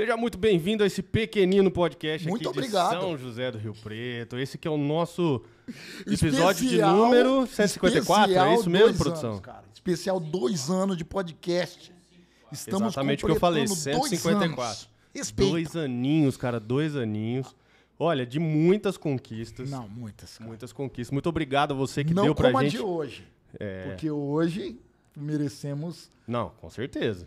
Seja muito bem-vindo a esse pequenino podcast muito aqui obrigado. de São José do Rio Preto. Esse que é o nosso episódio especial, de número 154, é isso mesmo, produção? Anos, cara. Especial dois anos de podcast. Estamos Exatamente o que eu falei, 154. Dois, dois aninhos, cara, dois aninhos. Olha, de muitas conquistas. Não, muitas. Cara. Muitas conquistas. Muito obrigado a você que Não deu pra como gente. Não de hoje. É... Porque hoje merecemos. Não, com certeza.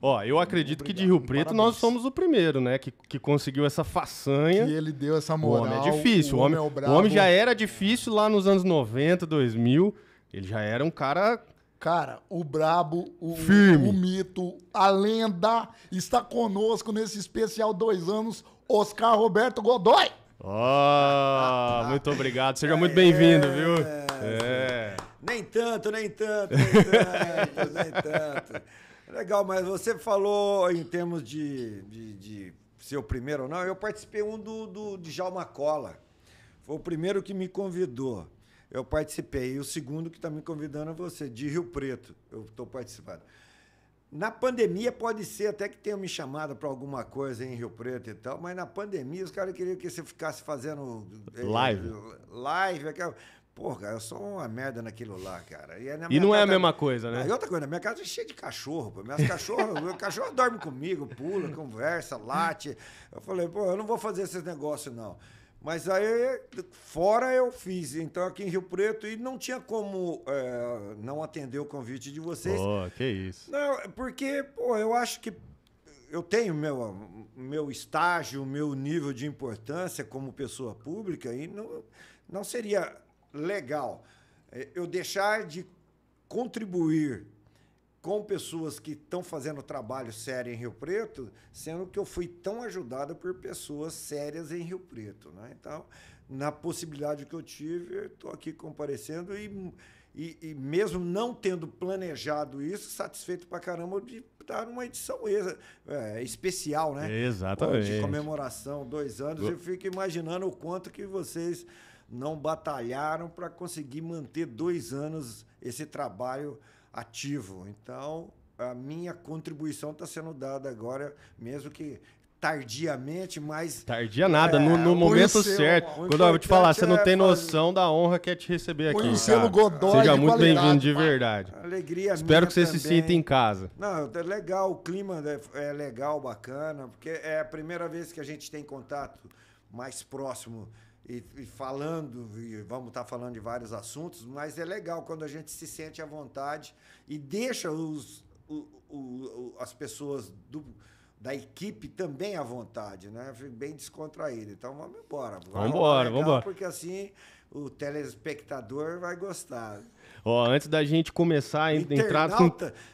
Ó, eu acredito Obrigado, que de Rio Preto parabéns. nós somos o primeiro, né? Que, que conseguiu essa façanha. Que ele deu essa moral. O homem é difícil. O homem, o homem, é o o homem já era difícil lá nos anos 90, 2000. Ele já era um cara Cara, o brabo, o, Firme. o mito, a lenda está conosco nesse especial dois anos, Oscar Roberto Godoy. Oh, muito obrigado. Seja muito é, bem-vindo, viu? É, é. Nem tanto, nem tanto, nem tanto, nem tanto. Legal, mas você falou em termos de, de, de ser o primeiro ou não, eu participei um do, do Djalma Cola. Foi o primeiro que me convidou. Eu participei. E o segundo que está me convidando é você, de Rio Preto. Eu estou participando. Na pandemia pode ser até que tenha me chamado para alguma coisa em Rio Preto e tal, mas na pandemia os caras queriam que você ficasse fazendo eh, live, eh, live, Porra, cara, eu sou uma merda naquilo lá, cara. E, é e não é a mesma coisa, né? E outra coisa, minha casa é cheia de cachorro. Pô. Minhas cachorros, meu cachorro dorme comigo, pula, conversa, late. Eu falei, pô, eu não vou fazer esses negócios, não. Mas aí, fora eu fiz. Então, aqui em Rio Preto, e não tinha como é, não atender o convite de vocês. Pô, que isso. Não, porque, pô, eu acho que eu tenho meu, meu estágio, meu nível de importância como pessoa pública, e não, não seria legal. É, eu deixar de contribuir com pessoas que estão fazendo trabalho sério em Rio Preto, sendo que eu fui tão ajudado por pessoas sérias em Rio Preto. Né? Então, na possibilidade que eu tive, estou aqui comparecendo e, e, e, mesmo não tendo planejado isso, satisfeito para caramba de dar uma edição é, especial, né? Exatamente. de comemoração, dois anos. Eu fico imaginando o quanto que vocês não batalharam para conseguir manter dois anos esse trabalho ativo. Então, a minha contribuição está sendo dada agora, mesmo que tardiamente, mas. Tardia nada, é, no, no momento certo. Quando eu vou te falar, você não é tem noção da honra que é te receber aqui. Godoy Seja muito bem-vindo, de verdade. Alegria Espero que você também. se sinta em casa. Não, é legal, o clima é, é legal, bacana, porque é a primeira vez que a gente tem contato mais próximo e, e falando, e vamos estar tá falando de vários assuntos, mas é legal quando a gente se sente à vontade e deixa os, o, o, as pessoas do, da equipe também à vontade, né? Bem descontraído. Então vamos embora. Vamos embora, vamos embora. Porque assim o telespectador vai gostar. Ó, antes da gente começar a entrar com...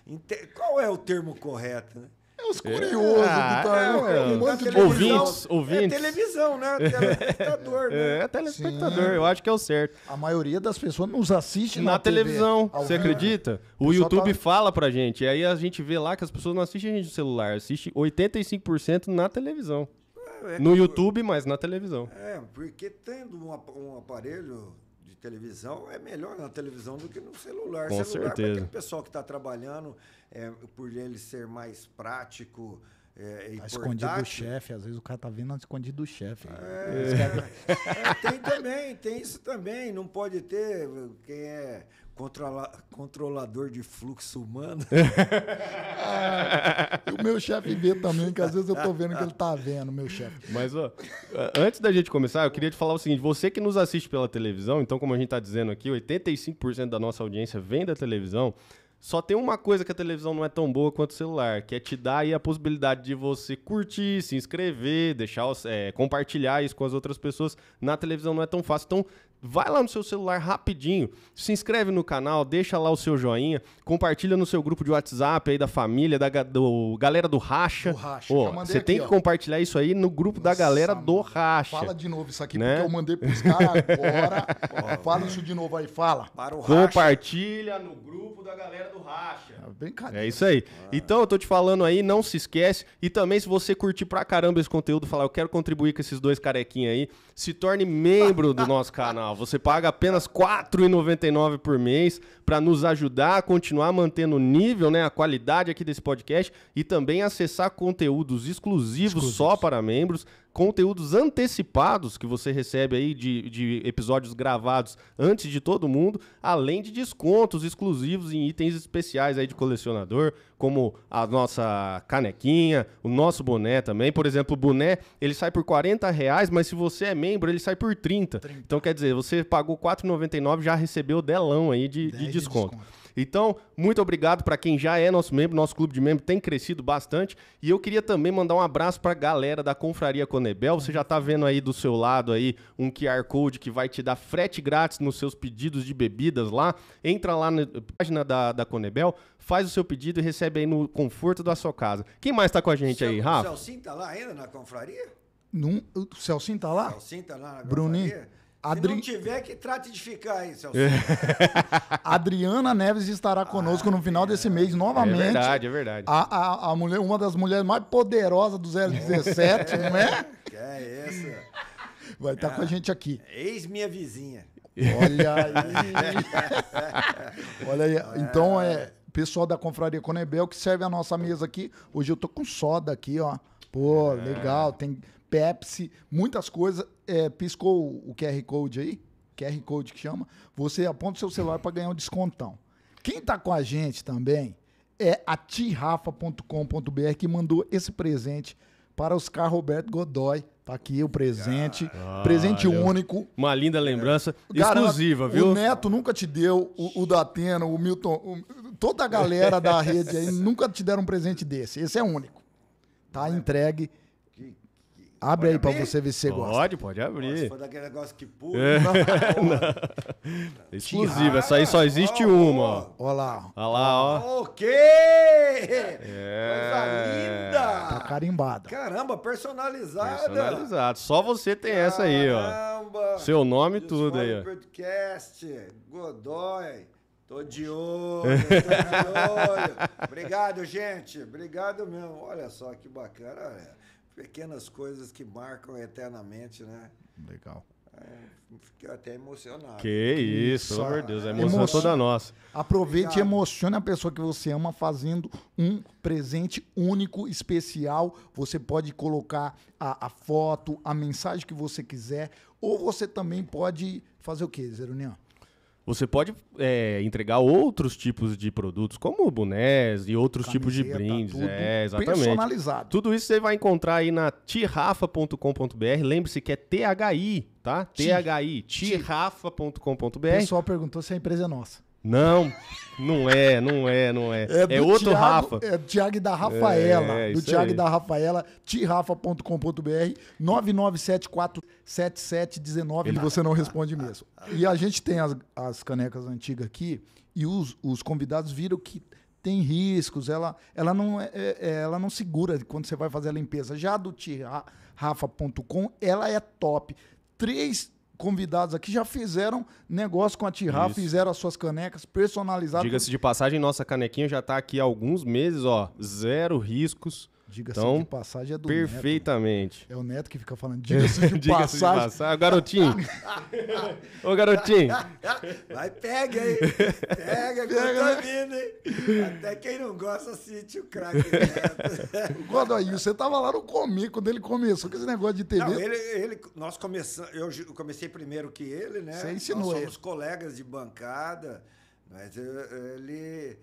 Inter... Qual é o termo correto, né? É. curioso que tá É, um é. monte de ouvintes, ouvintes. É televisão, né? Telespectador, né? É, telespectador. Sim. Eu acho que é o certo. A maioria das pessoas nos assiste na, na televisão. TV, você acredita? O YouTube tá... fala pra gente. E aí a gente vê lá que as pessoas não assistem a gente no celular. Assiste 85% na televisão. É, é no YouTube, mas na televisão. É, porque tendo um, um aparelho televisão é melhor na televisão do que no celular. Com celular, certeza. O pessoal que está trabalhando, é, por ele ser mais prático. É, tá escondido do chefe, às vezes o cara tá vendo escondido do chefe. É, é. tem também, tem isso também. Não pode ter quem é Controla, controlador de fluxo humano. ah, o meu chefe vê também, que às vezes eu tô vendo que ele tá vendo, meu chefe. Mas, ó, antes da gente começar, eu queria te falar o seguinte: você que nos assiste pela televisão, então, como a gente tá dizendo aqui, 85% da nossa audiência vem da televisão. Só tem uma coisa que a televisão não é tão boa quanto o celular, que é te dar aí a possibilidade de você curtir, se inscrever, deixar, é, compartilhar isso com as outras pessoas. Na televisão não é tão fácil. Então, vai lá no seu celular rapidinho, se inscreve no canal, deixa lá o seu joinha, compartilha no seu grupo de WhatsApp aí da família, da do, galera do Racha. Racha. você tem que compartilhar isso aí no grupo Nossa, da galera do Racha. Fala de novo isso aqui, né? porque eu mandei pros caras agora. fala isso de novo aí, fala. Para o Racha. Compartilha no grupo da galera do Racha. É ah, brincadeira. É isso aí. Ah. Então, eu tô te falando aí, não se esquece. E também, se você curtir pra caramba esse conteúdo, falar, eu quero contribuir com esses dois carequinhos aí, se torne membro do nosso canal. Você paga apenas R$ 4,99 por mês para nos ajudar a continuar mantendo o nível, né, a qualidade aqui desse podcast e também acessar conteúdos exclusivos, exclusivos. só para membros conteúdos antecipados que você recebe aí de, de episódios gravados antes de todo mundo, além de descontos exclusivos em itens especiais aí de colecionador, como a nossa canequinha, o nosso boné também. Por exemplo, o boné ele sai por 40 reais, mas se você é membro, ele sai por 30. 30. Então quer dizer, você pagou 4,99 já recebeu delão aí de, de desconto. De desconto. Então, muito obrigado para quem já é nosso membro, nosso clube de membro tem crescido bastante. E eu queria também mandar um abraço para a galera da Confraria Conebel. Você já está vendo aí do seu lado aí um QR Code que vai te dar frete grátis nos seus pedidos de bebidas lá. Entra lá na página da, da Conebel, faz o seu pedido e recebe aí no conforto da sua casa. Quem mais está com a gente aí, Rafa? O Celcinho tá lá ainda na Confraria? Num, o Celcinho tá lá? O Celcinho tá lá na Confraria? Bruninho. Adri... Se não tiver, que trate de ficar aí, Celso. É. Adriana Neves estará conosco ah, no final é. desse mês novamente. É verdade, é verdade. A, a, a, mulher, uma das mulheres mais poderosas do 017, não é? Que é essa? Vai estar com a é. gente aqui. Ex minha vizinha. Olha aí. Olha aí. É. Então é pessoal da Confraria Conebel que serve a nossa mesa aqui. Hoje eu tô com soda aqui, ó. Pô, é. legal. Tem Pepsi, muitas coisas. É, piscou o QR Code aí, QR Code que chama, você aponta o seu celular para ganhar um descontão. Quem está com a gente também é a tirrafa.com.br que mandou esse presente para Oscar Roberto Godoy. Tá aqui o presente. Ah, presente único. Uma linda lembrança. É. exclusiva, viu? O Neto nunca te deu, o, o da Atena, o Milton, o, toda a galera da rede aí nunca te deram um presente desse. Esse é único. Tá entregue Abre pode aí para você ver se você gosta. Pode, pode abrir. Se for daquele negócio que pula. É. Exclusiva, essa aí só existe oh, uma. Ó. Olha lá. Olha lá, ó. O quê? É. Coisa linda. Tá carimbada. Caramba, personalizada. Personalizado. Só você tem Caramba. essa aí, ó. Caramba. Seu nome e tudo aí, ó. Podcast, Godoy. Tô de olho, tô de olho. Obrigado, gente. Obrigado mesmo. Olha só que bacana. velho. Né? pequenas coisas que marcam eternamente, né? Legal. É, fiquei até emocionado. Que isso, pelo amor de Deus, a é emoção toda nossa. Aproveite Obrigado. e emocione a pessoa que você ama fazendo um presente único, especial. Você pode colocar a, a foto, a mensagem que você quiser, ou você também pode fazer o quê, Zerunião? Você pode é, entregar outros tipos de produtos, como bonés e outros Camiseta, tipos de brindes. Tudo é, exatamente. Personalizado. Tudo isso você vai encontrar aí na tirrafa.com.br. Lembre-se que é THI, tá? THI, tirrafa.com.br. O pessoal perguntou se a empresa é nossa. Não, não é, não é, não é. É, é outro Thiago, Rafa. É o Tiago da Rafaela. É, é, do Tiago da Rafaela, tirafa.com.br, 997477719, e você não responde mesmo. E a gente tem as, as canecas antigas aqui e os, os convidados viram que tem riscos, ela, ela, não, é, é, é ela não segura quando você vai fazer a limpeza. Já do tirafa.com, ela é top. Três convidados aqui já fizeram negócio com a Tirá, fizeram as suas canecas personalizadas. Diga-se de passagem, nossa canequinha já está aqui há alguns meses, ó, zero riscos. Diga-se então, de passagem é do né? Perfeitamente. Neto. É o Neto que fica falando, diga-se de, diga passagem. de passagem. Garotinho. Ô, garotinho. Vai, pega, aí Pega, pega né? a vida, hein? Até quem não gosta, sente o craque Neto. Godoy, você tava lá no começo, quando ele começou com esse negócio de TV. Não, ele, ele, nós começamos, eu comecei primeiro que ele, né? Você ensinou Nós somos ele. colegas de bancada, mas eh, ele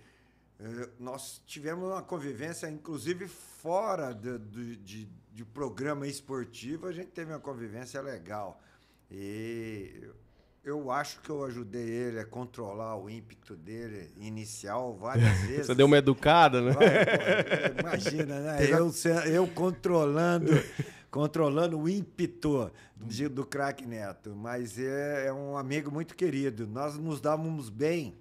eh, nós tivemos uma convivência, inclusive fora de, de, de, programa esportivo, a gente teve uma convivência legal. E eu acho que eu ajudei ele a controlar o ímpeto dele inicial várias vezes. Você deu uma educada, né? Imagina, né? Eu, eu controlando. Controlando o ímpeto de, do craque Neto, mas é, é um amigo muito querido. Nós nos dávamos bem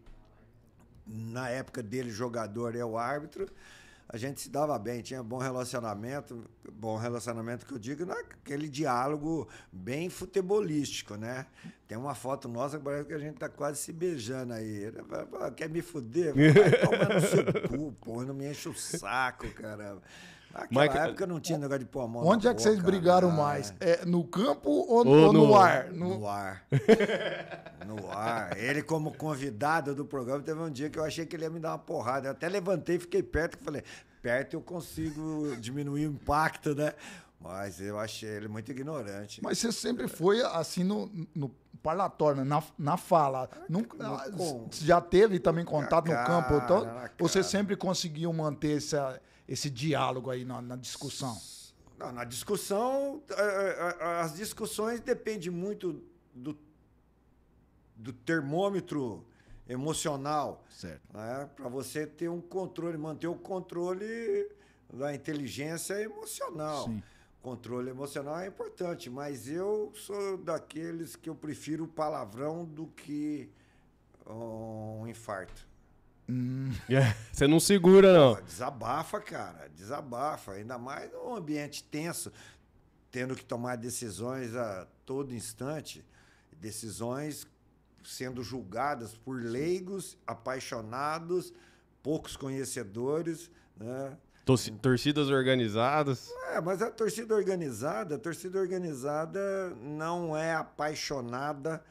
na época dele jogador, eu árbitro, a gente se dava bem, tinha bom relacionamento, bom relacionamento que eu digo, naquele diálogo bem futebolístico, né? Tem uma foto nossa que parece que a gente tá quase se beijando aí. Quer me fuder? Toma no seu cu, pô, não me enche o saco, caramba. Naquela é época não tinha negócio de pôr a mão Onde é boca, que vocês brigaram cara? Né? mais? É, no campo ou, ou, ou no, no, ar? No, no ar. no ar. Ele, como convidado do programa, teve um dia que eu achei que ele ia me dar uma porrada. Eu até levantei, fiquei perto e falei, perto eu consigo diminuir o impacto, né? Mas eu achei ele muito ignorante. Mas você sempre foi assim no, no parlatório, né? na, na fala. Ah, Nunca, no, ah, já teve também contato cara, no campo? Então, você sempre conseguiu manter essa, esse diálogo aí na, na discussão? Não, na discussão, é, é, é, as discussões dependem muito do, do termômetro emocional. Certo. Né? Para você ter um controle, manter o controle da inteligência emocional. Sim. Controle emocional é importante, mas eu sou daqueles que eu prefiro o palavrão do que um infarto. Hum. É, você não segura, não. Pô, desabafa, cara. Desabafa. Ainda mais num ambiente tenso, tendo que tomar decisões a todo instante. Decisões sendo julgadas por leigos, apaixonados, poucos conhecedores, né? Torcidas organizadas. É, mas a torcida organizada, a torcida organizada não é apaixonada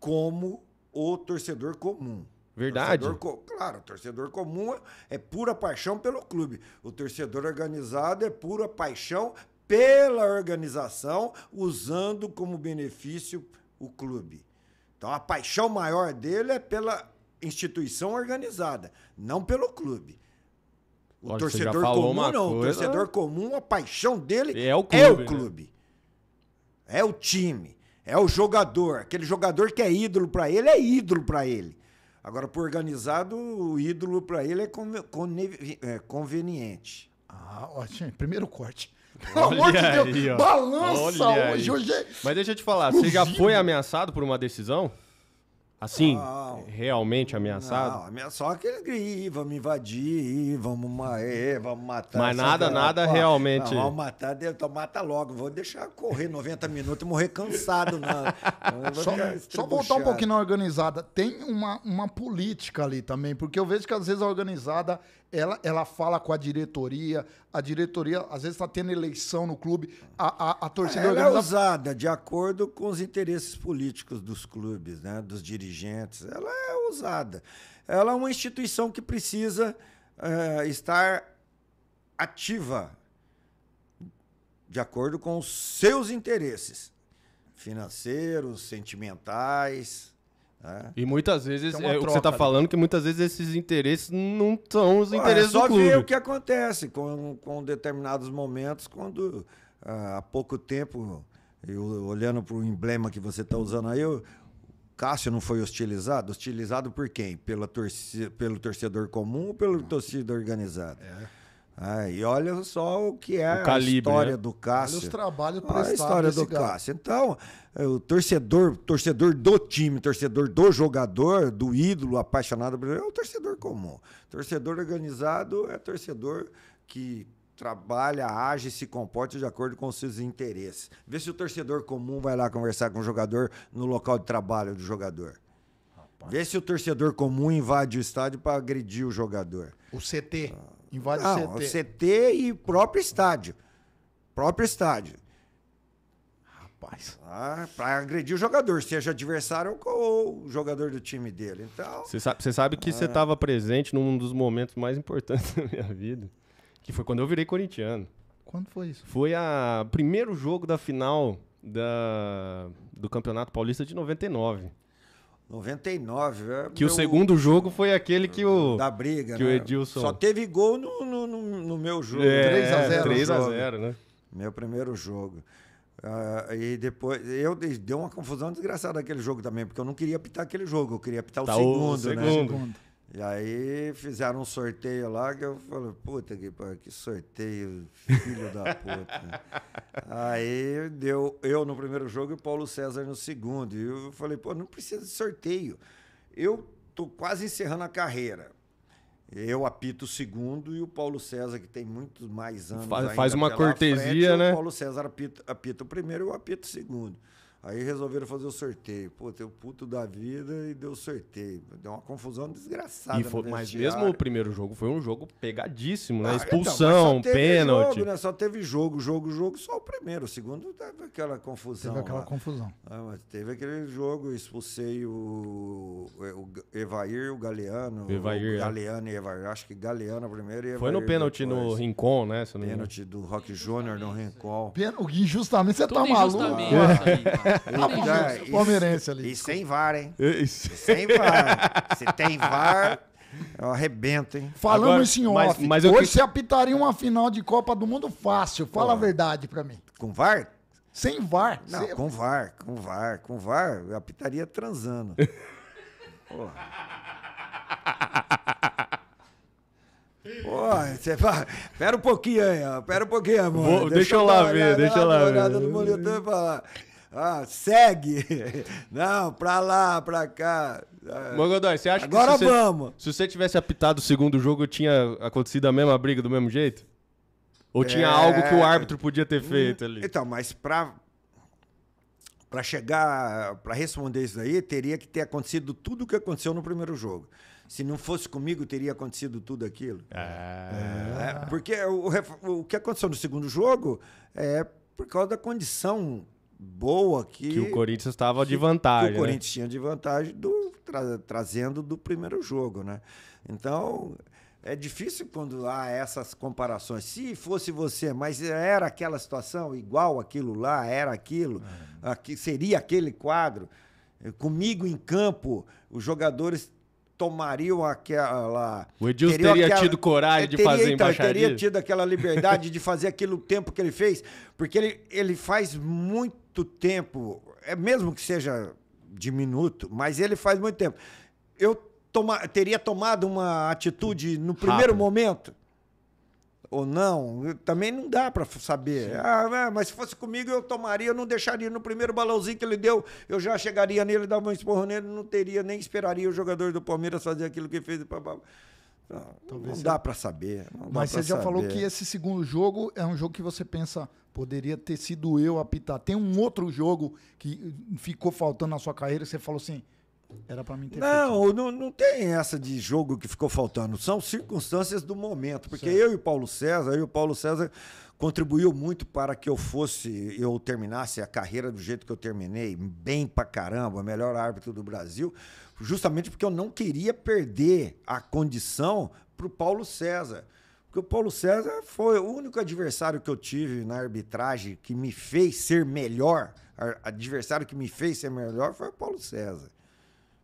como o torcedor comum. Verdade. Torcedor, claro, o torcedor comum é, é pura paixão pelo clube. O torcedor organizado é pura paixão pela organização, usando como benefício o clube. Então a paixão maior dele é pela instituição organizada, não pelo clube. O Olha, torcedor comum não, coisa... o torcedor comum, a paixão dele é o clube. É o, clube. Né? É o time, é o jogador. Aquele jogador que é ídolo para ele é ídolo para ele. Agora, por organizado, o ídolo para ele é, é conveniente. Ah, ótimo. Primeiro corte. Pelo olha amor de Deus, balança olha hoje, hoje. Mas deixa eu te falar, você já foi ameaçado por uma decisão? Assim, não, realmente ameaçado? Não, ameaçou que eles gritam, vamos invadir, vamos, é, vamos matar. Mas nada, nada pô, realmente. Não, vamos matar, então mata logo, vou deixar correr 90 minutos e morrer cansado. Então só, só voltar um pouquinho na organizada. Tem uma, uma política ali também, porque eu vejo que às vezes a organizada ela, ela fala com a diretoria, a diretoria às vezes está tendo eleição no clube, a, a, a torcida ela é organiza... é usada de acordo com os interesses políticos dos clubes, né, dos dirigentes. Ela é usada. Ela é uma instituição que precisa eh, estar ativa de acordo com os seus interesses financeiros, sentimentais, é. E muitas vezes, é, troca, o que você está falando, que muitas vezes esses interesses não são os interesses ah, é do clube. só ver o que acontece com, com determinados momentos, quando ah, há pouco tempo, eu, olhando para o emblema que você está usando aí, o Cássio não foi hostilizado? Hostilizado por quem? Pela torci, pelo torcedor comum ou pelo torcida organizada? É. Ah, e olha só o que é o calibre, a história né? do Cássio. Olha os trabalhos ah, prestados. Olha a história do Cássio. Então, é, o torcedor, torcedor do time, torcedor do jogador, do ídolo apaixonado brasileiro, é o torcedor comum. Torcedor organizado é torcedor que trabalha, age e se comporta de acordo com seus interesses. Vê se o torcedor comum vai lá conversar com o jogador no local de trabalho do jogador. Rapaz. Vê se o torcedor comum invade o estádio para agredir o jogador. O CT. Ah. Invade Não, CT. CT e próprio estádio. Próprio estádio. Rapaz. Ah, pra agredir o jogador, seja adversário ou, o jogador do time dele. Então. Você sabe, sabe que você ah. estava presente num dos momentos mais importantes da minha vida. Que foi quando eu virei corintiano. Quando foi isso? Foi o primeiro jogo da final da, do Campeonato Paulista de 99. 99. É que meu... o segundo jogo foi aquele que o. Da briga, que né? o Edilson. Só teve gol no, no, no meu jogo. É, 3x0. 3x0, né? Meu primeiro jogo. Uh, e depois, eu deu uma confusão desgraçada aquele jogo também, porque eu não queria pitar aquele jogo, eu queria pitar tá o segundo, o segundo. né? Segundo. E aí fizeram um sorteio lá que eu falei, puta que que sorteio, filho da puta. aí deu eu no primeiro jogo e o Paulo César no segundo. E eu falei, pô, não precisa de sorteio. Eu tô quase encerrando a carreira. Eu apito o segundo e o Paulo César, que tem muitos mais anos. Faz, faz uma cortesia, frente, né? O Paulo César apita, apita o primeiro e eu apito o segundo. Aí resolveram fazer o sorteio. Pô, tem o puto da vida e deu sorteio. Deu uma confusão desgraçada. Foi, mas mesmo o primeiro jogo foi um jogo pegadíssimo, né? Ah, então, Expulsão, então, pênalti. Jogo, né? Só teve jogo, jogo, jogo, só o primeiro. O segundo teve aquela confusão. Teve aquela lá. confusão. Ah, mas teve aquele jogo, expulsei o Evair, o Galeano. Evair. O é. Galeano e Evair. Acho que Galeano primeiro e Evair Foi no pênalti no Rincon, né? Se não pênalti do Rock Júnior no Rincon. Pênalti, injustamente, você tá maluco. Injustamente. É. Tá então, é palmeirense ali. E sem VAR, hein? Sem VAR. Se tem VAR, eu arrebento, hein? Falando Agora, isso em off, mas, mas hoje que... você apitaria uma final de Copa do Mundo fácil. Fala Pô, a verdade pra mim. Com VAR? Sem VAR. Não, sem... com VAR, com VAR, com VAR. Eu apitaria transando. Pô, você fala. Pera um pouquinho aí, ó. Pera um pouquinho, amor. Vou, deixa, deixa, eu lá ver, olhada, deixa eu lá ver. Olhada no e Ah, segue! Não, pra lá, pra cá. Ah, Mogodói, você acha Agora que. Agora vamos! Você, se você tivesse apitado o segundo jogo, tinha acontecido a mesma briga do mesmo jeito? Ou tinha é... algo que o árbitro podia ter feito ali? Então, mas pra, para chegar, para responder isso aí, teria que ter acontecido tudo o que aconteceu no primeiro jogo. Se não fosse comigo, teria acontecido tudo aquilo. É. É, porque o, o que aconteceu no segundo jogo é por causa da condição boa que. Que o Corinthians estava de vantagem. Que o né? Corinthians né? tinha de vantagem do, tra, trazendo do primeiro jogo, né? Então, é difícil quando há essas comparações. Se fosse você, mas era aquela situação igual aquilo lá, era aquilo, é. aqui, seria aquele quadro. Eh, comigo em campo, os jogadores tomariam aquela. O Edilson teria aquela, tido coragem de fazer então, embaixaria. Teria tido aquela liberdade de fazer aquilo tempo que ele fez, porque ele, ele faz muito tempo, é mesmo que seja diminuto, mas ele faz muito tempo. Eu toma, teria tomado uma atitude no primeiro Rápido. momento? Ou não? Também não dá para saber. Ah, é, mas se fosse comigo, eu tomaria, eu não deixaria. No primeiro balãozinho que ele deu, eu já chegaria nele, dava um esporro nele, não teria, nem esperaria o jogador do Palmeiras fazer aquilo que fez. Não, Talvez não dá para saber. Mas você já saber. falou que esse segundo jogo é um jogo que você pensa, poderia ter sido eu apitar. Tem um outro jogo que ficou faltando na sua carreira, que você falou assim, era para mim ter não, não, não tem essa de jogo que ficou faltando. São circunstâncias do momento. Porque certo. eu e o Paulo César, eu e o Paulo César contribuiu muito para que eu fosse, eu terminasse a carreira do jeito que eu terminei, bem pra caramba, melhor árbitro do Brasil, justamente porque eu não queria perder a condição pro Paulo César. Porque o Paulo César foi o único adversário que eu tive na arbitragem que me fez ser melhor. Adversário que me fez ser melhor foi o Paulo César.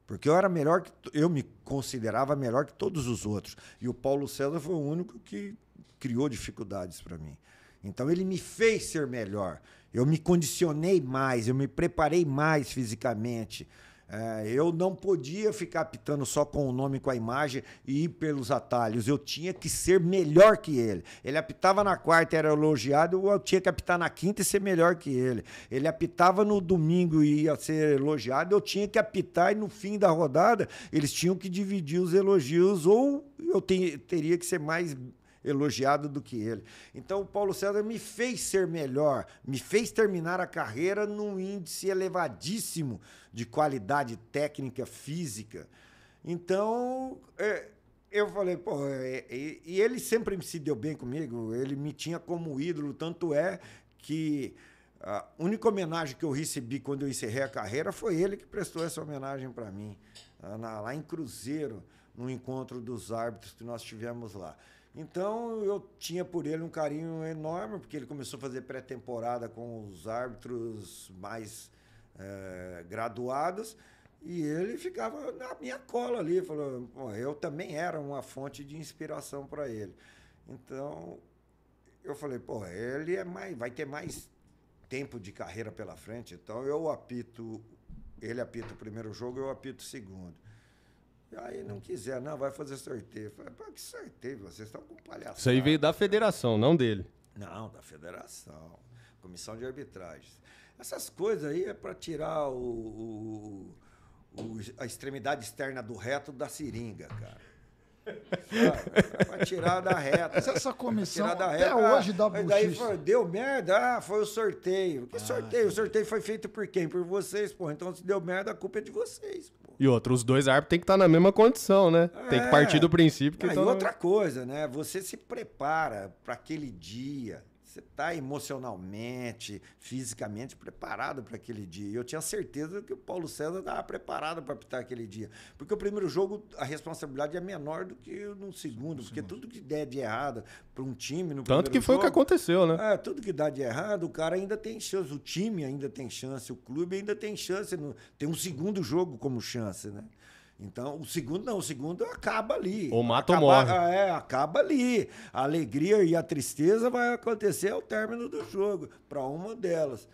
Porque eu era melhor que eu me considerava melhor que todos os outros. E o Paulo César foi o único que criou dificuldades para mim. Então ele me fez ser melhor. Eu me condicionei mais, eu me preparei mais fisicamente. É, eu não podia ficar pitando só com o nome, com a imagem e ir pelos atalhos. Eu tinha que ser melhor que ele. Ele apitava na quarta era elogiado, eu tinha que apitar na quinta e ser melhor que ele. Ele apitava no domingo e ia ser elogiado, eu tinha que apitar e no fim da rodada eles tinham que dividir os elogios ou eu te, teria que ser mais elogiado do que ele. Então o Paulo César me fez ser melhor, me fez terminar a carreira num índice elevadíssimo de qualidade técnica, física. Então, é, eu falei, pô, é, é, e ele sempre se deu bem comigo, ele me tinha como ídolo, tanto é que a única homenagem que eu recebi quando eu encerrei a carreira foi ele que prestou essa homenagem para mim, lá em Cruzeiro, no encontro dos árbitros que nós tivemos lá. Então eu tinha por ele um carinho enorme, porque ele começou a fazer pré-temporada com os árbitros mais é, graduados. E ele ficava na minha cola ali, falou, eu também era uma fonte de inspiração para ele. Então, eu falei, pô, ele é mais, vai ter mais tempo de carreira pela frente, então eu apito, ele apita o primeiro jogo, eu apito o segundo. Aí não quiser, não, vai fazer sorteio. Falei, pra que sorteio? Vocês estão com palhaçada. Isso aí veio da federação, não dele. Não, da federação. Comissão de arbitragem. Essas coisas aí é para tirar o, o, o, a extremidade externa do reto da seringa, cara. Para tirar da reta. Mas essa comissão reta, até hoje dá buchicha. Daí foi, deu merda, ah, foi o sorteio. Que ah, sorteio? Que... O sorteio foi feito por quem? Por vocês, porra. Então se deu merda, a culpa é de vocês. E outro, os dois árbitros têm que estar na mesma condição, né? É. Tem que é. partir do princípio que. Ah, e outra coisa, né? Você se prepara para aquele dia você está emocionalmente, fisicamente preparado para aquele dia. E eu tinha certeza que o Paulo César estava preparado para apitar aquele dia. Porque o primeiro jogo, a responsabilidade é menor do que no segundo. Porque tudo que der de errado para um time no Tanto que foi jogo, o que aconteceu, né? É, tudo que dá de errado, o cara ainda tem chance. O time ainda tem chance, o clube ainda tem chance. No, tem um segundo jogo como chance, né? Então, o segundo não, o segundo acaba ali. o mato acaba, morre. Ah, é, acaba ali. A alegria e a tristeza vai acontecer ao término do jogo, para uma delas.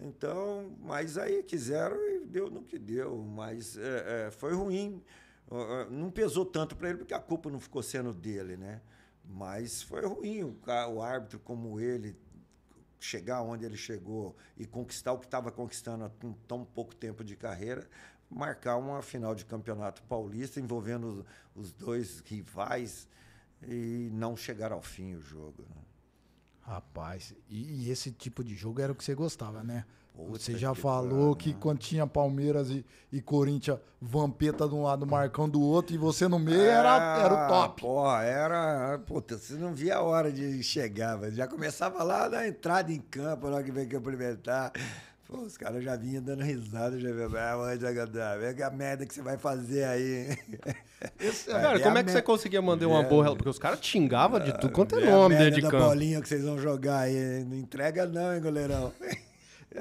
Então, mas aí quiseram e deu no que deu. Mas é, é, foi ruim. Não pesou tanto para ele, porque a culpa não ficou sendo dele, né? Mas foi ruim o, o árbitro como ele chegar onde ele chegou e conquistar o que estava conquistando há tão pouco tempo de carreira marcar uma final de campeonato paulista envolvendo os, os dois rivais e não chegar ao fim o jogo. Né? Rapaz, e, e, esse tipo de jogo era o que você gostava, né? Puta você já que falou cara, que né? quando tinha Palmeiras e, e Corinthians, Vampeta de um lado, Marcão do outro, e você no meio ah, era, era o top. Pô, era. Puta, você não via a hora de chegar, mas já começava lá na entrada em campo, na hora que veio complementar. Pô, os caras já vinham dando risada, já vinham, ah, mãe, é a merda que você vai fazer aí. Esse, é, cara, é como é que me... você conseguia mandar uma é. borra Porque os caras xingavam de tudo quanto é nome dentro de campo. bolinha que vocês vão jogar aí, não entrega não, hein, goleirão.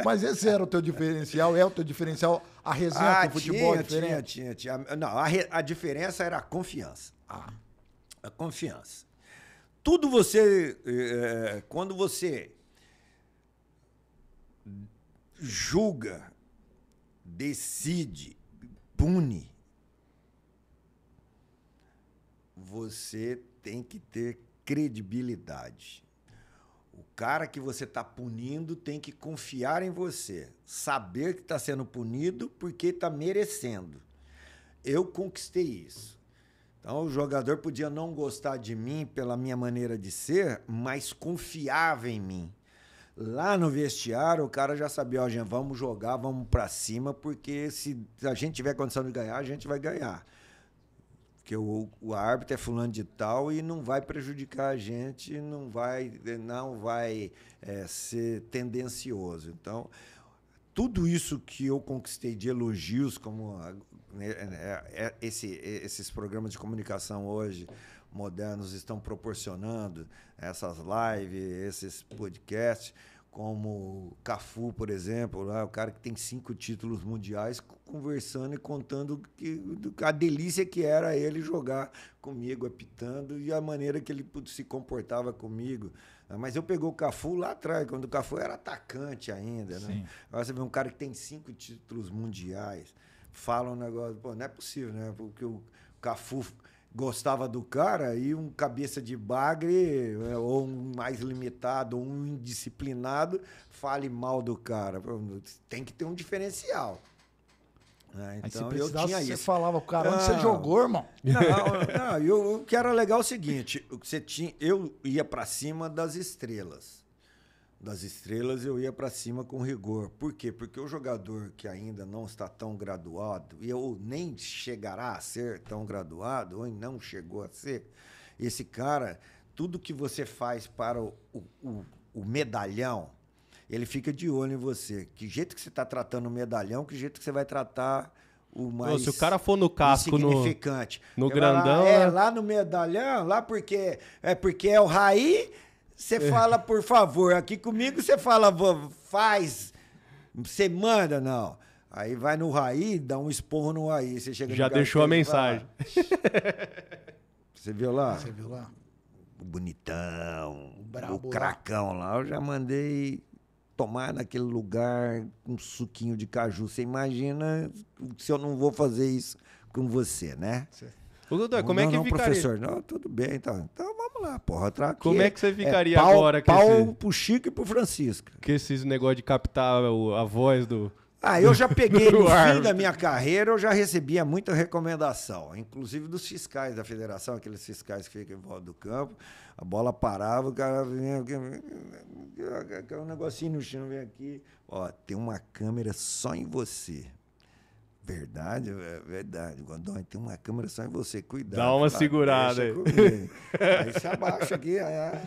Mas esse era o teu diferencial, é o teu diferencial, a resenha ah, com o futebol tinha, é diferente? Tinha, tinha, tinha. Não, a, re... a diferença era a confiança. Ah. A confiança. Tudo você, é, quando você julga, decide, pune, você tem que ter credibilidade. O cara que você está punindo tem que confiar em você, saber que está sendo punido porque está merecendo. Eu conquistei isso. Então o jogador podia não gostar de mim pela minha maneira de ser, mas confiava em mim. Lá no vestiário, o cara já sabia, ó, gente, vamos jogar, vamos para cima, porque se a gente tiver condição de ganhar, a gente vai ganhar. Porque o, o árbitro é fulano de tal e não vai prejudicar a gente, não vai, não vai é, ser tendencioso. Então, tudo isso que eu conquistei de elogios, como né, é, é, é, esse, esses programas de comunicação hoje modernos estão proporcionando, essas lives, esses podcasts, como Cafu, por exemplo, lá, né, o cara que tem cinco títulos mundiais, conversando e contando que, a delícia que era ele jogar comigo, apitando, e a maneira que ele se comportava comigo. Né. Mas eu pegou o Cafu lá atrás, quando o Cafu era atacante ainda. Né? Agora você vê um cara que tem cinco títulos mundiais, fala um negócio, pô, não é possível, né? Porque o Cafu gostava do cara e um cabeça de bagre, é, ou um mais limitado, ou um indisciplinado, fale mal do cara. Tem que ter um diferencial. É, então Aí, eu tinha isso. Você falava, o cara, onde ah, você jogou, irmão? Não, não, eu, o que era legal é o seguinte: você tinha, eu ia para cima das estrelas das estrelas, eu ia para cima com rigor. Por quê? Porque o jogador que ainda não está tão graduado, e ou nem chegará a ser tão graduado, ou não chegou a ser, esse cara, tudo que você faz para o, o, o medalhão, ele fica de olho em você. Que jeito que você está tratando o medalhão, que jeito que você vai tratar o mais. se o cara for no casco, significante. no, no grandão. Lá, é, né? lá no medalhão, lá porque é, porque é o Raí você fala, por favor. Aqui comigo você fala, faz. Você manda, não. Aí vai no Raí, dá um esporro no Raí. Você chega Já deixou a mensagem. Você viu lá? Você viu lá? O bonitão, o, o cracão lá. lá. Eu já mandei tomar naquele lugar um suquinho de caju. Você imagina se eu não vou fazer isso com você, né? Certo. Ô, como é não, é que não, ficaria? professor, não, tudo bem, então, então vamos lá, porra, tranquilo. Tá como é que você é ficaria é, pau, agora? Pau esse... pro Chico e pro Francisco. Que esses negócio de captar a voz do... Ah, eu já peguei no fim da minha carreira, eu já recebia muita recomendação, inclusive dos fiscais da federação, aqueles fiscais que ficam em volta do campo. A bola parava, o cara vinha. Um negocinho no chão, vem aqui. Ó, tem uma câmera só em você. Verdade, é verdade. Godói, tem uma câmera só em você, cuidado. Dá uma segurada aí. aí se abaixa aqui. Aí, é.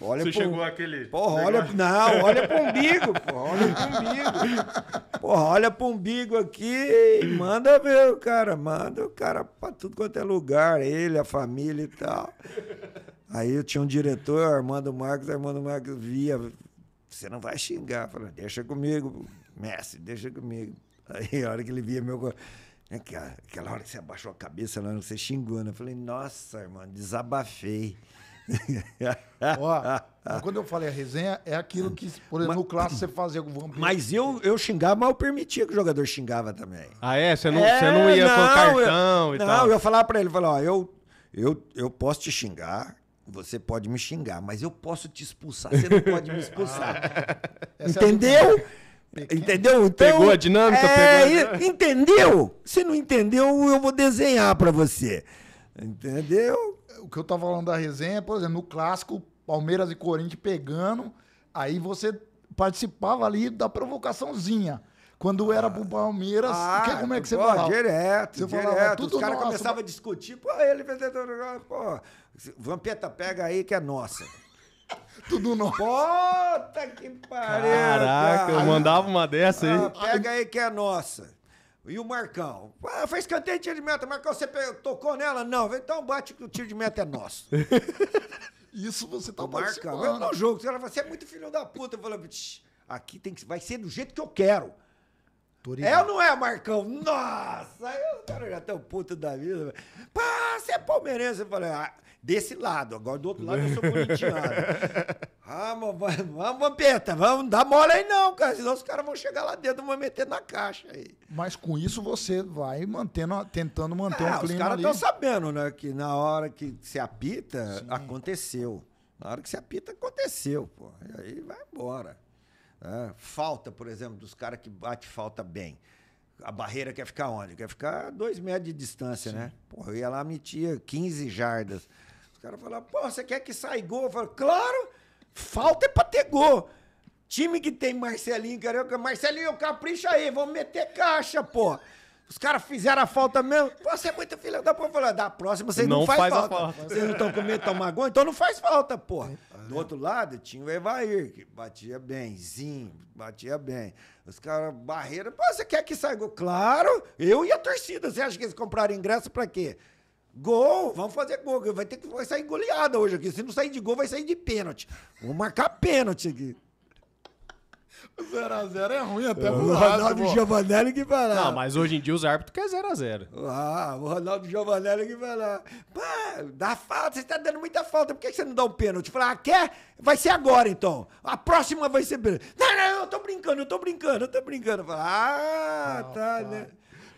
olha você pro, chegou aquele. Porra, olha. Não, olha pro umbigo, porra, olha pro umbigo. Porra, olha pro umbigo aqui e manda ver o cara, manda o cara pra tudo quanto é lugar, ele, a família e tal. Aí eu tinha um diretor, Armando Marcos, Armando Marcos via. Você não vai xingar, falando, deixa comigo, mestre, deixa comigo. Aí a hora que ele via meu. Né, aquela hora que você abaixou a cabeça, lá, né, você xingando. Né? Eu falei, nossa, mano, desabafei. Ó, quando eu falei a resenha, é aquilo que, por exemplo, mas, no clássico você fazia com o vampiro. Mas eu, eu xingava, mas eu permitia que o jogador xingava também. Ah, é? Você não, é, você não ia não, com cartão eu, e não, tal? Não, eu falava pra ele, falava, ó, eu, eu, eu posso te xingar, você pode me xingar, mas eu posso te expulsar, você não pode me expulsar. Ah, Entendeu? É Entendeu? Então, pegou a dinâmica? É, pegou a... Entendeu? Se não entendeu, eu vou desenhar para você. Entendeu? O que eu tava falando da resenha, por exemplo, no clássico, Palmeiras e Corinthians pegando, aí você participava ali da provocaçãozinha. Quando era pro Palmeiras, ah, que, como é que você pô, ah, falava? Direto, você direto. Falava, tudo Os caras começavam a discutir. Pô, ele fez... Pô, Vampeta, pega aí que é nossa. Tudo nosso. Puta que pariu. Caraca, eu mandava uma dessa aí. Ah, pega aí que é nossa. E o Marcão? Ah, fez canteiro de tiro de meta. Marcão, você tocou nela? Não. Então bate que o tiro de meta é nosso. Isso você tá o Marcão, eu não jogo. Ela fala, você é muito filho da puta. Eu falei, aqui tem que, vai ser do jeito que eu quero. É ou não é, Marcão? Nossa, aí os caras já estão puto da vida. Pá, você é palmeirense. Eu falei, ah, desse lado. Agora, do outro lado, eu sou corintiano. vamos, vamos, Vampeta, vamos dar mole aí não, cara. Senão os caras vão chegar lá dentro e vão meter na caixa aí. Mas com isso você vai mantendo, tentando manter ah, um clima. Os caras estão sabendo, né? Que na hora que se apita, Sim. aconteceu. Na hora que se apita, aconteceu, pô. E aí vai embora. É, falta, por exemplo, dos caras que bate falta bem. A barreira quer ficar onde? Quer ficar dois metros de distância, né? Sim. né? Porra, eu ia lá, metia 15 jardas. Os caras falaram, pô, você quer que saia gol? Eu claro, falta é pra ter gol. Time que tem Marcelinho, Carioca, Marcelinho, capricha aí, vamos meter caixa, pô. Os caras fizeram a falta mesmo. Pô, você é muito filho da porra. Falando, da próxima você não, não faz, faz falta. falta. Vocês não estão com medo de tomar gol, então não faz falta, pô. Do outro lado tinha o Evair, que batia bem. Zinho, batia bem. Os caras, barreira. Pô, você quer que saia gol? Claro, eu e a torcida. Você acha que eles compraram ingresso pra quê? Gol, vamos fazer gol. Vai ter que vai sair goleada hoje aqui. Se não sair de gol, vai sair de pênalti. Vou marcar pênalti aqui. 0x0 é ruim até pro O Ronaldo Giovanelli que vai lá. Não, mas hoje em dia os árbitros querem 0x0. Ah, o Ronaldo Giovanelli que vai lá. Pá, dá falta, você tá dando muita falta. Por que você não dá um pênalti? Falar, ah, quer? Vai ser agora então. A próxima vai ser pênalti. Não, não, eu tô brincando, eu tô brincando, eu tô brincando. Fala, ah, não, tá, cara. Tá. né?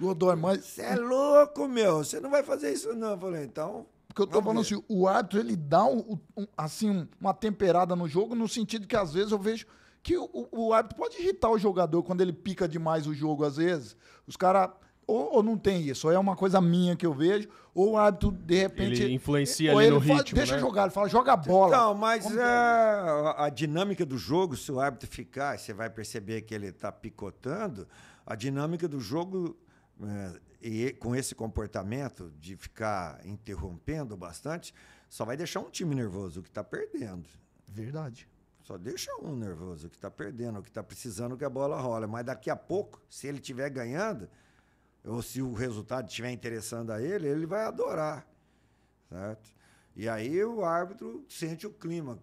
Godoy, mas. Você é louco, meu. Você não vai fazer isso, não. Eu falei, então. Porque eu tô falando ver. assim, o árbitro, ele dá um, um, assim, uma temperada no jogo, no sentido que às vezes eu vejo que o, o árbitro pode irritar o jogador quando ele pica demais o jogo, às vezes. Os caras. Ou, ou, não tem isso, ou é uma coisa minha que eu vejo, ou o árbitro, de repente. Ele influencia ou ele no fala, ritmo. Deixa né? jogar, ele fala, joga a bola. Não, mas é, é a, a dinâmica do jogo, se o árbitro ficar, você vai perceber que ele está picotando, a dinâmica do jogo é, e com esse comportamento de ficar interrompendo bastante, só vai deixar um time nervoso que está perdendo. Verdade. Só deixa um nervoso que está perdendo, que está precisando que a bola rola. Mas daqui a pouco, se ele estiver ganhando, ou se o resultado estiver interessando a ele, ele vai adorar. Certo? E aí o árbitro sente o clima.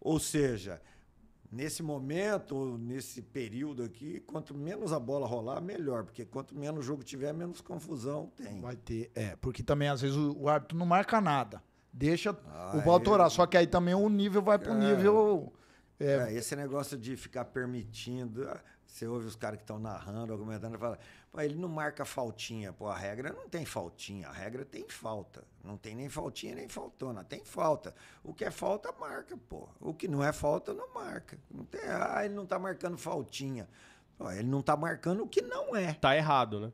Ou seja, nesse momento, nesse período aqui, quanto menos a bola rolar, melhor, porque quanto menos jogo tiver, menos confusão tem. Vai ter, é, porque também às vezes o, árbitro não marca nada, deixa ah, o bal torar, é. só que aí também o nível vai pro é. nível... É. é esse negócio de ficar permitindo, você ouve os caras que estão narrando, argumentando, e fala, Pô, ele não marca faltinha. Pô, a regra não tem faltinha, a regra tem falta. Não tem nem faltinha nem faltona, tem falta. O que é falta, marca, pô. O que não é falta, não marca. Não tem, ah, ele não tá marcando faltinha. Pô, ele não tá marcando o que não é. Tá errado, né?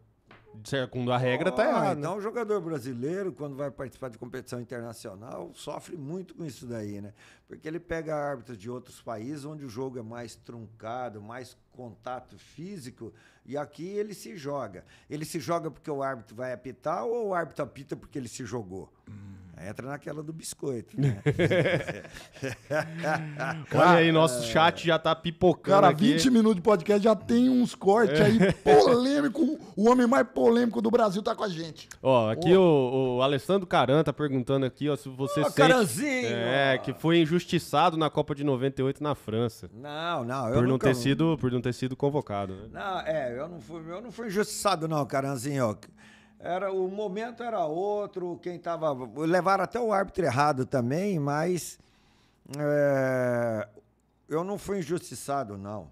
segundo a regra, está oh, errado. Então, o jogador brasileiro, quando vai participar de competição internacional, sofre muito com isso daí, né? Porque ele pega árbitros de outros países onde o jogo é mais truncado, mais contato físico, e aqui ele se joga. Ele se joga porque o árbitro vai apitar ou o árbitro apita porque ele se jogou? Hum. Entra naquela do biscoito. Né? Olha aí, nosso chat já tá pipocando. Cara, aqui. 20 minutos de podcast já tem uns cortes é. aí polêmico. O homem mais polêmico do Brasil tá com a gente. Ó, aqui o, o, Alessandro Caran tá perguntando aqui, ó, se você sente, Caranzinho! É, que foi injustiçado na Copa de 98 na França. Não, não, eu por não nunca... ter sido Por não ter sido convocado. Né? Não, é, eu não fui, eu não fui injustiçado não, Caranzinho era o momento era outro, quem estava. Levaram até o árbitro errado também, mas é, eu não fui injustiçado, não.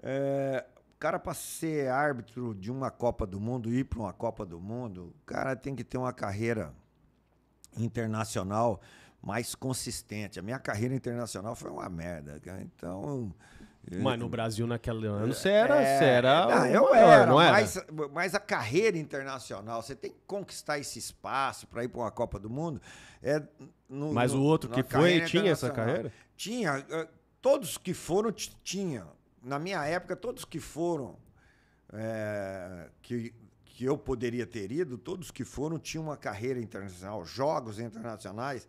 É, cara, para ser árbitro de uma Copa do Mundo, ir para uma Copa do Mundo, o cara tem que ter uma carreira internacional mais consistente. A minha carreira internacional foi uma merda. Cara. Então, é. Mas no Brasil, naquele ano, é, você era. É, você era não, eu maior, era, não era? Mas, mas, a carreira internacional, você tem que conquistar esse espaço para ir para uma Copa do Mundo. É, no, mas no, o outro que foi tinha essa carreira? Tinha. Eh, todos que foram, tinha. Na minha época, todos que foram, é, que, que eu poderia ter ido, todos que foram tinham uma carreira internacional, jogos internacionais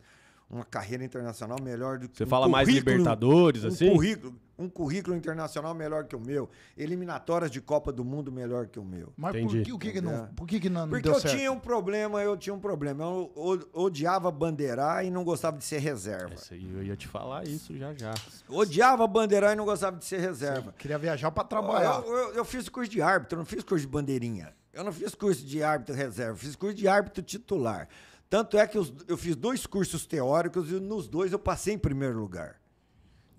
uma carreira internacional melhor do que. Você um fala mais Libertadores, um assim? Currículo, um currículo internacional melhor que o meu. Eliminatórias de Copa do Mundo melhor que o meu. Mas Entendi. por que, o que, que não. Por que, que não Porque eu certo? tinha um problema, eu tinha um problema. Eu odiava bandeirar e não gostava de ser reserva. Essa, eu ia te falar isso já já. Odiava bandeirar e não gostava de ser reserva. Sim, queria viajar para trabalhar. Eu, eu, eu fiz curso de árbitro, não fiz curso de bandeirinha. Eu não fiz curso de árbitro reserva, fiz curso de árbitro titular. Tanto é que eu fiz dois cursos teóricos e nos dois eu passei em primeiro lugar.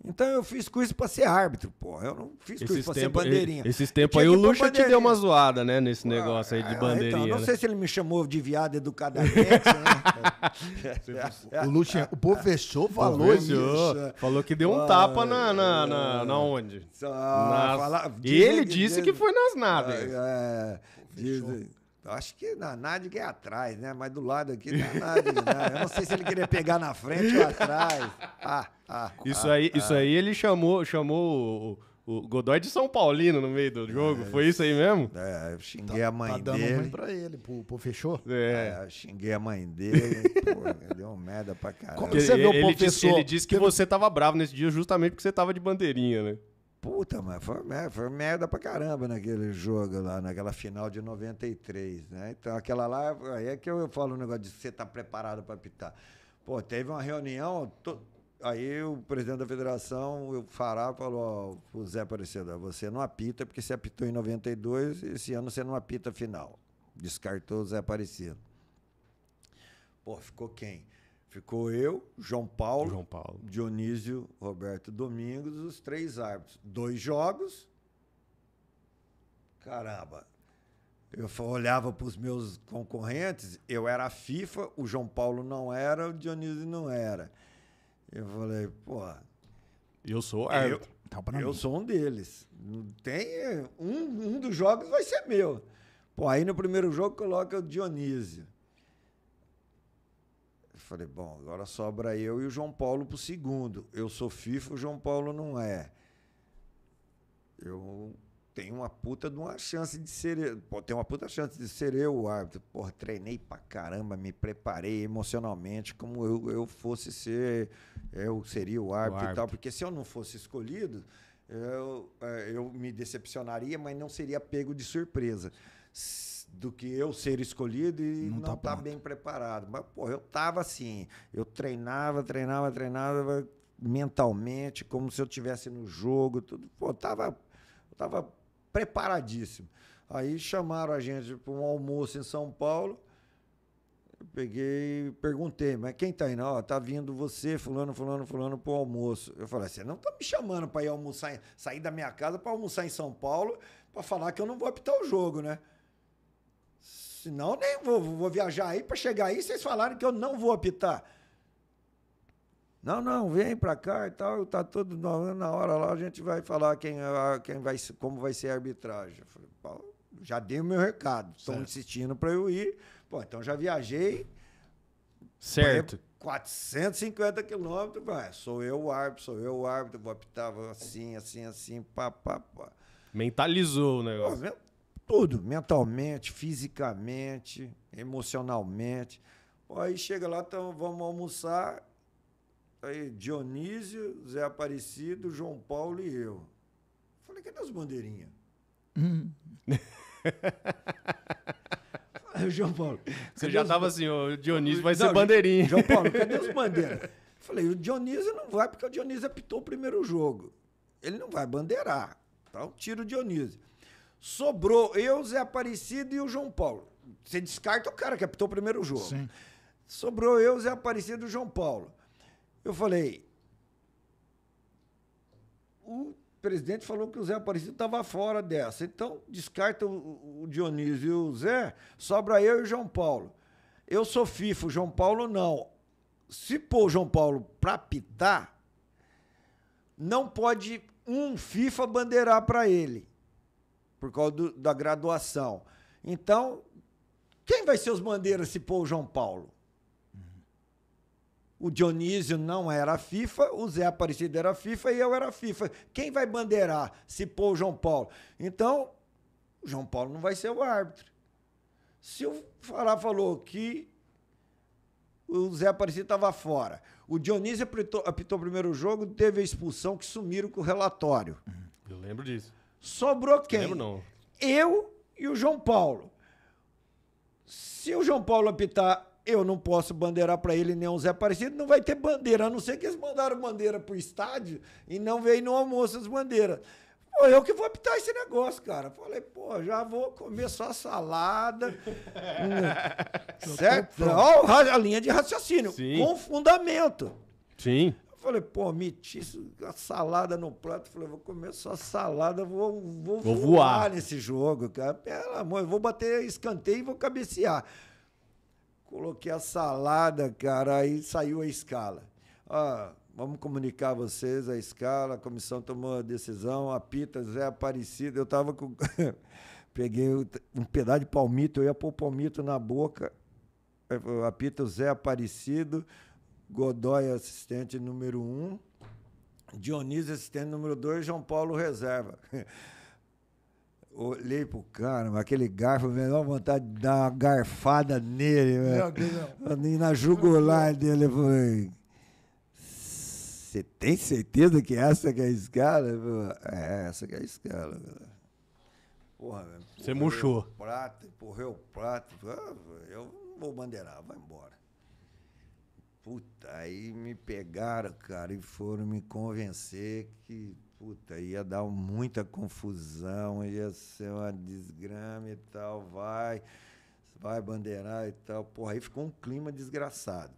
Então eu fiz curso para ser árbitro, pô. Eu não fiz curso para ser bandeirinha. Esses tempos aí o Lucha te deu uma zoada, né? Nesse ah, negócio ah, aí de ah, então, bandeirinha. Então, não né? sei se ele me chamou de viado educadamente. né? o Lucha, o povo fechou, falou isso. Falou que deu um tapa na, na, na, na ah, onde? e nas... fala, ele disse que foi nas naves. É, é, Acho que na Nádiga é atrás, né? Mas do lado aqui não é Nádiga, né? Eu não sei se ele queria pegar na frente ou atrás. Ah, ah, isso, ah, aí, ah. isso aí ele chamou, chamou o, o, Godoy de São Paulino no meio do é, jogo. É, Foi isso aí mesmo? É, eu xinguei tá, a tá mãe dele. tá dando dele. Ruim pra ele, pô, pô fechou? É. é. eu xinguei a mãe dele, pô, deu um merda pra caralho. Como você viu o professor? Disse, ele disse que você tava bravo nesse dia justamente porque você tava de bandeirinha, né? puta, mas foi, né, foi merda pra caramba naquele jogo lá, naquela final de 93, né? Então aquela lá, aí é que eu falo o um negócio de você estar tá preparado para apitar Pô, teve uma reunião, aí o presidente da federação, o Fará, falou, ó, o Zé Aparecida, você não apita porque você apitou em 92 e esse ano você não apita final. Descartou o Zé Aparecido. Pô, ficou quem? Ficou eu, João Paulo, João Paulo, Dionísio, Roberto Domingos, os três árbitros. Dois jogos. Caramba. Eu olhava para os meus concorrentes, eu era a FIFA, o João Paulo não era, o Dionísio não era. Eu falei, pô. Eu sou árbitro. Então eu, tá eu sou um deles. Tem, um, um dos jogos vai ser meu. Pô, aí no primeiro jogo coloca o Dionísio. Falei, bom, agora sobra eu e o João Paulo pro segundo. Eu sou FIFA, o João Paulo não é. Eu tenho uma puta de uma chance de ser. Pô, tenho uma puta chance de ser eu o árbitro. Porra, treinei pra caramba, me preparei emocionalmente como eu, eu fosse ser. Eu seria o árbitro, o árbitro e tal. Porque se eu não fosse escolhido, eu, é, eu me decepcionaria, mas não seria pego de surpresa do que eu ser escolhido e não, não tá, tá bem preparado. Mas, pô, eu tava assim, eu treinava, treinava, treinava mentalmente, como se eu tivesse no jogo, tudo. Pô, eu tava, eu tava preparadíssimo. Aí chamaram a gente para um almoço em São Paulo. Eu peguei, e perguntei, mas quem tá indo? Ó, tá vindo você, fulano, fulano, fulano, pro almoço. Eu falei, você assim, não tá me chamando para ir almoçar, sair da minha casa para almoçar em São Paulo, para falar que eu não vou apitar o jogo, né? Senão nem vou, vou viajar aí para chegar aí vocês falaram que eu não vou apitar. Não, não, vem para cá e tal, tá tudo na hora lá, a gente vai falar quem, quem vai, como vai ser a arbitragem. Eu falei, já dei o meu recado, estão insistindo para eu ir. Pô, então já viajei. Certo. 450 quilômetros, sou eu o árbitro, sou eu o árbitro, vou apitar vou assim, assim, assim, pá, pá, pá. Mentalizou o negócio. Pô, tudo, mentalmente, fisicamente, emocionalmente. aí chega lá, então vamos almoçar. Aí Dionísio, Zé Aparecido, João Paulo e eu. Falei, cadê as bandeirinhas? Hum. João Paulo. Você já estava assim, o Dionísio vai não, ser bandeirinha. João Paulo, cadê as bandeiras? Falei, o Dionísio não vai, porque o Dionísio apitou o primeiro jogo. Ele não vai bandeirar. Então, tá, tira o Dionísio. Sobrou eu, Zé Aparecido e o João Paulo. Você descarta o cara que apitou o primeiro jogo. Sim. Sobrou eu, Zé Aparecido e o João Paulo. Eu falei. O presidente falou que o Zé Aparecido estava fora dessa. Então, descarta o, Dionísio e o Zé, sobra eu e o João Paulo. Eu sou FIFO, João Paulo não. Se pôr o João Paulo para apitar, não pode um FIFA bandeirar para ele por causa do, da graduação. Então, quem vai ser os bandeiras se pôr o João Paulo? O Dionísio não era FIFA, o Zé Aparecido era FIFA e eu era FIFA. Quem vai bandeirar se pôr o João Paulo? Então, o João Paulo não vai ser o árbitro. Se o Fará falou que o Zé Aparecido estava fora, o Dionísio apitou, apitou o primeiro jogo, teve a expulsão que sumiram com o relatório. Eu lembro disso. Sobrou quem? Lembro não. Eu e o João Paulo. Se o João Paulo apitar, eu não posso bandeirar para ele nem um Zé Parecido, não vai ter bandeira, a não ser que eles mandaram bandeira pro estádio e não veio no almoço as bandeiras. Pô, eu que vou apitar esse negócio, cara. Falei, pô, já vou comer só salada. Certo? Olha a linha de raciocínio. Sim. Com fundamento. Sim. Falei, pô, metiço, a salada no prato. Falei, vou comer só salada, vou, vou, vou voar. voar nesse jogo, cara. Pelo amor, vou bater escanteio e vou cabecear. Coloquei a salada, cara, aí saiu a escala. Ah, vamos comunicar a vocês a escala, a comissão tomou a decisão, a Pita, Zé Aparecido, eu tava com... Peguei um pedaço de palmito, eu ia pôr palmito na boca, apita o Zé Aparecido, Godoy, é assistente número um. Dionísio, é assistente número dois. João Paulo, reserva. Olhei pro cara, mas aquele garfo, menor vontade de dar uma garfada nele, velho. Na jugular dele, Você tem certeza que essa que é a escala? é, essa que é a escala, Porra, Você murchou. prato, empurrei o prato. Eu não vou bandeirar, vai embora. Puta, aí me pegaram, cara, e foram me convencer que, puta, ia dar muita confusão, ia ser uma desgrama e tal, vai, vai bandeirar e tal. Porra, aí ficou um clima desgraçado.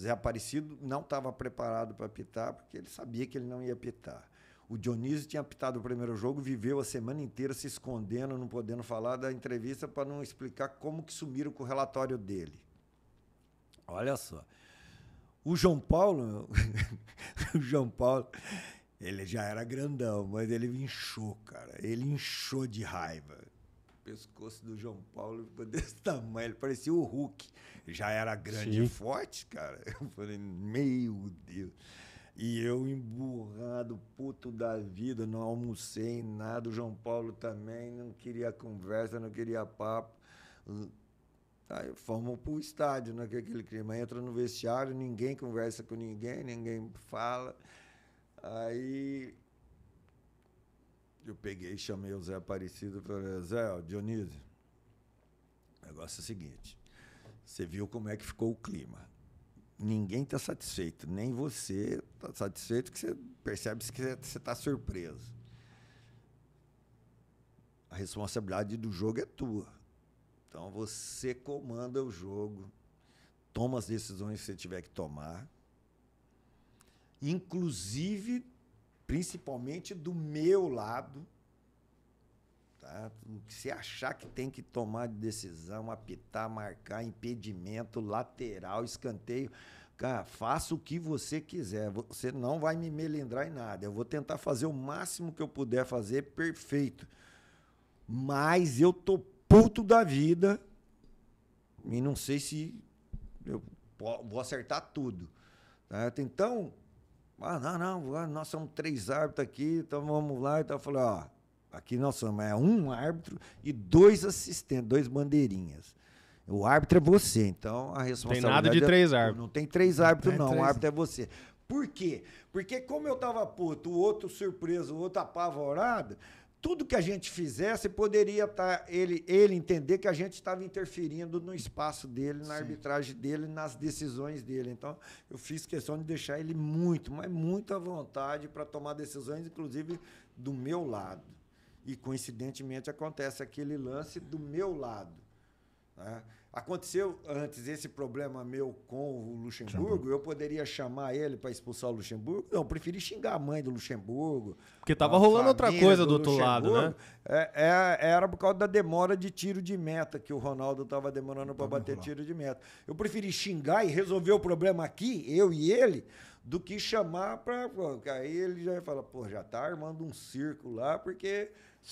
Zé Aparecido não estava preparado para pitar, porque ele sabia que ele não ia pitar. O Dionísio tinha pitado o primeiro jogo, viveu a semana inteira se escondendo, não podendo falar da entrevista para não explicar como que sumiram com o relatório dele. Olha só. O João Paulo, o João Paulo, ele já era grandão, mas ele inchou, cara. Ele inchou de raiva. O pescoço do João Paulo ficou desse tamanho, ele parecia o Hulk. Já era grande Sim. e forte, cara. Eu falei, meu Deus. E eu emburrado, puto da vida, não almocei nada. O João Paulo também não queria conversa, não queria papo. Aí formam o estádio, né? É aquele clima. Entra no vestiário, ninguém conversa com ninguém, ninguém fala. Aí eu peguei e chamei o Zé Aparecido e falei, Zé, Dionísio, o negócio é o seguinte, você viu como é que ficou o clima. Ninguém está satisfeito, nem você está satisfeito, que você percebe que você está surpreso. A responsabilidade do jogo é tua então você comanda o jogo, toma as decisões que você tiver que tomar, inclusive, principalmente do meu lado. Tá? Se achar que tem que tomar decisão, apitar, marcar, impedimento, lateral, escanteio, cara, faça o que você quiser. Você não vai me melindrar em nada. Eu vou tentar fazer o máximo que eu puder fazer perfeito. Mas eu tô puto da vida. E não sei se eu vou acertar tudo. Certo? Tá? Então, ah, não, não, ah, nós somos três árbitros aqui, então vamos lá. Então eu falei, ó, aqui nós somos é um árbitro e dois assistentes, dois bandeirinhas. O árbitro é você, então a responsabilidade. Tem nada de é três árbitros. não tem três árbitros, não. não. Três. O árbitro é você. Por quê? Porque como eu tava puto, o outro surpreso, o outro apavorado, tudo que a gente fizesse poderia estar tá, ele, ele entender que a gente estava interferindo no espaço dele, na Sim. arbitragem dele, nas decisões dele. Então, eu fiz questão de deixar ele muito, mas muito à vontade para tomar decisões, inclusive do meu lado. E coincidentemente acontece aquele lance do meu lado. Né? Aconteceu antes esse problema meu com o Luxemburgo, eu poderia chamar ele para expulsar o Luxemburgo? Não, preferi xingar a mãe do Luxemburgo. Porque tava rolando outra coisa do, do outro lado, né? É, é, era por causa da demora de tiro de meta, que o Ronaldo tava demorando para bater rolar. tiro de meta. Eu preferi xingar e resolver o problema aqui, eu e ele, do que chamar para. Aí ele já fala, pô, já tá armando um círculo lá, porque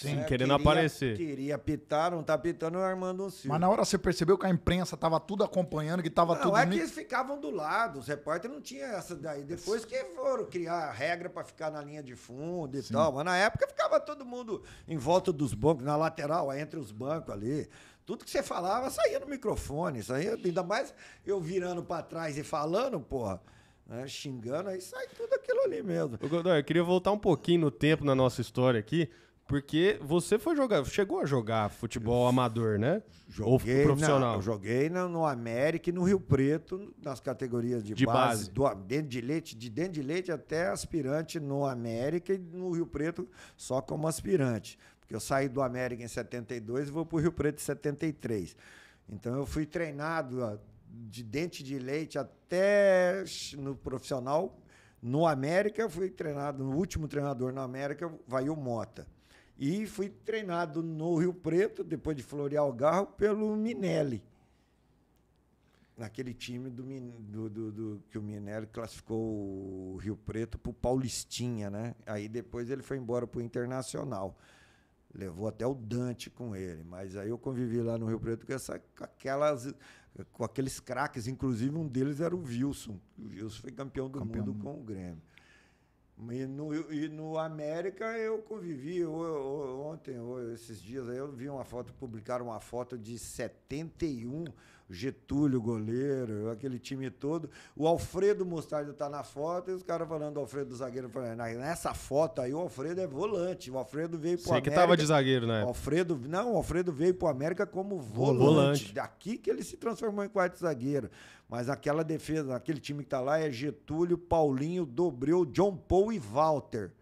Sim, né? querendo queria, aparecer. Queria apitar, não tá apitando, é o Armando Silva. Mas na hora você percebeu que a imprensa tava tudo acompanhando, que tava não, tudo... Não, é que eles ficavam do lado, os repórteres não tinham essa daí. Depois que foram criar regra para ficar na linha de fundo e Sim. tal, mas na época ficava todo mundo em volta dos bancos, na lateral, entre os bancos ali. Tudo que você falava saía no microfone, saía, ainda mais eu virando para trás e falando, porra. Né, xingando, aí sai tudo aquilo ali mesmo. Godoy, eu queria voltar um pouquinho no tempo na nossa história aqui, porque você foi jogar, chegou a jogar futebol amador, né? Joguei Ou profissional. Na, joguei no, no América e no Rio Preto, nas categorias de, de base, base. Do, de leite, de dentro de leite até aspirante no América e no Rio Preto só como aspirante. Porque eu saí do América em 72 e vou para o Rio Preto em 73. Então eu fui treinado de dente de leite até no profissional. No América, eu fui treinado, no último treinador no América, vai o Mota. E fui treinado no Rio Preto, depois de garro, pelo Minelli. Naquele time do, do, do, do que o Minelli classificou o Rio Preto para o Paulistinha, né? Aí depois ele foi embora para o Internacional. Levou até o Dante com ele. Mas aí eu convivi lá no Rio Preto com, essa, com aquelas, com aqueles craques. Inclusive um deles era o Wilson. O Wilson foi campeão do campeão. mundo com o Grêmio. E no, e no América eu convivi ontem, esses dias aí, eu vi uma foto, publicaram uma foto de 71 Getúlio, goleiro, aquele time todo. O Alfredo Mostarda tá na foto e os caras falando do Alfredo zagueiro. Falando, nessa foto aí, o Alfredo é volante. O Alfredo veio pro Sei América. Sei que tava de zagueiro, né? Alfredo, não, o Alfredo veio pro América como volante. volante. Daqui que ele se transformou em quarto zagueiro. Mas aquela defesa, aquele time que tá lá é Getúlio, Paulinho, Dobreu, John Paul e Walter.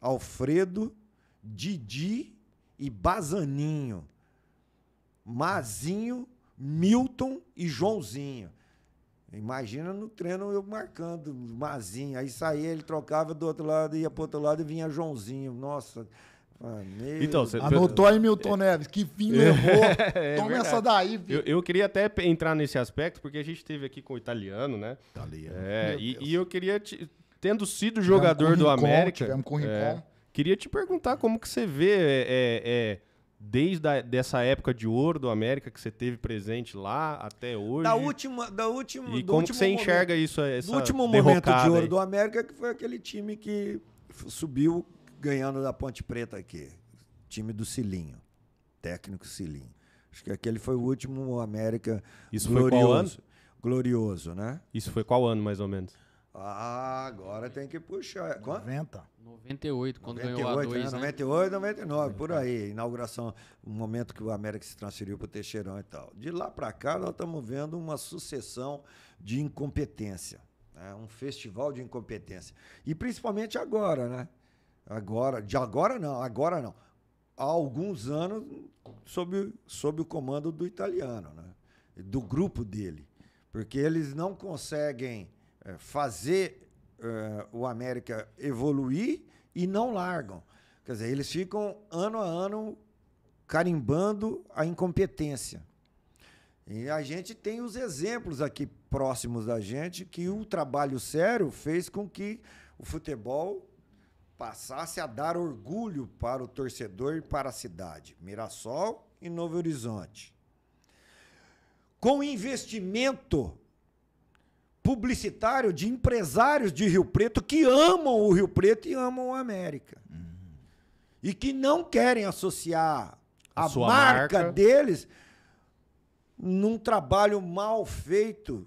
Alfredo, Didi e Bazaninho. Mazinho Milton e Joãozinho. Imagina no treino eu marcando Mazinho. Aí saía, ele trocava do outro lado, ia pro outro lado e vinha Joãozinho. Nossa. Ah, Então, cê... Anotou aí, Milton é... Neves, que fim levou. É, é Toma é essa daí, filho. Eu, eu, queria até entrar nesse aspecto, porque a gente esteve aqui com o italiano, né? Italiano. É, e, e, eu queria, te... tendo sido jogador do América. com o é, queria te perguntar como que você vê desde a, dessa época de ouro do América que você teve presente lá até hoje. Da última, da última. E como último você momento, enxerga isso? Essa do último momento de ouro aí. do América que foi aquele time que subiu ganhando da Ponte Preta aqui, time do Cilinho, técnico Cilinho. Acho que aquele foi o último América. Isso glorioso, foi qual ano? Glorioso, né? Isso foi qual ano mais ou menos? Ah, agora tem que puxar. Quanto? 90. 98, quando 98, ganhou a 2, né? 98, 99, né? por aí. Inauguração, o momento que o América se transferiu para o Teixeirão e tal. De lá para cá, nós estamos vendo uma sucessão de incompetência. Né? Um festival de incompetência. E principalmente agora, né? Agora, de agora não, agora não. Há alguns anos, sob, sob o comando do italiano, né? Do grupo dele. Porque eles não conseguem eh, fazer uh, o América evoluir e não largam. Quer dizer, eles ficam ano a ano carimbando a incompetência. E a gente tem os exemplos aqui próximos da gente que o trabalho sério fez com que o futebol passasse a dar orgulho para o torcedor e para a cidade. Mirassol e Novo Horizonte. Com investimento publicitário de empresários de Rio Preto que amam o Rio Preto e amam a América. Uhum. E que não querem associar a, a marca, marca deles num trabalho mal feito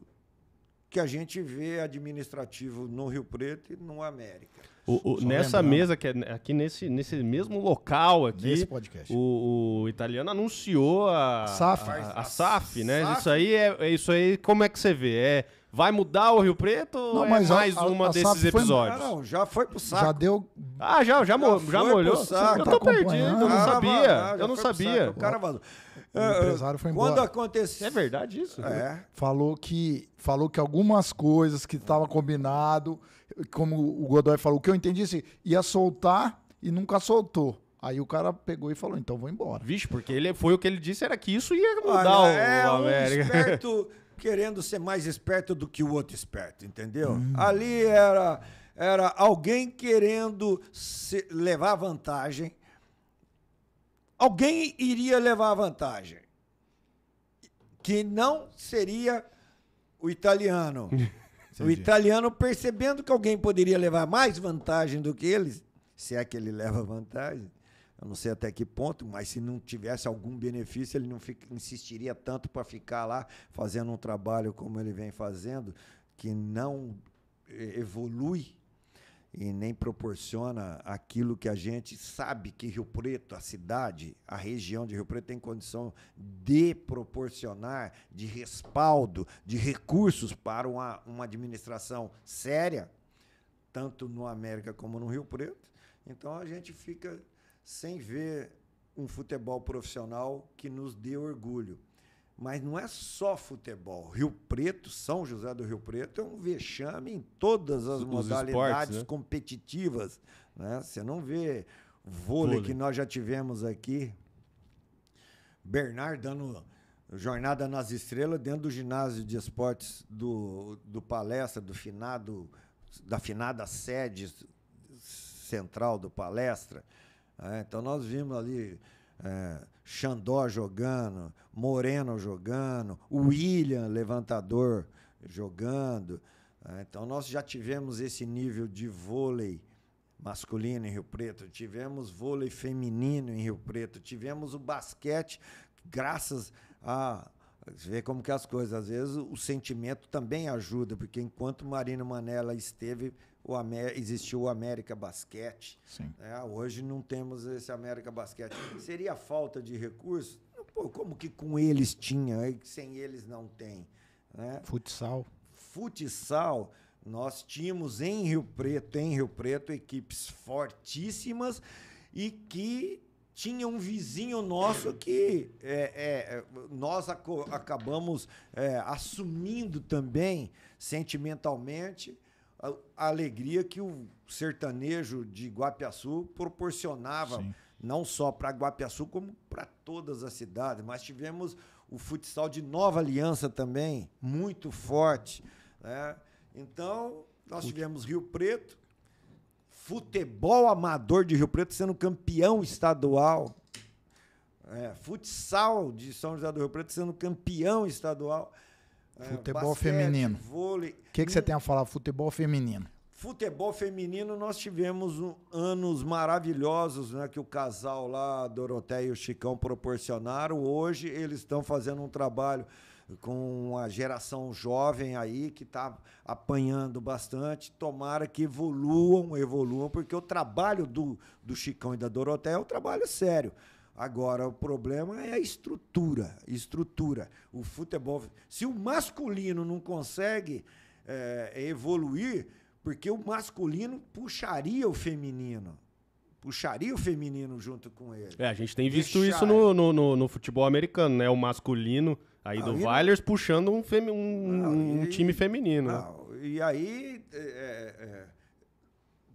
que a gente vê administrativo no Rio Preto e no América. O, o, nessa lembrar. mesa, que é aqui nesse, nesse mesmo local aqui, nesse podcast. O, o italiano anunciou a, a SAF, a, a, SAF, né? SAF. Isso aí é, é isso aí, como é que você vê? É Vai mudar o Rio Preto não, ou é mas mais a- uma a desses foi- episódios? Não, já foi pro saco. Já deu. Ah, já, já, Já já molhou? saco. Eu tô tá perdido, eu não sabia. já eu não sabia. O cara vazou. O ah, empresário foi Quando embora. aconteceu... É verdade isso? É. Falou que, falou que algumas coisas que estava combinado, como o Godoy falou, o que eu entendi assim, ia soltar e nunca soltou. Aí o cara pegou e falou: então vou embora. Vixe, porque ele foi o que ele disse era que isso ia mudar Olha, o, é o um América. esperto querendo ser mais esperto do que o outro esperto, entendeu? Hum. Ali era, era alguém querendo se, levar vantagem. Alguém iria levar vantagem. Que não seria o italiano. o italiano percebendo que alguém poderia levar mais vantagem do que eles, se é que ele leva vantagem, eu não sei até que ponto, mas se não tivesse algum benefício, ele não fica, insistiria tanto para ficar lá fazendo um trabalho como ele vem fazendo, que não evolui e nem proporciona aquilo que a gente sabe que Rio Preto, a cidade, a região de Rio Preto tem condição de proporcionar, de respaldo, de recursos para uma, uma administração séria, tanto no América como no Rio Preto. Então a gente fica sem ver um futebol profissional que nos dê orgulho. Mas não é só futebol. Rio Preto, São José do Rio Preto, é um vexame em todas as Os modalidades esportes, né? competitivas. Né? Você não vê vôlei, vôlei que nós já tivemos aqui. Bernard dando Jornada nas Estrelas dentro do ginásio de esportes do, do palestra, do finado, da finada sede central do palestra. É, então nós vimos ali é, Xandó jogando, Moreno jogando, William levantador jogando. É, então nós já tivemos esse nível de vôlei masculino em Rio Preto, tivemos vôlei feminino em Rio Preto, tivemos o basquete, graças a você vê como que é as coisas, às vezes o sentimento também ajuda, porque enquanto Marina Manela esteve o Amer... existiu o América Basquete. Né? Hoje não temos esse América Basquete. Seria falta de recursos? Pô, como que com eles tinha, sem eles não tem? Né? Futsal. Futsal, nós tínhamos em Rio Preto, em Rio Preto, equipes fortíssimas e que tinha um vizinho nosso que é, é, nós acabamos é, assumindo também sentimentalmente a, alegria que o sertanejo de Guapiaçu proporcionava, Sim. não só para Guapiaçu, como para todas as cidades. Mas tivemos o futsal de Nova Aliança também, muito forte. Né? Então, nós tivemos Rio Preto, futebol amador de Rio Preto sendo campeão estadual. É, futsal de São José do Rio Preto sendo campeão estadual. É, Futebol basquete, feminino. Vôlei. O que, que você tem a falar? Futebol feminino. Futebol feminino, nós tivemos um, anos maravilhosos né, que o casal lá, Doroteia e o Chicão, proporcionaram. Hoje eles estão fazendo um trabalho com a geração jovem aí que está apanhando bastante. Tomara que evoluam, evoluam, porque o trabalho do, do Chicão e da Doroteia é um trabalho sério. Agora, o problema é a estrutura. Estrutura. O futebol. Se o masculino não consegue é, evoluir, porque o masculino puxaria o feminino. Puxaria o feminino junto com ele. É, a gente tem visto Deixar... isso no, no, no, no futebol americano, né? O masculino. Aí do Valers puxando um, femi... um, não, um e... time feminino. Né? E aí é, é,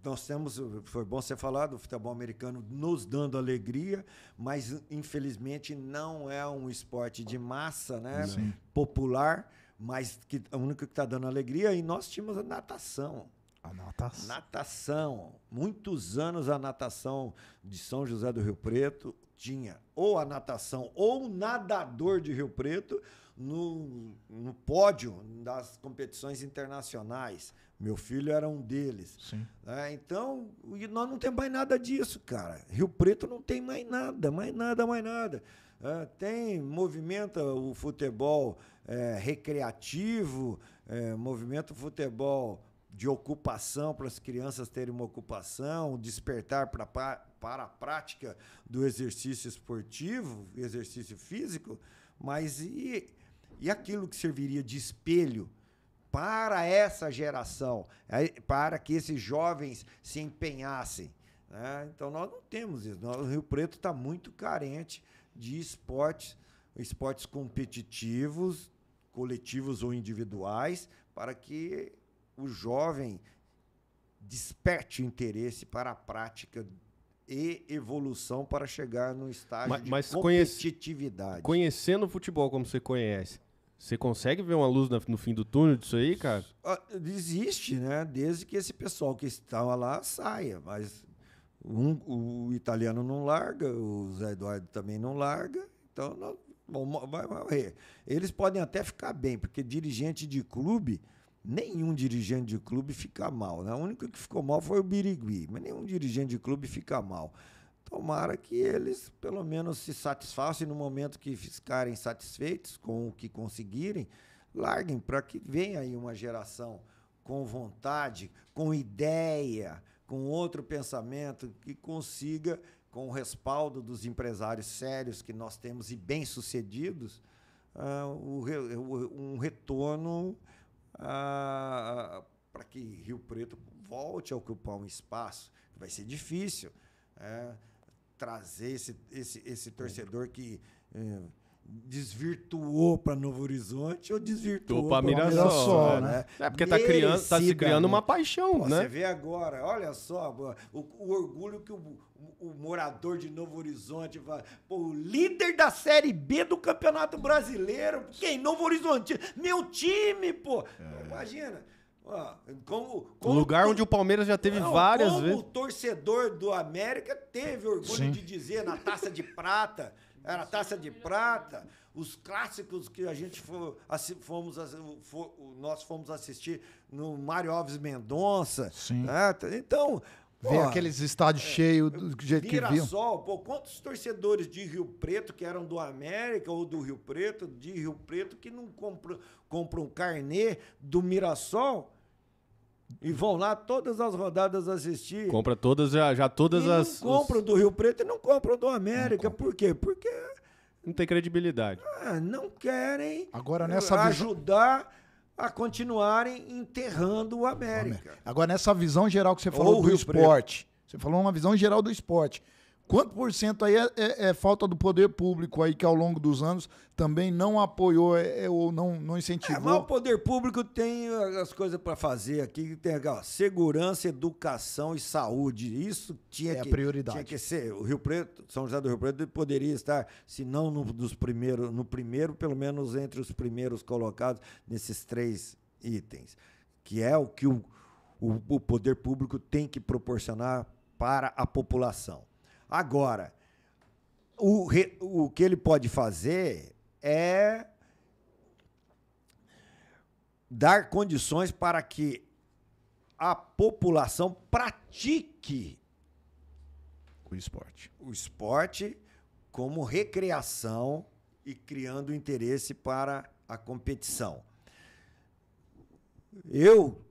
nós temos, foi bom você falar do futebol americano nos dando alegria, mas infelizmente não é um esporte de massa, né? Sim. Popular, mas que é o único que está dando alegria. E nós tínhamos a natação. A natação. Natação. Muitos anos a natação de São José do Rio Preto tinha ou a natação ou o nadador de Rio Preto no, no pódio das competições internacionais. Meu filho era um deles. É, então, nós não temos mais nada disso, cara. Rio Preto não tem mais nada, mais nada, mais nada. É, tem, movimenta o futebol é, recreativo, é, movimenta o futebol de ocupação para as crianças terem uma ocupação, despertar pra, para a prática do exercício esportivo, exercício físico, mas e, e aquilo que serviria de espelho para essa geração, para que esses jovens se empenhassem. Né? Então nós não temos isso. o Rio Preto está muito carente de esportes, esportes competitivos, coletivos ou individuais, para que o jovem desperte o interesse para a prática e evolução para chegar no estágio mas, mas de competitividade. Conhece, conhecendo o futebol como você conhece, você consegue ver uma luz no fim do túnel disso aí, cara? Ah, existe, né? Desde que esse pessoal que estava lá saia. Mas um, o italiano não larga, o Zé Eduardo também não larga, então vai morrer. Eles podem até ficar bem, porque dirigente de clube, nenhum dirigente de clube fica mal. Né? O único que ficou mal foi o Birigui, mas nenhum dirigente de clube fica mal. Tomara que eles, pelo menos, se satisfaçam e no momento que ficarem satisfeitos com o que conseguirem, larguem para que venha aí uma geração com vontade, com ideia, com outro pensamento que consiga, com o respaldo dos empresários sérios que nós temos e bem-sucedidos, uh, um retorno uh, ah, ah, para que Rio Preto volte a ocupar um espaço que vai ser difícil. É, trazer esse, esse, esse torcedor que é, desvirtuou para Novo Horizonte ou desvirtuou para Mirassol, Mirassol né? né? É porque está criando, tá se criando uma né? paixão, Pô, né? Você vê agora, olha só, o, o orgulho que o, o, morador de Novo Horizonte vai, Pô, o líder da Série B do Campeonato Brasileiro, quem? Novo Horizonte, meu time, pô. É. Imagina. Ah, como, como lugar onde o Palmeiras já teve não, várias como vezes. O torcedor do América teve orgulho Sim. de dizer na taça de prata, era taça de prata, os clássicos que a gente for, fomos, for, nós fomos assistir no Mário Alves Mendonça. Sim. Né? Então. Ver aqueles estádios é, cheios do jeito que viu Mirassol, pô, quantos torcedores de Rio Preto que eram do América ou do Rio Preto, de Rio Preto, que não compram, compram carnê do Mirassol e vão lá todas as rodadas assistir. Compra todas, já, já todas e as. Não compram os... do Rio Preto e não compram do América. Por quê? Porque. Não tem credibilidade. Ah, não querem Agora, nessa ajudar a continuarem enterrando o América. Agora, nessa visão geral que você falou do esporte. Preto. Você falou uma visão geral do esporte. Quanto por cento aí é, é, é, falta do poder público aí que ao longo dos anos também não apoiou é, é ou não, não é, incentivou? mas o poder público tem as coisas para fazer aqui, tem segurança, educação e saúde. Isso tinha é que, a prioridade. Tinha que ser o Rio Preto, São José do Rio Preto poderia estar, se não no, dos primeiros, no primeiro, pelo menos entre os primeiros colocados nesses três itens, que é o que o, o, o poder público tem que proporcionar para a população. Agora, o, re, o que ele pode fazer é dar condições para que a população pratique o esporte. O esporte como recreação e criando interesse para a competição. Eu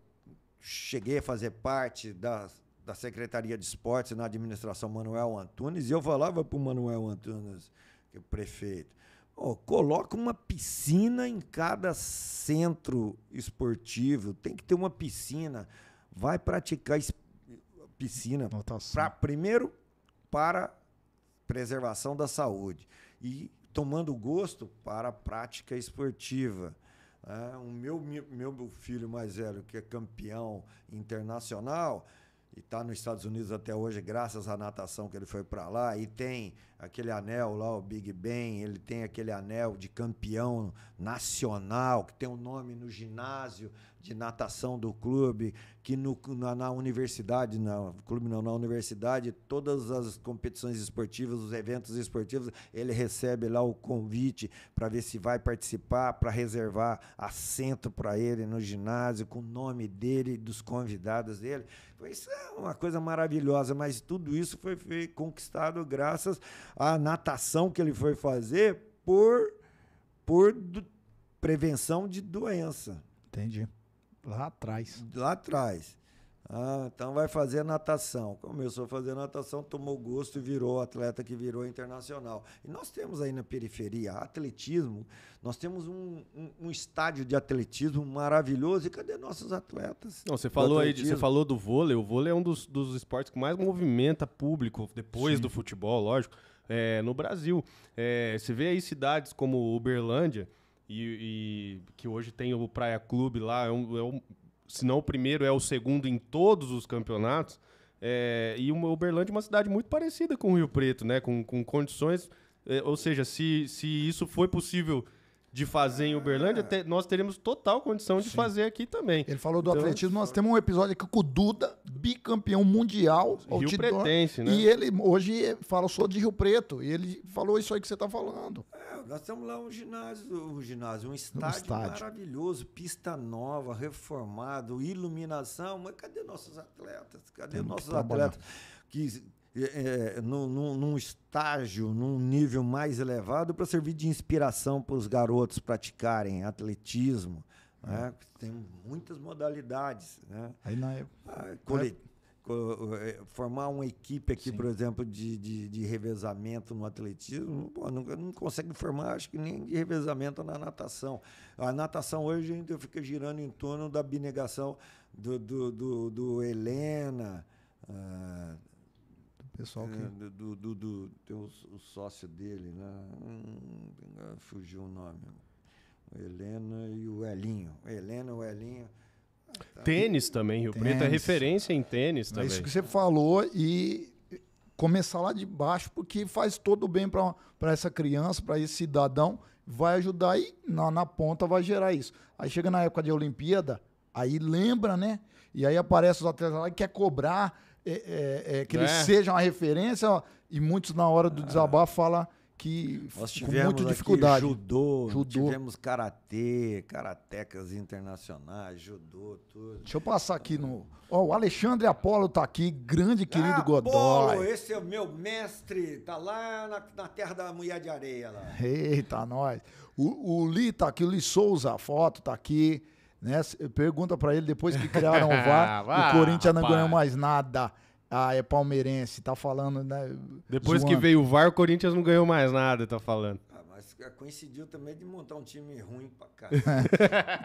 cheguei a fazer parte das da Secretaria de Esportes na administração Manuel Antunes, e eu falava para o Manuel Antunes, que é o prefeito, oh, coloca uma piscina em cada centro esportivo, tem que ter uma piscina, vai praticar piscina, pra, primeiro para preservação da saúde e tomando gosto para a prática esportiva. Ah, o meu, meu filho mais velho, que é campeão internacional, e está nos Estados Unidos até hoje, graças à natação que ele foi para lá, e tem aquele anel lá, o Big Ben, ele tem aquele anel de campeão nacional, que tem o um nome no ginásio de natação do clube, que no, na, na universidade, na clube não, na universidade, todas as competições esportivas, os eventos esportivos, ele recebe lá o convite para ver se vai participar, para reservar assento para ele no ginásio, com o nome dele, dos convidados dele. Isso é uma coisa maravilhosa, mas tudo isso foi, foi conquistado graças à natação que ele foi fazer por, por do, prevenção de doença. Entendi. Lá atrás. Lá atrás. Ah, então vai fazer natação. Começou a fazer natação, tomou gosto e virou atleta que virou internacional. E nós temos aí na periferia atletismo, nós temos um, um, um estádio de atletismo maravilhoso. E cadê nossos atletas? Não, você falou aí, você falou do vôlei. O vôlei é um dos, dos esportes que mais movimenta público, depois Sim. do futebol, lógico, é, no Brasil. É, você vê aí cidades como Uberlândia e, e, que hoje tem o Praia Clube lá, é um, é um, se não o primeiro, é o segundo em todos os campeonatos. É, e o Uberlândia é uma cidade muito parecida com o Rio Preto, né? Com, com condições. É, ou seja, se, se isso foi possível de fazer em Uberlândia, te, nós teremos total condição de Sim. fazer aqui também. Ele falou do então, atletismo, nós temos um episódio aqui com o Duda, bicampeão mundial, Rio outdoor, Pretense, né? E ele hoje fala, sou de Rio Preto, e ele falou isso aí que você está falando. É, nós temos lá um ginásio, um ginásio, um estádio, um estádio. maravilhoso, pista nova, reformado, iluminação, mas cadê nossos atletas? Cadê temos nossos atletas? que é, é num, num, estágio, num nível mais elevado, para servir de inspiração para os garotos praticarem atletismo. Né? É. Né? Tem muitas modalidades. Né? Aí na ah, época. É, formar uma equipe aqui, Sim. por exemplo, de, de, de, revezamento no atletismo, pô, não, não consegue formar, acho que nem de revezamento na natação. A natação hoje ainda fica girando em torno da abnegação do, do, do, do Helena. Uh, Pessoal é, que. É, do, do, do, tem o, o sócio dele né hum, fugiu o nome. O Helena e o Elinho. Helena, o Elinho. Ah, tá. Tênis também, Rio tênis. Preto é referência em tênis é também. É isso que você falou e começar lá de baixo, porque faz todo o bem para essa criança, para esse cidadão, vai ajudar e na, na ponta vai gerar isso. Aí chega na época de Olimpíada, aí lembra, né? E aí aparece os atletas lá que quer cobrar é, é, é, que eles né? sejam uma referência, e muitos na hora do desabafo falam que Nós tivemos com muita dificuldade. Judô, judô, tivemos karatê, karatecas internacionais, judô, tudo. Deixa eu passar aqui no. oh, o Alexandre Apolo tá aqui, grande ah, querido ah, Godoy. Apolo, esse é o meu mestre, tá lá na, na terra da mulher de areia lá. Eita, nós. O, o Li tá aqui, o Li Souza, a foto tá aqui. Né? Pergunta para ele depois que criaram o VAR, o ah, Corinthians não ganhou mais nada. Ah, é palmeirense, tá falando. Né, depois zoando. que veio o VAR, o Corinthians não ganhou mais nada, tá falando. Ah, mas coincidiu também de montar um time ruim pra cá.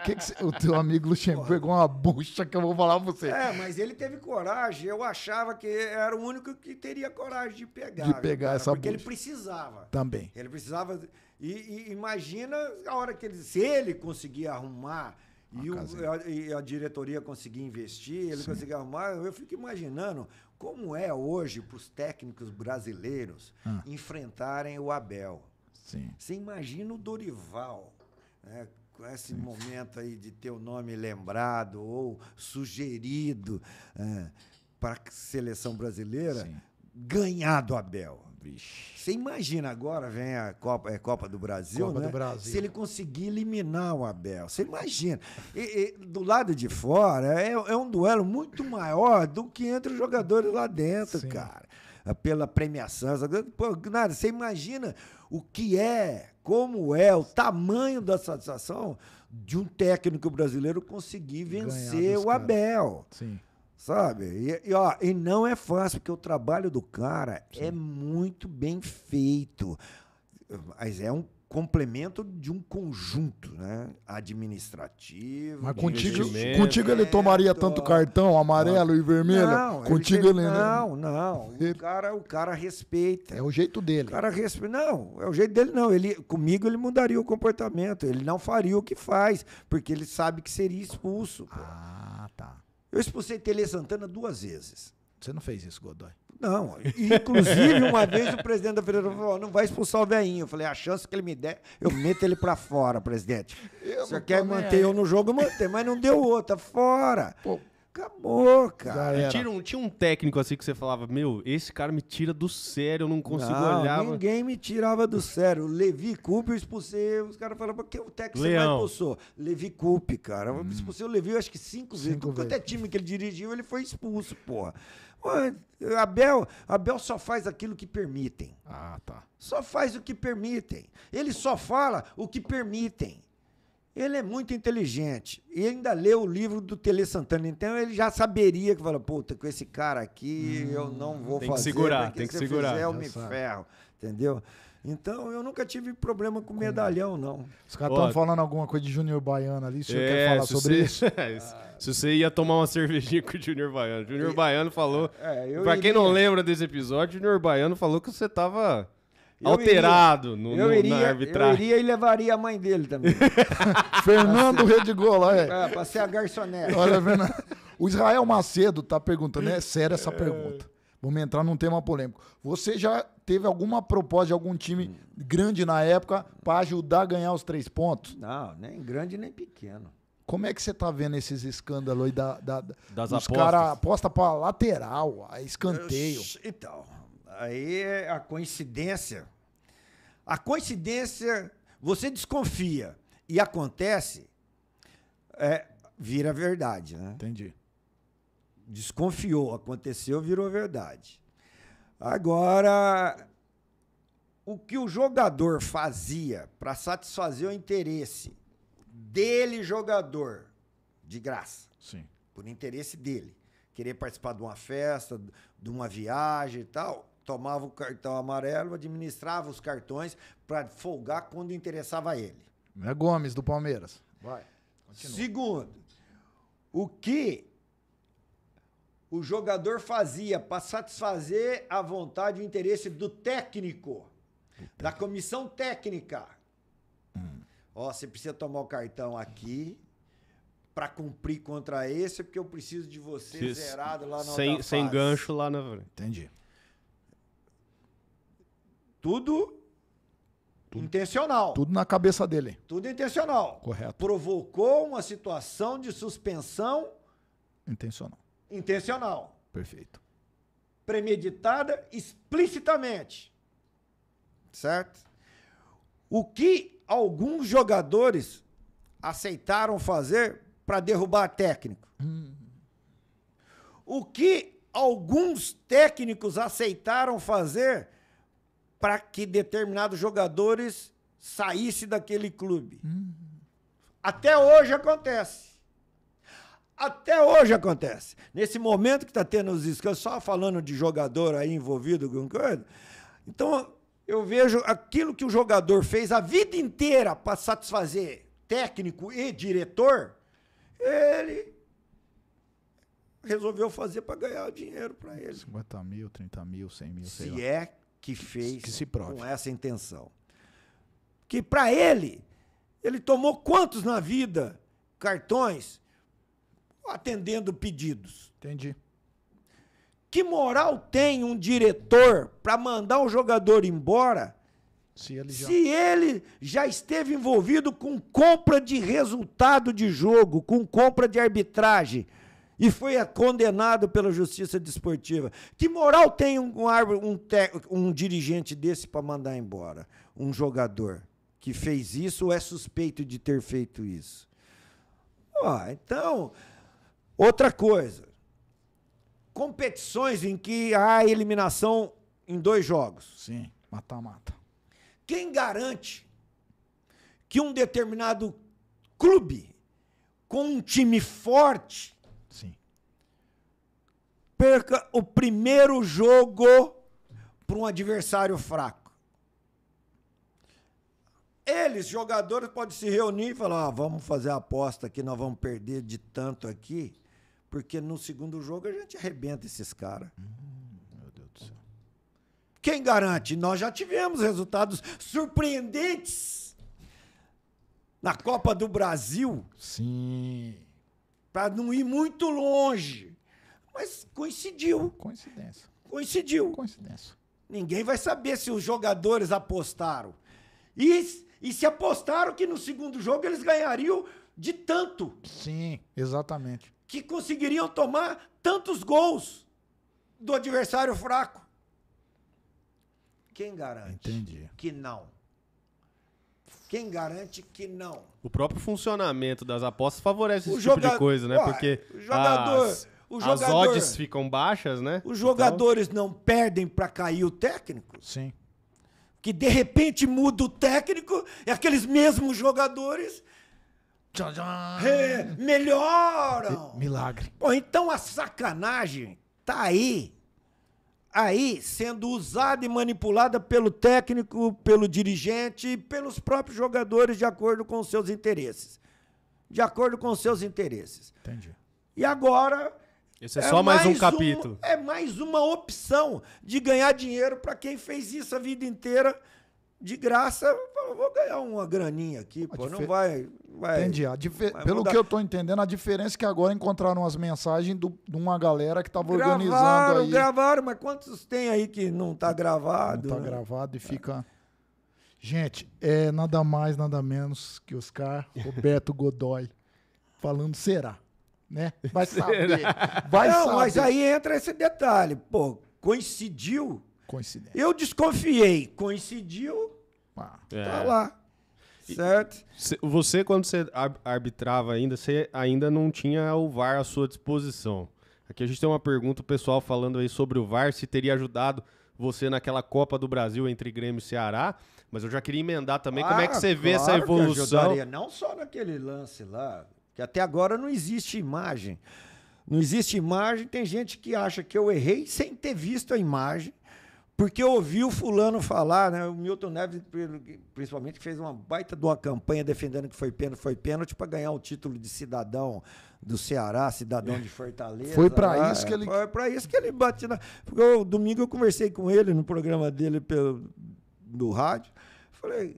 que que o teu amigo Luxemburgo pegou uma bucha que eu vou falar pra você. É, mas ele teve coragem. Eu achava que era o único que teria coragem de pegar. De pegar cara, essa porque bucha. Porque ele precisava. Também. Ele precisava. E, e imagina a hora que ele. Se ele conseguir arrumar e, o, a, e, a, diretoria conseguir investir, ele Sim. conseguia arrumar. Eu fico imaginando como é hoje para os técnicos brasileiros ah. enfrentarem o Abel. Sim. Você imagina o Dorival, né? com esse Sim. momento aí de ter o nome lembrado ou sugerido é, para a seleção brasileira, Sim. ganhar do Abel. Você imagina agora, vem a Copa, é Copa do Brasil, Copa né? Do Brasil. Se ele conseguir eliminar o Abel. Você imagina. E, e, do lado de fora, é, é, um duelo muito maior do que entre os jogadores lá dentro, Sim. cara. Pela premiação. Pô, nada, você imagina o que é, como é, o tamanho da satisfação de um técnico brasileiro conseguir vencer o Abel. Sim. Sabe? E, e, ó, e não é fácil, porque o trabalho do cara Sim. é muito bem feito. Mas é um complemento de um conjunto, né? Administrativo. Mas contigo, contigo ele tomaria tanto cartão amarelo não, e vermelho? Não, contigo ele, ele né? não, não. O cara, o cara respeita. É o jeito dele. O cara respeita. Não, é o jeito dele não. Ele comigo ele mudaria o comportamento. Ele não faria o que faz, porque ele sabe que seria expulso. Ah. Eu expulsei Tele Santana duas vezes. Você não fez isso, Godoy. Não. Inclusive, uma vez o presidente da federação falou: não vai expulsar o veinho. Eu falei: a chance que ele me der, eu meto ele pra fora, presidente. Eu Você quer manter aí. eu no jogo, manter, mas não deu outra, fora. Pô, Acabou, cara. Tira um, tinha um técnico assim que você falava, meu, esse cara me tira do sério, eu não consigo não, olhar. Ninguém me tirava do sério. Levi Coupe eu expulsei. Os caras falavam, que o técnico você mais expulsou? Levi Coupe, cara. Eu expulsei o Levi, eu acho que cinco, cinco vezes. Quanto time que ele dirigiu, ele foi expulso, porra. Abel, Abel só faz aquilo que permitem. Ah, tá. Só faz o que permitem. Ele só fala o que permitem. Ele é muito inteligente. E ainda leu o livro do Tele Santana. Então ele já saberia que fala, puta, com esse cara aqui hum, eu não hum, vou tem fazer. Tem que segurar, tem se que segurar. Fizer, eu me sabe. ferro, entendeu? Então eu nunca tive problema com medalhão, não. Os caras estão falando alguma coisa de Júnior Baiano ali, se é, quer falar se sobre você, é, isso. se você ia tomar uma cervejinha com o Júnior Baiano. Júnior Baiano falou. É, para quem não lembra desse episódio, Júnior Baiano falou que você tava alterado iria, no, iria, na arbitragem. Eu iria e levaria a mãe dele também. Fernando Redigol, lá é. é pra ser a garçonete. Olha, Fernando. O Israel Macedo tá perguntando, né? é séria essa pergunta. Vamos entrar num tema polêmico. Você já teve alguma proposta de algum time grande na época para ajudar a ganhar os três pontos? Não, nem grande nem pequeno. Como é que você tá vendo esses escândalos aí da, da, das apostas? Os caras apostam para lateral, a escanteio. Então, aí é a coincidência a coincidência, você desconfia e acontece, é, vira verdade, né? Entendi. Desconfiou, aconteceu, virou verdade. Agora, o que o jogador fazia para satisfazer o interesse dele, jogador, de graça. Sim. Por interesse dele. Querer participar de uma festa, de uma viagem e tal, tomava o cartão amarelo, administrava os cartões para folgar quando interessava ele. É Gomes, do Palmeiras. Vai. Continua. Segundo, o que o jogador fazia para satisfazer a vontade e o interesse do técnico, da comissão técnica. Hum. Ó, você precisa tomar o cartão aqui para cumprir contra esse, porque eu preciso de você Isso. zerado lá na sem, Sem gancho lá na... Entendi. Tudo, tudo intencional. Tudo na cabeça dele. Tudo intencional. Correto. Provocou uma situação de suspensão intencional. Intencional. Perfeito. Premeditada explicitamente. Certo? O que alguns jogadores aceitaram fazer para derrubar técnico? Hum. O que alguns técnicos aceitaram fazer para que determinados jogadores saíssem daquele clube. Uhum. Até hoje acontece. Até hoje acontece. Nesse momento que está tendo os descansos, só falando de jogador aí envolvido com coisa. Então, eu vejo aquilo que o jogador fez a vida inteira para satisfazer técnico e diretor, ele resolveu fazer para ganhar dinheiro para ele. 50 mil, 30 mil, 100 mil, Se lá. é que fez que se com essa intenção. Que para ele, ele tomou quantos na vida cartões atendendo pedidos? Entendi. Que moral tem um diretor para mandar um jogador embora se ele, já... se ele já esteve envolvido com compra de resultado de jogo, com compra de arbitragem? e foi condenado pela justiça desportiva. Que moral tem um, um, um, um dirigente desse para mandar embora um jogador que fez isso ou é suspeito de ter feito isso? Ó, então, outra coisa. Competições em que há eliminação em dois jogos. Sim, mata-mata. Quem garante que um determinado clube com um time forte perca o primeiro jogo para um adversário fraco. Eles, jogadores, podem se reunir e falar: ah, vamos fazer a aposta aqui, nós vamos perder de tanto aqui, porque no segundo jogo a gente arrebenta esses caras. Hum, meu Deus do céu. Quem garante? Nós já tivemos resultados surpreendentes na Copa do Brasil. Sim. Para não ir muito longe. Mas coincidiu. Coincidência. Coincidiu. Coincidência. Ninguém vai saber se os jogadores apostaram. E, e se apostaram que no segundo jogo eles ganhariam de tanto. Sim, exatamente. Que conseguiriam tomar tantos gols do adversário fraco. Quem garante Entendi. que não? Quem garante que não? O próprio funcionamento das apostas favorece o esse joga... tipo de coisa, né? Ué, Porque jogador... as jogador, as odds ficam baixas, né? Os então- jogadores então... não perdem para cair o técnico. Sim. Que de repente muda o técnico e aqueles mesmos jogadores É, melhoram. Milagre. então a sacanagem tá aí. Aí sendo usada e manipulada pelo técnico, pelo dirigente e pelos próprios jogadores de acordo com os seus interesses. De acordo com os seus interesses. Entendi. E agora esse é, é só mais, mais, um capítulo. é mais uma opção de ganhar dinheiro para quem fez isso a vida inteira de graça. Vou ganhar uma graninha aqui, pô. Não vai, vai. Entendi. Vai pelo mudar. que eu tô entendendo, a diferença é que agora encontraram as mensagens do, de uma galera que tava gravaram, organizando aí. Gravaram, mas quantos tem aí que não tá gravado? Não tá né? gravado e fica. Gente, é nada mais, nada menos que Oscar Roberto Godoy falando será né? Vai saber. Vai Não, saber. mas aí entra esse detalhe. Pô, coincidiu. Coincidência. Eu desconfiei. Coincidiu. Tá é. Tá lá. Certo? Você, quando você arbitrava ainda, você ainda não tinha o VAR à sua disposição. Aqui a gente tem uma pergunta, o pessoal falando aí sobre o VAR, se teria ajudado você naquela Copa do Brasil entre Grêmio e Ceará. Mas eu já queria emendar também ah, como é que você ah, claro vê essa evolução. Que ajudaria, não só naquele lance lá, que até agora não existe imagem. Não existe imagem, tem gente que acha que eu errei sem ter visto a imagem, porque eu ouvi o fulano falar, né? O Milton Neves, principalmente, fez uma baita de uma campanha defendendo que foi pênalti, foi pênalti para ganhar o título de cidadão do Ceará, cidadão de Fortaleza. Foi para né? isso que ele é, Foi para isso que ele bate na... Porque eu, domingo eu conversei com ele no programa dele pelo do rádio. Falei,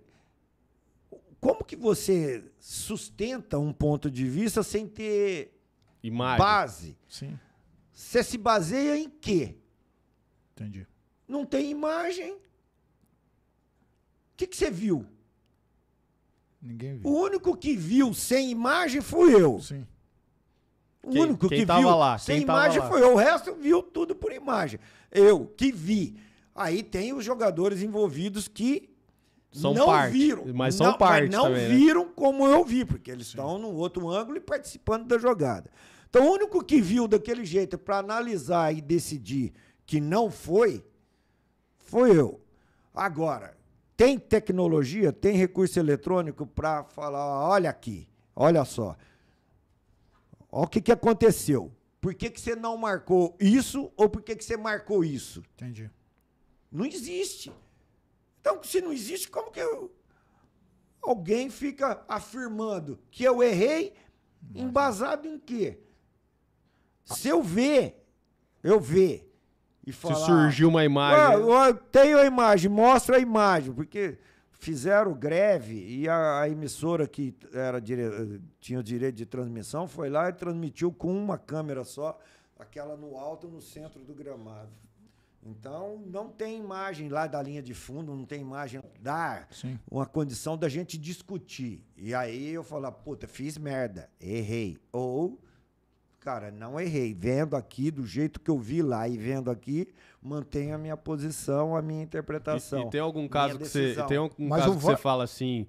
como que você sustenta um ponto de vista sem ter Imagem. base? Sim. Você se baseia em quê? Entendi. Não tem imagem. O que, você viu? Ninguém viu. O único que viu sem imagem fui eu. Sim. O quem, único quem que viu lá, sem imagem foi eu. O resto viu tudo por imagem. Eu que vi. Aí tem os jogadores envolvidos que são não parte, viram. Mas são não, parte. Mas não também, né? viram né? como eu vi, porque eles estão num outro ângulo e participando da jogada. Então, o único que viu daquele jeito para analisar e decidir que não foi, foi eu. Agora, tem tecnologia, tem recurso eletrônico para falar: olha aqui, olha só. Olha o que, que aconteceu. Por que, que você não marcou isso ou por que, que você marcou isso? Entendi. Não existe. Então, se não existe, como que eu... alguém fica afirmando que eu errei, embasado em quê? Se eu ver, eu ver e falar. Se surgiu uma imagem. Ah, tenho a imagem, mostra a imagem, porque fizeram greve e a, a emissora que era dire... tinha o direito de transmissão foi lá e transmitiu com uma câmera só, aquela no alto no centro do gramado. Então, não tem imagem lá da linha de fundo, não tem imagem. Dá Sim. uma condição da gente discutir. E aí eu falar, puta, fiz merda, errei. Ou, cara, não errei. Vendo aqui do jeito que eu vi lá e vendo aqui, mantenho a minha posição, a minha interpretação. E, e tem algum caso que você. Tem algum caso que você fala assim,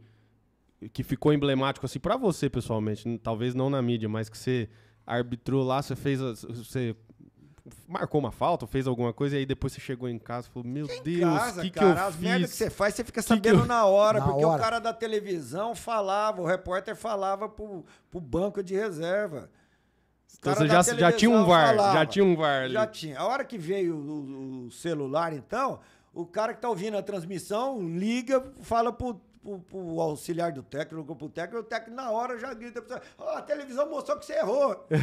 que ficou emblemático assim para você pessoalmente, talvez não na mídia, mas que você arbitrou lá, você fez, você marcou uma falta, fez alguma coisa, e aí depois você chegou em casa e falou: Meu Deus, o que, cara, que eu as fiz? que você faz, você fica que sabendo que eu... na hora, na porque hora. o cara da televisão falava, o repórter falava pro, pro banco de reserva. Então você já, já tinha um VAR, falava, já tinha um VAR ali. Já tinha. A hora que veio o, o, celular, então, o cara que tá ouvindo a transmissão liga, fala pro, pro, o auxiliar do técnico, o técnico, o técnico na hora já grita, oh, a televisão mostrou que você errou.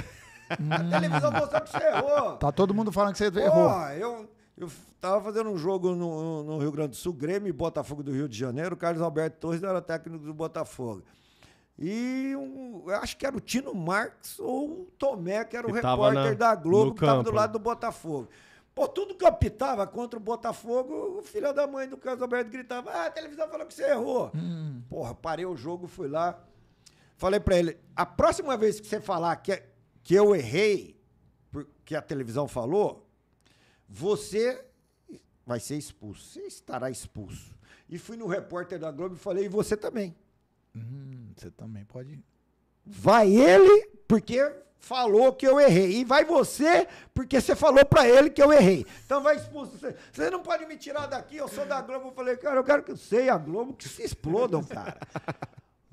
a hum. televisão mostrando que você errou. Tá todo mundo falando que você Pô, errou. Eu, eu tava fazendo um jogo no, no Rio Grande do Sul, Grêmio e Botafogo do Rio de Janeiro. O Carlos Alberto Torres era técnico do Botafogo. E um, acho que era o Tino Marx ou o Tomé, que era o que repórter na, da Globo, que tava do lado do Botafogo. Pô, tudo que eu pitava contra o Botafogo, o filho da mãe do Carlos Alberto gritava: Ah, a televisão falou que você errou. Hum. Porra, parei o jogo, fui lá. Falei para ele: a próxima vez que você falar que, é que eu errei, porque a televisão falou, você vai ser expulso, você estará expulso. E fui no repórter da Globo e falei, e você também. Hum, você também pode. Vai ele, porque falou que eu errei. E vai você, porque você falou para ele que eu errei. Então vai expulso. Você, você não pode me tirar daqui, eu sou da Globo. Eu falei, cara, eu quero que eu sei a Globo que se explodam, cara.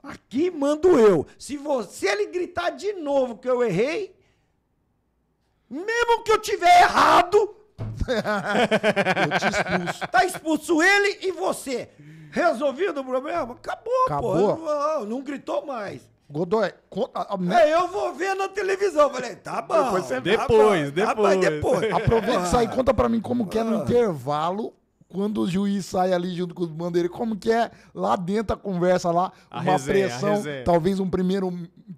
Aqui mando eu. Se você ele gritar de novo que eu errei, mesmo que eu tiver errado, eu te expulso. Tá expulso ele e você. Resolvido o problema? Acabou, Acabou. pô. Não, não gritou mais. Godoy, conta. a... É, eu vou ver na televisão. Falei, tá bom. Depois, você... Tá depois, bom, tá depois. Tá depois. Aproveita isso sai ah. conta pra mim como que é no ah. intervalo quando o juiz sai ali junto com os bandeirantes, como que é lá dentro a conversa lá, a uma resenha, pressão, talvez um primeiro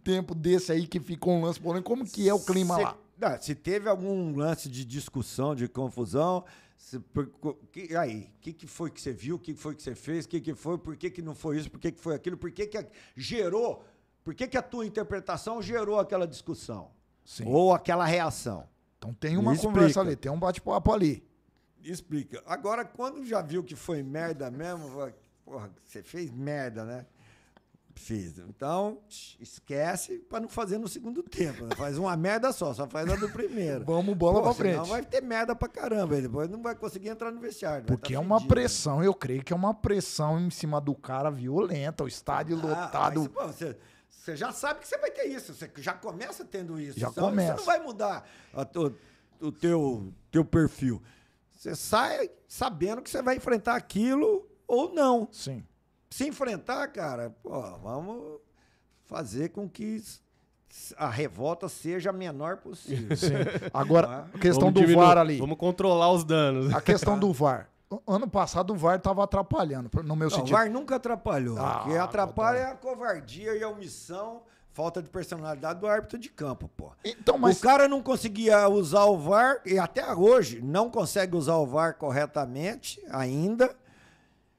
tempo desse aí que ficou um lance polêmico, como que é o clima se, lá? Não, se teve algum lance de discussão, de confusão, se, por, que, aí, o que, que foi que você viu, o que foi que você fez, o que, que foi, por que, que não foi isso, por que, que foi aquilo, por que, que a, gerou, por que, que a tua interpretação gerou aquela discussão? Sim. Ou aquela reação? Então tem uma Me conversa explica. ali, tem um bate-papo ali explica. Agora, quando já viu que foi merda mesmo, porra, você fez merda, né? Fiz. Então, esquece para não fazer no segundo tempo. Né? Faz uma merda só, só faz a do primeiro. Vamos bola Pô, pra frente. Senão vai ter merda pra caramba. Depois não vai conseguir entrar no vestiário. Porque tá é uma pressão, eu creio que é uma pressão em cima do cara violenta, o estádio ah, lotado. Mas, pô, você, você já sabe que você vai ter isso. Você já começa tendo isso. Já começa. Você não vai mudar a, o, o teu, teu perfil. Você sai sabendo que você vai enfrentar aquilo ou não. Sim. Se enfrentar, cara, pô, vamos fazer com que a revolta seja a menor possível. Sim. Agora, é? a questão vamos do diminuir, VAR ali. Vamos controlar os danos. A questão do VAR. Ano passado o VAR estava atrapalhando, no meu não, sentido. O VAR nunca atrapalhou. Ah, o que atrapalha é a covardia e a omissão Falta de personalidade do árbitro de campo, pô. Então, mas... O cara não conseguia usar o VAR, e até hoje não consegue usar o VAR corretamente ainda,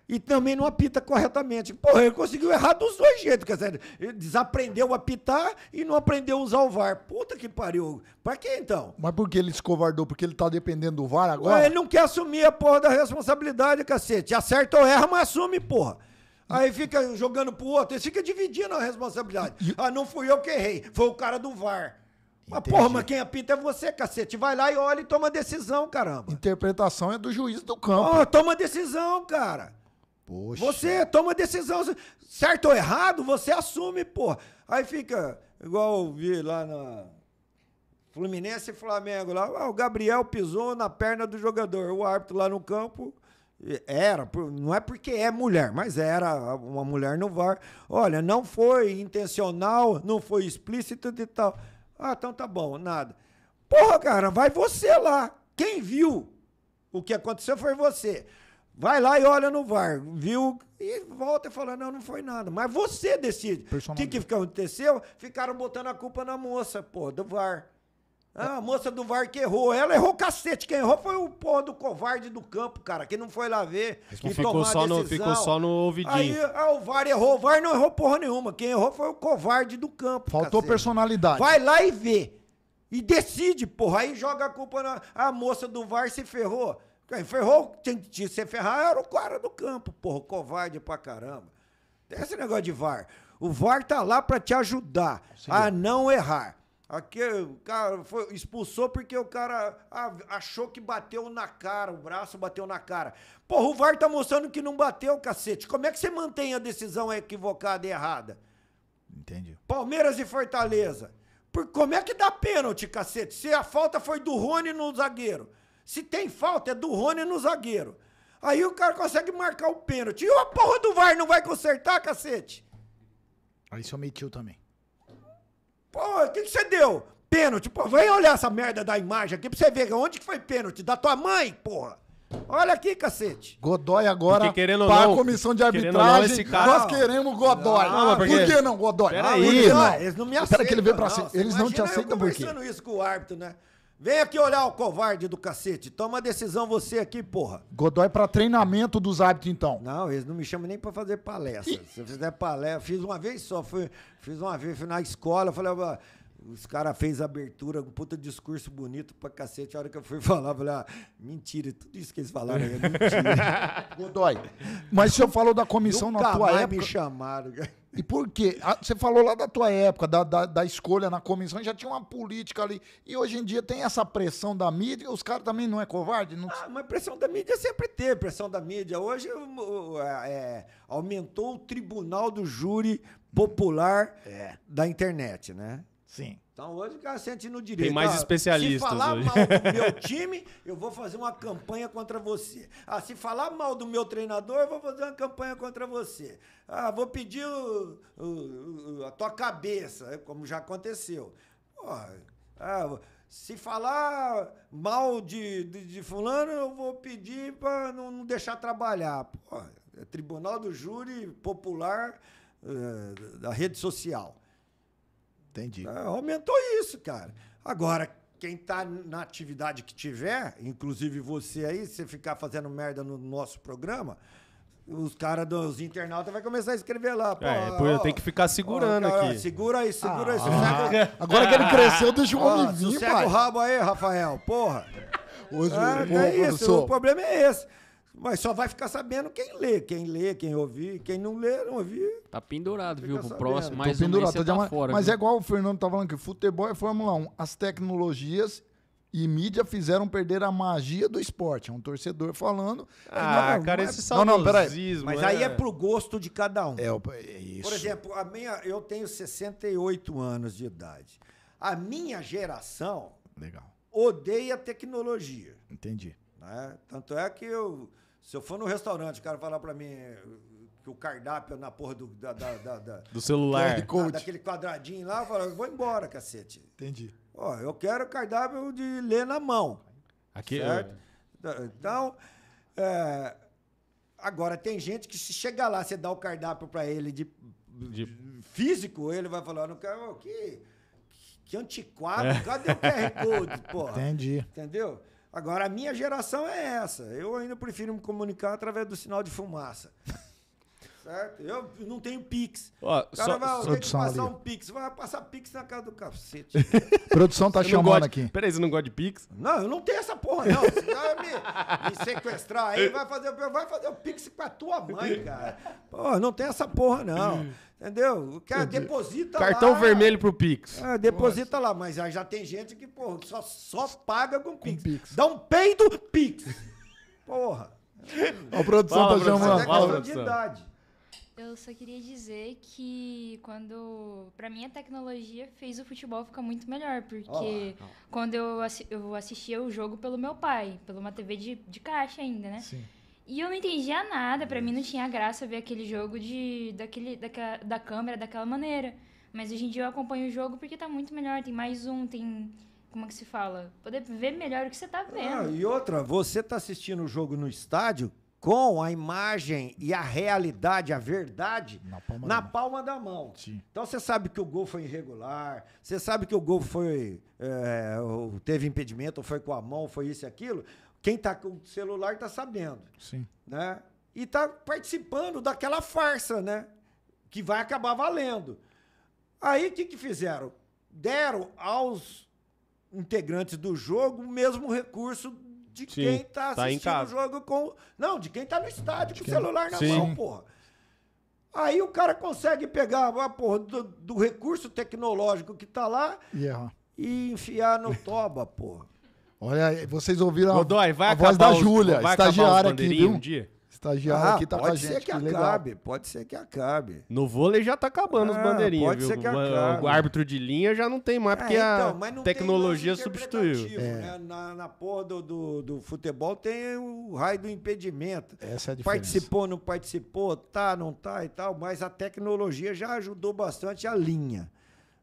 e também não apita corretamente. Porra, ele conseguiu errar dos dois jeitos, quer dizer, ele desaprendeu a apitar e não aprendeu a usar o VAR. Puta que pariu. Pra que então? Mas por que ele escovardou? Porque ele tá dependendo do VAR agora? Ué, ele não quer assumir a porra da responsabilidade, cacete. Acerta ou erra, mas assume, porra. Aí fica jogando pro outro, eles ficam dividindo a responsabilidade. Ah, não fui eu que errei, foi o cara do VAR. Mas, Entendi. porra, mas quem apita é você, cacete. Vai lá e olha e toma decisão, caramba. Interpretação é do juiz do campo. Oh, toma decisão, cara. Poxa. Você toma decisão. Certo ou errado, você assume, porra. Aí fica, igual eu vi lá na Fluminense e Flamengo, lá, ah, o Gabriel pisou na perna do jogador. O árbitro lá no campo era, não é porque é mulher, mas era uma mulher no VAR. Olha, não foi intencional, não foi explícito de tal. Ah, então tá bom, nada. Porra, cara, vai você lá. Quem viu o que aconteceu foi você. Vai lá e olha no VAR, viu? E volta e fala: não, não foi nada. Mas você decide. O que, que aconteceu? Ficaram botando a culpa na moça, pô, do VAR. Ah, a moça do VAR que errou. Ela errou o cacete. Quem errou foi o porra do covarde do campo, cara, que não foi lá ver. e ficou, só no, ficou só no ouvidinho. Aí ah, o VAR errou. O VAR não errou porra nenhuma. Quem errou foi o covarde do campo. Faltou cacete. personalidade. Vai lá e vê. E decide, porra. Aí joga a culpa na. A moça do VAR se ferrou. Quem ferrou, tinha que se ferrar, era o cara do campo, porra. Covarde pra caramba. Tem esse negócio de VAR. O VAR tá lá pra te ajudar Sim. a não errar. Aqui, o cara foi, expulsou porque o cara ah, achou que bateu na cara, o braço bateu na cara. Porra, o VAR tá mostrando que não bateu, cacete. Como é que você mantém a decisão equivocada e errada? Entendi. Palmeiras e Fortaleza. Por, como é que dá pênalti, cacete? Se a falta foi do Rony no zagueiro. Se tem falta, é do Rony no zagueiro. Aí o cara consegue marcar o pênalti. E a porra do VAR não vai consertar, cacete? Aí se omitiu também. Pô, o que, que você deu? Pênalti. Pô, vem olhar essa merda da imagem aqui pra você ver onde que foi pênalti. Da tua mãe, porra. Olha aqui, cacete. Godoy agora querendo para não, a comissão de arbitragem. Não, cara... Nós queremos Godoy. Não, porque... Por que não, Godoy? Peraí. Ah, eles não me aceitam. Espera que ele veio pra não, Eles não te aceitam por quê? isso com o árbitro, né? Vem aqui olhar o covarde do cacete. Toma a decisão você aqui, porra. Godoy pra treinamento dos hábitos, então. Não, eles não me chamam nem pra fazer palestra. Se eu fizer palestra, fiz uma vez só, fui, fiz uma vez, fui na escola, falei, ah, os caras fez a abertura, um puta discurso bonito pra cacete. A hora que eu fui falar, falei, ah, mentira, é tudo isso que eles falaram aí é mentira. Godoy, mas o senhor falou da comissão Nunca na tua mais época. me chamaram. E por quê? Ah, você falou lá da tua época, da, da, da, escolha na comissão, já tinha uma política ali. E hoje em dia tem essa pressão da mídia, os caras também não é covarde? Não... Ah, mas pressão da mídia sempre teve, pressão da mídia. Hoje é, aumentou o tribunal do júri popular é. da internet, né? Sim. Então hoje o cara sente no direito. Tem mais ah, especialistas. Se falar hoje. mal do meu time, eu vou fazer uma campanha contra você. Ah, se falar mal do meu treinador, eu vou fazer uma campanha contra você. Ah, vou pedir o, o, a tua cabeça, como já aconteceu. Porra, ah, se falar mal de, de, de, fulano, eu vou pedir para não, não, deixar trabalhar. Porra, é Tribunal do Júri Popular uh, da rede social. Entendi. Ah, aumentou isso, cara. Agora, quem tá na atividade que tiver, inclusive você aí, se ficar fazendo merda no nosso programa, os caras dos internautas vai começar a escrever lá. Pô, é, pô, eu tenho que ficar segurando ó, cara, aqui. Segura aí, segura aí. Ah, Agora que ele cresceu, deixa o homem vir, pai. o rabo aí, Rafael, porra. Hoje, ah, é, pô, é isso, professor. o problema é esse. Mas só vai ficar sabendo quem lê, quem lê, quem ouvir, quem não lê, não ouvir. Tá pendurado, viu? Pro próximo, mais um pendurado, tá uma... fora. Mas viu? é igual o Fernando tá falando que futebol é Fórmula 1. As tecnologias e mídia fizeram perder a magia do esporte. É um torcedor falando. É, ah, não, cara, é esse saudosismo. Não, não, peraí. Mas é... aí é pro gosto de cada um. É, é isso. Por exemplo, a minha, eu tenho 68 anos de idade. A minha geração Legal. odeia tecnologia. Entendi. Né? Tanto é que eu se eu for no restaurante, o cara falar para mim eh, que o cardápio é na porra do, da, da, da, da do celular, da, daquele quadradinho lá, eu falo, vou embora, cacete. Entendi. Ó, eu quero cardápio de ler na mão. Aqui, certo? Eu... É. Então, é, agora tem gente que se chegar lá, você dá o cardápio para ele de, de, físico, ele vai falar, não quero, que, que antiquado, é. cadê o QR Code, porra? Entendi. Entendeu? Agora, a minha geração é essa. Eu ainda prefiro me comunicar através do sinal de fumaça. Certo? Eu não tenho Pix. Ó, o cara só, vai passar ali. um Pix. Vai passar Pix na casa do cacete. produção tá você chamando aqui. Peraí, você não gosta de Pix? Não, eu não tenho essa porra, não. Você vai me, me, sequestrar aí, vai fazer, vai fazer o Pix com a tua mãe, cara. Porra, não tem essa porra, não. Entendeu? O cara deposita Cartão lá, vermelho pro Pix. É, deposita Nossa. lá, mas já tem gente que, porra, só, só paga com, com Pix. Dá um peido, Pix. Porra. a produção fala, tá chamando. É fala, produção. Eu só queria dizer que quando. Pra mim, a tecnologia fez o futebol ficar muito melhor, porque oh, quando eu, assi eu assistia o jogo pelo meu pai, pela uma TV de, de caixa ainda, né? Sim. E eu não entendia nada, para mim não tinha graça ver aquele jogo de daquele daquela, da câmera daquela maneira. Mas hoje em dia eu acompanho o jogo porque tá muito melhor, tem mais um, tem como é que se fala? Poder ver melhor o que você tá vendo. Ah, e outra, você tá assistindo o jogo no estádio, com a imagem e a realidade, a verdade, na palma, na da, palma mão. da mão. Sim. Então você sabe que o gol foi irregular, você sabe que o gol foi. É, teve impedimento, ou foi com a mão, foi isso e aquilo. Quem está com o celular está sabendo. Sim. Né? E está participando daquela farsa, né? Que vai acabar valendo. Aí o que, que fizeram? Deram aos integrantes do jogo o mesmo recurso de Sim, quem tá, tá assistindo o jogo com. Não, de quem tá no estádio de com quem... o celular na Sim. mão, porra. Aí o cara consegue pegar a ah, porra do, do, recurso tecnológico que tá lá yeah. e enfiar no toba, porra. Olha, vocês ouviram Godoy, a, a voz da Júlia, estagiária aqui, viu? Um dia? Estagiário ah, aqui tá com a gente. Pode ser que, que acabe, legal. pode ser que acabe. No vôlei já tá acabando ah, os bandeirinhas, pode viu? Ser que acabe. O árbitro de linha já não tem mais, é, porque então, a tecnologia substituiu. É. Né? Na, na porra do, do, do, futebol tem o raio do impedimento. Essa é a diferença. Participou, não participou, tá, não tá e tal, mas a tecnologia já ajudou bastante a linha.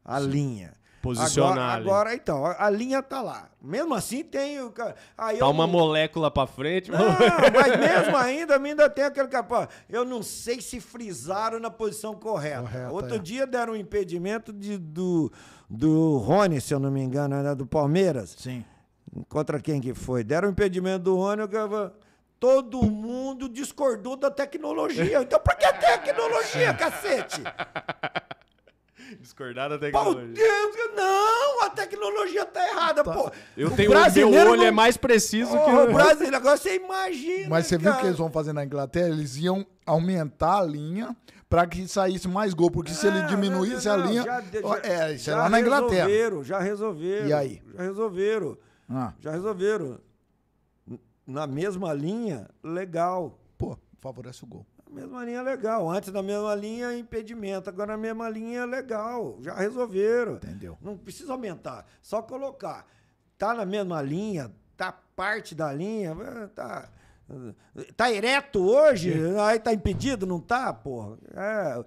A Sim. linha. Posicionar. Agora, agora, então, a linha tá lá. Mesmo assim, tem. O, aí tá uma não... molécula para frente, não, mas mesmo ainda, ainda tem aquele capa Eu não sei se frisaram na posição correta. correta Outro é. dia deram um impedimento de, do, do Rony, se eu não me engano, era né, do Palmeiras. Sim. Contra quem que foi? Deram um impedimento do Rony, eu todo mundo discordou da tecnologia. Então, pra que tecnologia, cacete? Discordar da tecnologia. Deus, não, a tecnologia tá errada, tá. pô. Eu o tenho brasileiro meu olho não... é mais preciso oh, que o brasileiro. Agora você imagina. Mas você cara. viu o que eles vão fazer na Inglaterra? Eles iam aumentar a linha para que saísse mais gol, porque ah, se ele ah, diminuísse não, a linha, já, já, é, isso é lá na Inglaterra. Já resolveram, já resolveram. E aí? Já resolveram. Ah. Já resolveram. Na mesma linha, legal. Pô, favorece o gol. Mesma linha legal. Antes da mesma linha, impedimento. Agora a mesma linha é legal. Já resolveram. Entendeu? Não precisa aumentar. Só colocar. Tá na mesma linha, tá parte da linha, ah, tá. Tá ereto hoje? É. Aí tá impedido, não tá, porra? É,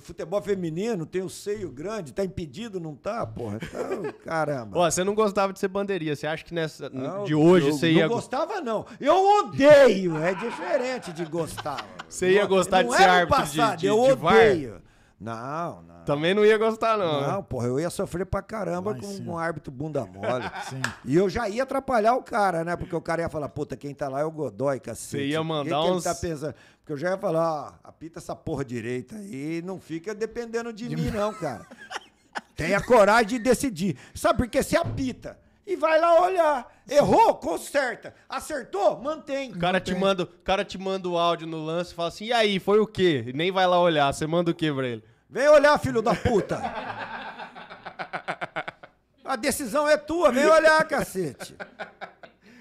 futebol feminino tem o seio grande, tá impedido, não tá, porra? Então, caramba. Ó, você não gostava de ser bandeirinha, você acha que nessa, não, de hoje você ia... Não gostava, não. Eu odeio, é diferente de gostar. Você ia gostar não, de não ser árbitro passado, de, de, eu de odeio. VAR? Não, não. Também não ia gostar, não. Não, porra, eu ia sofrer pra caramba com um árbitro bunda mole. sim. E eu já ia atrapalhar o cara, né? Porque o cara ia falar, puta, quem tá lá é o Godoy, cacete. Você ia mandar que uns... Que ele tá pensando? Porque eu já ia falar, ó, apita essa porra direita aí, não fica dependendo de, de mim, não, cara. Tenha coragem de decidir. Sabe por quê? se apita? e vai lá olhar. Errou, conserta. Acertou, mantém. O cara, mantém. Te manda, cara te manda o áudio no lance e fala assim: e aí, foi o quê? E nem vai lá olhar. Você manda o quê pra ele? Vem olhar, filho da puta. A decisão é tua, vem olhar, cacete.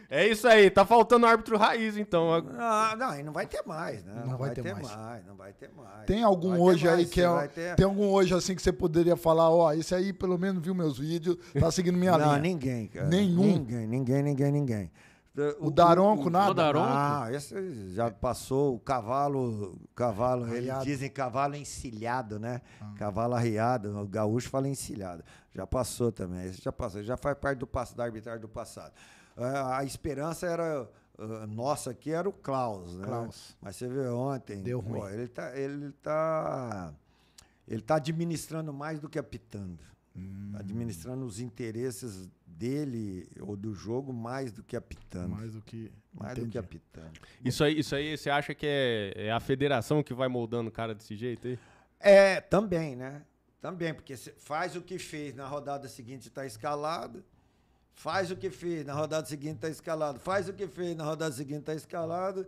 É isso aí, tá faltando árbitro raiz, então. Ah, não, não vai ter mais, né? Não, não vai, vai, ter, ter mais. mais. Não vai ter mais. Tem algum vai hoje mais, aí que é. Ter... Tem algum hoje assim que você poderia falar, ó, esse aí pelo menos viu meus vídeos, tá seguindo minha não, linha. Não, ninguém, cara. Nenhum. Ninguém, ninguém, ninguém, ninguém. O, o Daronco, nada? O Daronco? Ah, esse já passou. O cavalo, cavalo arriado. Eles dizem cavalo encilhado, né? Ah. Cavalo arriado. O gaúcho fala encilhado. Já passou também. Esse já passou. Já faz parte do, da arbitragem do passado. Ah, a esperança era ah, nossa aqui era o Klaus, né? Klaus. Mas você vê ontem. Deu ruim. Pô, ele tá. Ele tá. Ele tá administrando mais do que apitando. Hum. Administrando os interesses dele ou do jogo mais do que apitando. Mais do que. Mais do que apitando. Isso aí, isso aí você acha que é, é a federação que vai moldando o cara desse jeito aí? É, também, né? Também, porque faz o que fez na rodada seguinte está escalado, faz o que fez na rodada seguinte está escalado, faz o que fez na rodada seguinte está escalado,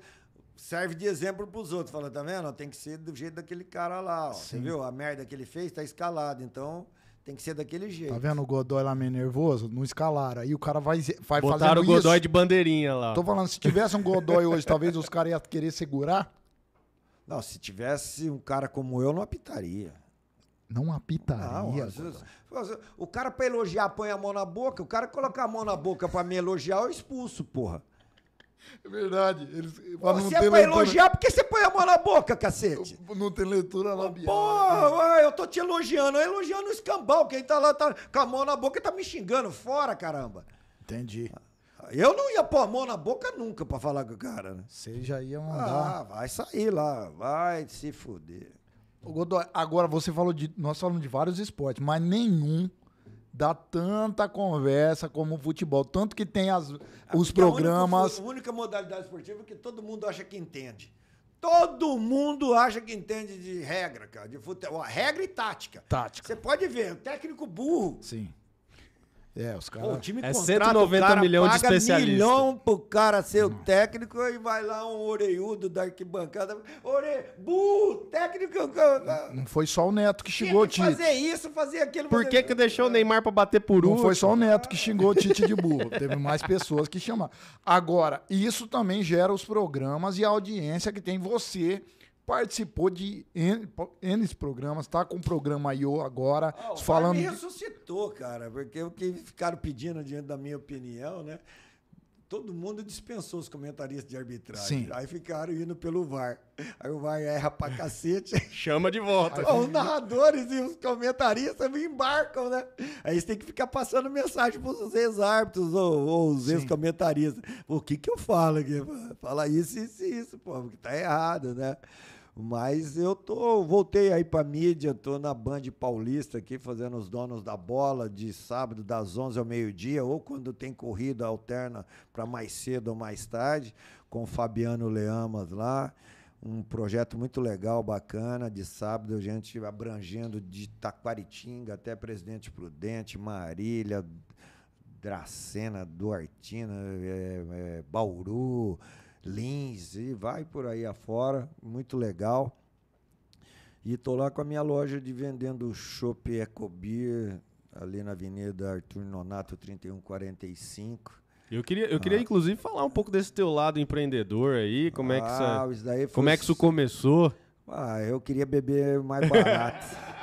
serve de exemplo para os outros, falando, tá vendo? Tem que ser do jeito daquele cara lá, ó, você viu? A merda que ele fez está escalada, então tem que ser daquele tá jeito. Tá vendo o Godoy lá meio nervoso? Não escalaram. Aí o cara vai, vai Botaram o Godoy isso. de bandeirinha lá. Tô falando, se tivesse um Godoy hoje, talvez os caras iam querer segurar? Não, se tivesse um cara como eu, não apitaria. Não apitaria. Não, o cara, pra elogiar, põe a mão na boca. O cara colocar a mão na boca pra me elogiar, eu expulso, porra. É verdade. Eles, Pô, não é pra leitura... elogiar, porque você põe a mão na boca, cacete? Não tem leitura labial. Pô, eu tô te elogiando, eu elogiando o escambau. Quem tá lá tá com a mão na boca tá me xingando fora, caramba. Entendi. Eu não ia pôr a mão na boca nunca pra falar com o cara, né? Você já ia mandar. Ah, vai sair lá, vai se fuder. Ô Godoy, agora você falou de. Nós falamos de vários esportes, mas nenhum dá tanta conversa como o futebol. Tanto que tem as, os programas. É a, única, a única modalidade esportiva é que todo mundo acha que entende. Todo mundo acha que entende de regra, cara, de futebol. Regra e tática. Tática. Você pode ver, o técnico burro. Sim. É, os caras. O time é 190 milhões de especialistas. milhão pro cara ser o técnico e vai lá um oreiudo da arquibancada. Ore, bu, técnico. Não foi só o Neto que xingou que o Tite. Fazer isso, fazer aquilo. Por que, que deixou o Neymar pra bater por um? Não foi só o Neto que xingou o Tite de burro. Teve mais pessoas que chamaram. Agora, isso também gera os programas e a audiência que tem você participou de N, N programas, tá com o programa IO agora, oh, falando... Me ressuscitou, cara, porque o que ficaram pedindo diante da minha opinião, né? Todo mundo dispensou os comentaristas de arbitragem. Sim. Aí ficaram indo pelo VAR. Aí o VAR erra pra cacete. Chama de volta. Aí, os narradores e os comentaristas me embarcam, né? Aí você tem que ficar passando mensagem pros ex-árbitros ou, ou, os ex-comentaristas. O que que eu falo aqui? Fala isso, isso, isso, pô, porque tá errado, né? Mas eu tô, voltei aí para mídia, tô na Band Paulista aqui fazendo os donos da bola de sábado das 11 ao meio-dia ou quando tem corrida alterna para mais cedo ou mais tarde, com Fabiano Leamas lá. Um projeto muito legal, bacana, de sábado, a gente abrangendo de Taquaritinga até Presidente Prudente, Marília, Dracena, Duartina, é, é, Bauru, Lins e vai por aí afora, muito legal. E tô lá com a minha loja de vendendo chopp Beer, ali na Avenida Arthur Nonato 3145. Eu queria, eu queria ah. inclusive falar um pouco desse teu lado empreendedor aí, como é ah, é que isso, como é que isso começou? Ah, eu queria beber mais barato.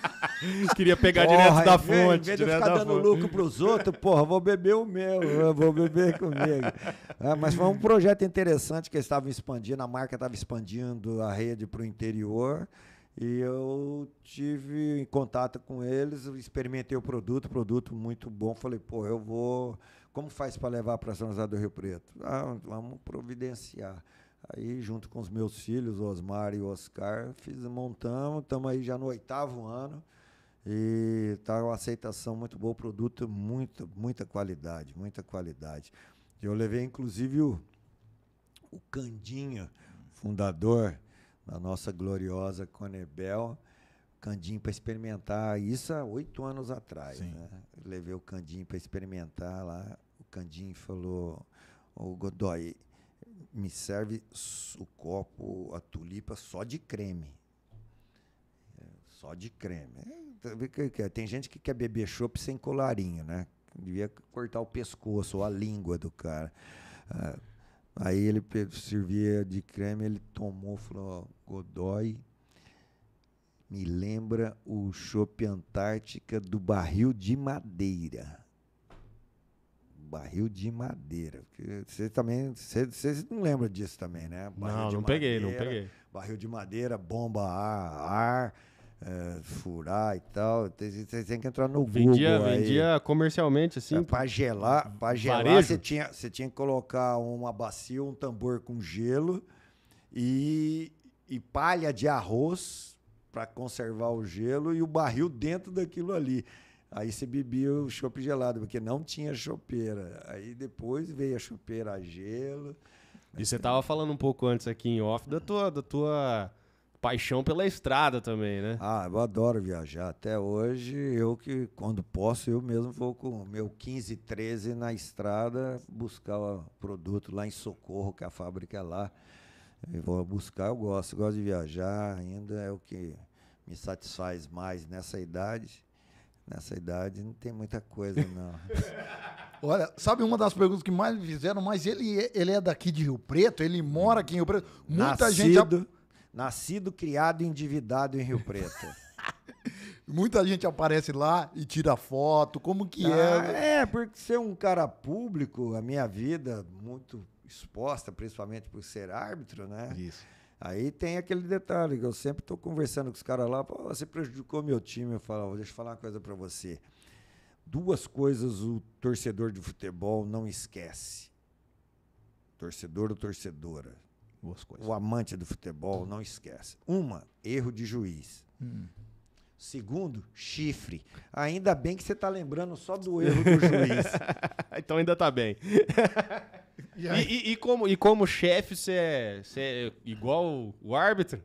Queria pegar porra, direto da fonte. Em vez de eu ficar dando fonte. lucro pros outros, porra, vou beber o meu, vou beber comigo. É, mas foi um projeto interessante que eles estavam expandindo, a marca estava expandindo a rede para o interior. E eu tive em contato com eles, experimentei o produto, produto muito bom. Falei, pô, eu vou. Como faz para levar para São José do Rio Preto? Ah, vamos providenciar. Aí, junto com os meus filhos, Osmar e Oscar, fiz, montamos, estamos aí já no oitavo ano. E está uma aceitação muito boa, produto muito, muita qualidade, muita qualidade. Eu levei, inclusive, o, o Candinho, fundador da nossa gloriosa Conebel, Candinho para experimentar, isso há oito anos atrás. Né? Levei o Candinho para experimentar lá. O Candinho falou, o Godoy, me serve o copo, a tulipa, só de creme. Só de creme. É, tá tem gente que quer beber chopp sem colarinho, né? Devia cortar o pescoço ou a língua do cara. Ah, aí ele servia de creme, ele tomou, falou, Godoy, me lembra o chopp Antártica do barril de madeira barril de madeira. Você também, vocês não lembram disso também, né? Barril não, não madeira, peguei, não peguei. Barril de madeira, bomba ar, ar é, furar e tal. Você tem que entrar no vendia, Google. Vendia comercialmente, assim. É, para gelar, para gelar você, tinha, você tinha que colocar uma bacia, um tambor com gelo e, e palha de arroz para conservar o gelo e o barril dentro daquilo ali. Aí se bebia o chope gelado, porque não tinha chopeira. Aí depois veio a chopeira a gelo. E você estava falando um pouco antes aqui em off da tua, da tua paixão pela estrada também, né? Ah, eu adoro viajar. Até hoje, eu que, quando posso, eu mesmo vou com o meu 15, 13 na estrada buscar o produto lá em Socorro, que a fábrica é lá. Eu vou buscar, eu gosto. gosto de viajar, ainda é o que me satisfaz mais nessa idade. Nessa idade não tem muita coisa, não. Olha, sabe uma das perguntas que mais me fizeram, mas ele é, ele é daqui de Rio Preto, ele mora aqui em Rio Preto. Muita nascido, gente. Nascido, criado, endividado em Rio Preto. Muita gente aparece lá e tira foto. Como que é? ah, é? É, porque ser um cara público, a minha vida muito exposta, principalmente por ser árbitro, né? Isso Aí tem aquele detalhe que eu sempre estou conversando com os caras lá, Pô, você prejudicou meu time. Eu falo, deixa eu falar uma coisa para você. Duas coisas o torcedor de futebol não esquece. Torcedor ou torcedora. Duas coisas. O amante do futebol não esquece. Uma, erro de juiz. Hum. Segundo, chifre. Ainda bem que você está lembrando só do erro do juiz. então ainda está bem. E, e, e, como, e como chefe, é, você é, igual o árbitro?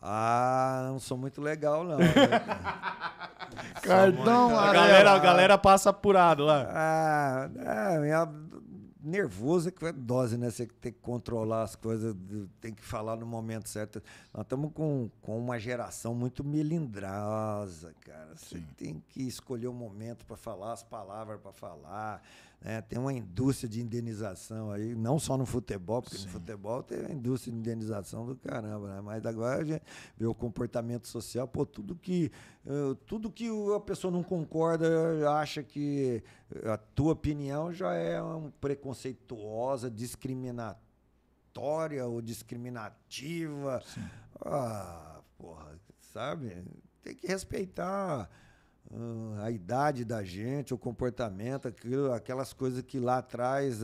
Ah, não sou muito legal, não. Cardão, A galera, a galera passa apurado lá. Ah, é, minha nervoso é que é dose, né? Você tem que controlar as coisas, tem que falar no momento certo. Nós estamos com, com uma geração muito melindrosa, cara. Você Sim. tem que escolher o momento para falar, as palavras para falar. Né? tem uma indústria de indenização aí, não só no futebol, porque Sim. no futebol tem a indústria de indenização do caramba, né? mas agora a gente vê o comportamento social, pô, tudo que, eh, tudo que a pessoa não concorda, acha que eh, a tua opinião já é um preconceituosa, discriminatória ou discriminativa. Sim. Ah, porra, sabe? Tem que respeitar ah, a idade da gente, o comportamento, aquilo, aquelas coisas que lá atrás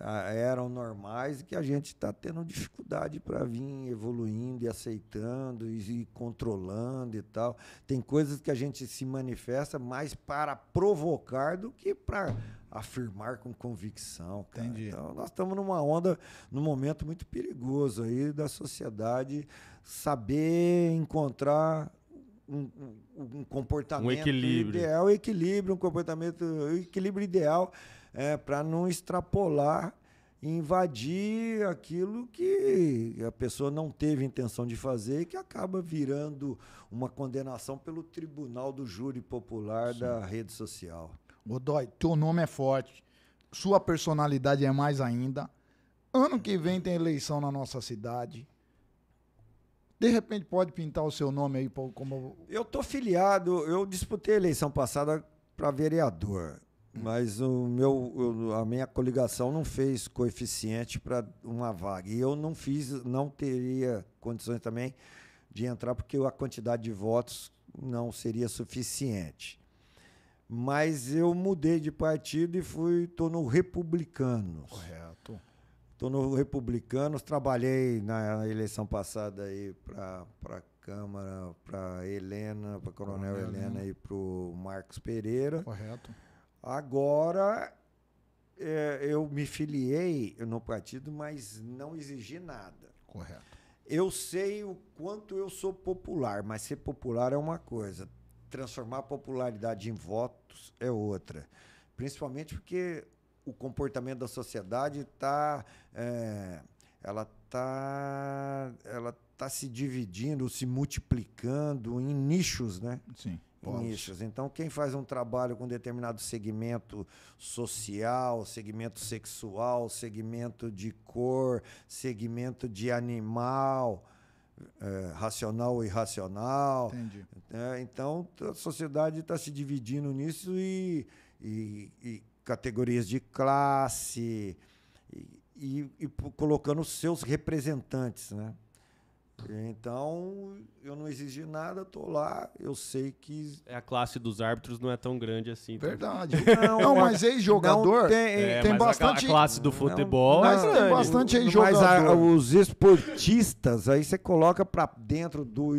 ah, eram normais e que a gente está tendo dificuldade para vir evoluindo e aceitando e, e, controlando e tal. Tem coisas que a gente se manifesta mais para provocar do que para afirmar com convicção. Cara. Entendi. Então, nós estamos numa onda, num momento muito perigoso aí da sociedade saber encontrar um, um, um comportamento um equilíbrio. ideal, equilíbrio, um comportamento, um equilíbrio ideal é, para não extrapolar invadir aquilo que a pessoa não teve intenção de fazer e que acaba virando uma condenação pelo tribunal do júri popular Sim. da rede social. Godoy, teu nome é forte, sua personalidade é mais ainda. Ano que vem tem eleição na nossa cidade. De repente pode pintar o seu nome aí como. Eu tô filiado, eu disputei a eleição passada para vereador, hum. mas o meu, a minha coligação não fez coeficiente para uma vaga. E eu não fiz, não teria condições também de entrar, porque a quantidade de votos não seria suficiente. Mas eu mudei de partido e fui, tô no republicano. Correto. Estou no Republicanos, trabalhei na eleição passada aí para a Câmara, para Helena, para Coronel, Helena né? e para o Marcos Pereira. Correto. Agora é, eu me filiei no partido, mas não exigi nada. Correto. Eu sei o quanto eu sou popular, mas ser popular é uma coisa, transformar popularidade em votos é outra. Principalmente porque o comportamento da sociedade está. É, ela está ela tá se dividindo, se multiplicando em nichos, né? Sim. nichos. Então, quem faz um trabalho com determinado segmento social, segmento sexual, segmento de cor, segmento de animal, é, racional ou irracional. Entendi. É, então, a sociedade está se dividindo nisso e, e, e categorias de classe e, e, e colocando os seus representantes, né? Então, eu não exigi nada, tô lá, eu sei que. É, a classe dos árbitros não é tão grande assim. Né? Verdade. Não, não mas ex-jogador. Tem, é, tem mas bastante. A classe do futebol. Não, é mas é tem bastante ex-jogador. Mas a, os esportistas, aí você coloca para dentro do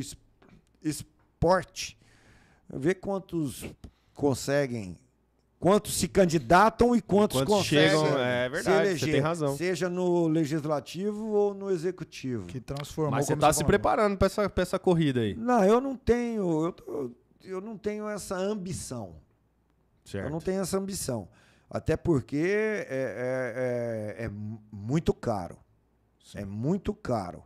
esporte, vê quantos conseguem quantos se candidatam e quantos, quantos chegam, é verdade, eleger, você tem razão. Seja no legislativo ou no executivo. Que transformou. Mas você está se preparando para essa, essa corrida aí? Não, eu não tenho, eu, eu, eu não tenho essa ambição. Certo. Eu não tenho essa ambição, até porque é, é, é, é muito caro. Sim. É muito caro.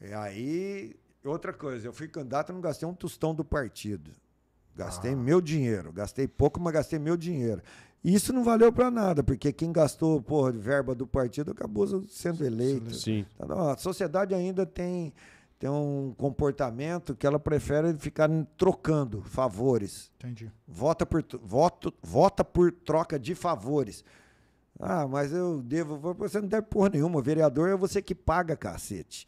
E aí, outra coisa, eu fui candidato e não gastei um tostão do partido. Gastei ah. meu dinheiro. Gastei pouco, mas gastei meu dinheiro. Isso não valeu para nada, porque quem gastou porra, verba do partido acabou sendo eleito. Sim. Então, a sociedade ainda tem, tem um comportamento que ela prefere ficar trocando favores. Entendi. Vota por, voto, vota por troca de favores. Ah, mas eu devo. Você não deve porra nenhuma. Vereador é você que paga, cacete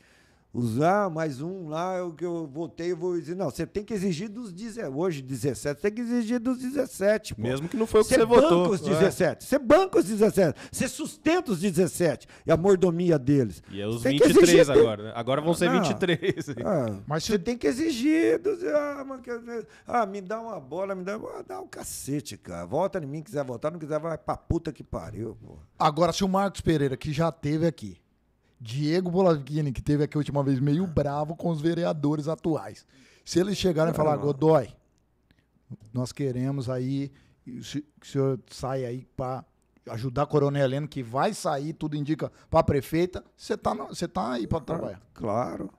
usar mais um lá, eu, é que eu votei, eu vou dizer. Não, você tem que exigir dos 17. Hoje, 17, tem que exigir dos 17. Pô. Mesmo que não foi o que você votou. É. Você banca os 17. Você é. banca os 17. Você sustenta os 17. E a mordomia deles. E é os cê 23 agora, né? Agora vão ser ah, 23. Ah, Mas você tem que exigir dos. Ah, ah, me dá uma bola, me dá. Ah, dá um cacete, cara. Volta em mim, quiser voltar, não quiser, vai pra puta que pariu, pô. Agora, se o Marcos Pereira, que já teve aqui, Diego Bolavini, que teve aqui a última vez meio bravo com os vereadores atuais. Se eles chegarem e falar, Godoy, nós queremos aí que o senhor saia aí para ajudar a Coronel Helena, que vai sair, tudo indica, para a prefeita, você tá, você tá aí para trabalhar. Claro,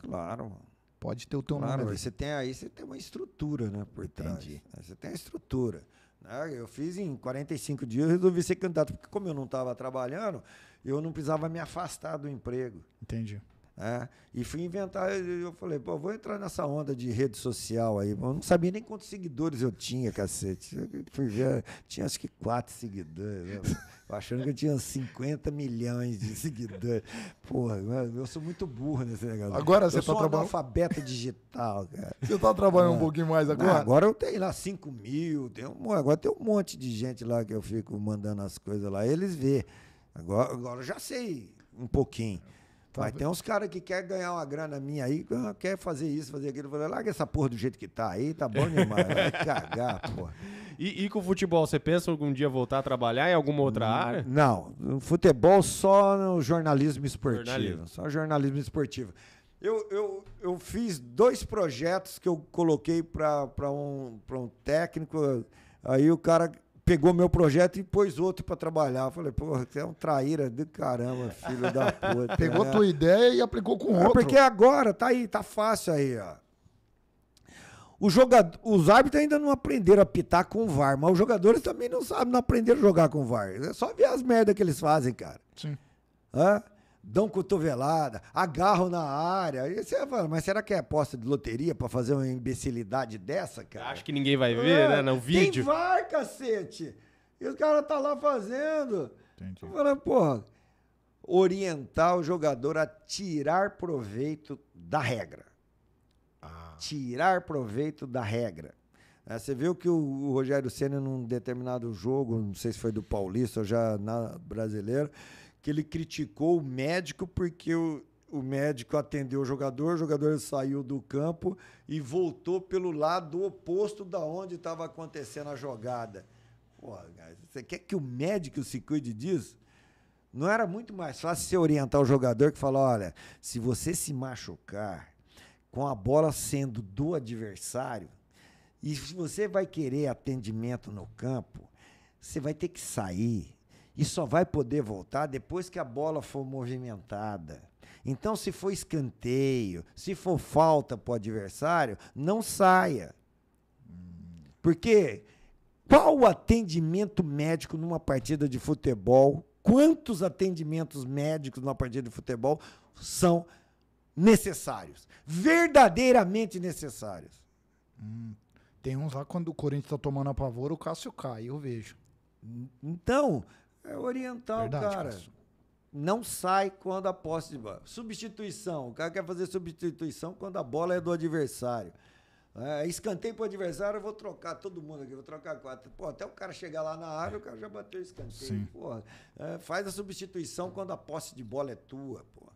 claro. Pode ter o teu claro, nome. Você tem aí, você tem uma estrutura, né, por trás. Né? Você tem a estrutura. Né? Eu fiz em 45 dias, eu resolvi ser candidato, porque como eu não estava trabalhando, eu não precisava me afastar do emprego. Entendi. É, e fui inventar, eu falei, pô, vou entrar nessa onda de rede social aí. Eu não sabia nem quantos seguidores eu tinha, cacete. Eu fui ver, tinha acho que quatro seguidores. Né? Eu, achando que eu tinha 50 milhões de seguidores. Porra, eu sou muito burro nesse negócio. Agora você está trabalhando. alfabeta digital, cara. Você está trabalhando é. um pouquinho mais agora? agora eu tenho lá 5 mil, tem um, agora tem um monte de gente lá que eu fico mandando as coisas lá. Eles vê Agora, agora já sei um pouquinho. Tá. Mas tem uns caras que quer ganhar uma grana minha aí, ah, quer fazer isso, fazer aquilo. Falei, larga essa porra do jeito que tá aí, tá bom demais. Vai cagar, porra. E, e, com o futebol, você pensa algum dia voltar a trabalhar em alguma outra não, hum, área? Não, futebol só no jornalismo esportivo. Jornalismo. Só jornalismo esportivo. Eu, eu, eu fiz dois projetos que eu coloquei para um, pra um técnico, aí o cara pegou meu projeto e pôs outro para trabalhar. falei, pô, você é um traíra de caramba, filho da puta. pegou né? tua ideia e aplicou com é outro. Porque agora tá aí, tá fácil aí, ó. O jogador, os árbitros ainda não aprenderam a pitar com o VAR, mas os jogadores também não sabem, não aprenderam a jogar com o VAR. É só ver as merdas que eles fazem, cara. Sim. Hã? dão cotovelada, agarram na área. E você fala, mas será que é aposta de loteria para fazer uma imbecilidade dessa, cara? Acho que ninguém vai ver, é, né? No vídeo. Tem vai, cacete! E o cara tá lá fazendo. Entendi. Falando, porra, orientar o jogador a tirar proveito da regra. Ah. Tirar proveito da regra. É, você viu que o, o Rogério Senna, num determinado jogo, não sei se foi do Paulista ou já na brasileira, que ele criticou o médico porque o, o médico atendeu o jogador, o jogador saiu do campo e voltou pelo lado oposto da onde estava acontecendo a jogada. Pô, você quer que o médico se cuide disso? Não era muito mais fácil você orientar o jogador que falar, olha, se você se machucar com a bola sendo do adversário, e se você vai querer atendimento no campo, você vai ter que sair e só vai poder voltar depois que a bola for movimentada. Então, se for escanteio, se for falta para o adversário, não saia. Porque qual o atendimento médico numa partida de futebol? Quantos atendimentos médicos numa partida de futebol são necessários? Verdadeiramente necessários. Hum, tem uns lá quando o Corinthians está tomando a pavor, o Cássio cai, eu vejo. Então, é oriental, Verdade, cara. Não sai quando a posse de bola. Substituição. O cara quer fazer substituição quando a bola é do adversário. É, escanteio pro adversário, eu vou trocar todo mundo aqui, vou trocar quatro. Pô, até o cara chegar lá na área, o cara já bateu o escanteio. Porra, é, faz a substituição quando a posse de bola é tua, pô.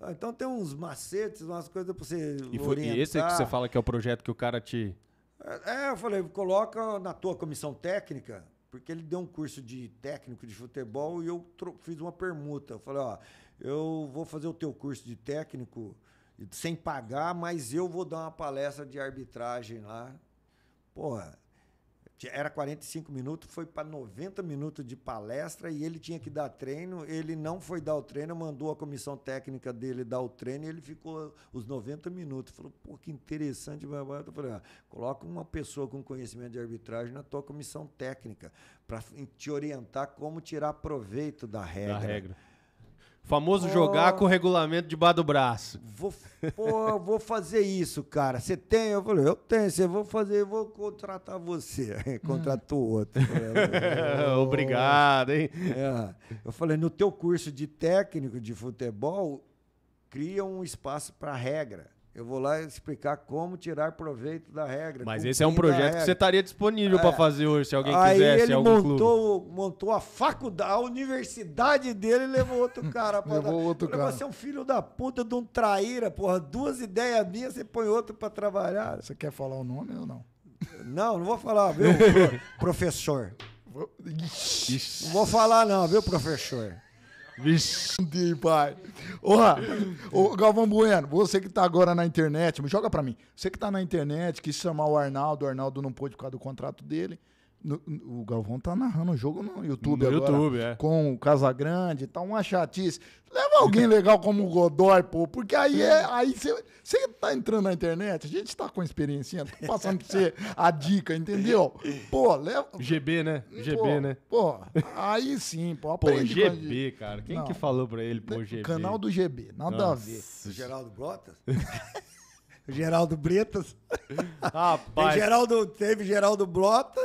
Ah, então tem uns macetes, umas coisas pra você. E, foi, orientar. e esse é que você fala que é o projeto que o cara te. É, é eu falei, coloca na tua comissão técnica porque ele deu um curso de técnico de futebol e eu fiz uma permuta. Eu falei, ó, eu vou fazer o teu curso de técnico sem pagar, mas eu vou dar uma palestra de arbitragem lá. Porra, era 45 minutos, foi para 90 minutos de palestra e ele tinha que dar treino. Ele não foi dar o treino, mandou a comissão técnica dele dar o treino e ele ficou os 90 minutos. Falou, pô, que interessante. Eu falei, ah, coloca uma pessoa com conhecimento de arbitragem na tua comissão técnica para te orientar como tirar proveito da regra. Da né? regra. Famoso oh, jogar com o regulamento debaixo do braço. Vou, pô, vou fazer isso, cara. Você tem? Eu falei, eu tenho. Você vou fazer, vou contratar você. Hum. Contratou outro. Falei, Obrigado, hein? É. Eu falei, no teu curso de técnico de futebol, cria um espaço para regra. Eu vou lá explicar como tirar proveito da regra. Mas esse é um projeto que você estaria disponível é. para fazer hoje, se alguém Aí quisesse. Ele montou, clube. montou a faculdade, a universidade dele e levou outro cara para Levou dar, outro cara. Você é um filho da puta de um traíra, porra. Duas ideias minhas, você põe outro para trabalhar. Você quer falar o nome ou não? Não, não vou falar, viu, professor? Ixi. Não vou falar, não, viu, professor? Vixe, pai. Ô, ô, Galvão Bueno, você que tá agora na internet, joga pra mim. Você que tá na internet, quis chamar o Arnaldo, o Arnaldo não pôde por causa do contrato dele. No, no, o Galvão tá narrando o jogo no YouTube no agora. YouTube, é. Com o Casagrande, tá uma chatice. Leva alguém legal como o Godoy, pô, porque aí é, aí você tá entrando na internet, a gente tá com experiência, tá passando pra você a dica, entendeu? Pô, leva... GB, né? Pô, GB, né? Pô, aí sim, pô, Pô, GB, cara, quem Não. que falou pra ele, pô, GB? Canal do GB, nada Nossa. a ver. Do Geraldo Brotas? Geraldo Bretas? Rapaz. Tem Geraldo, teve Geraldo Brota...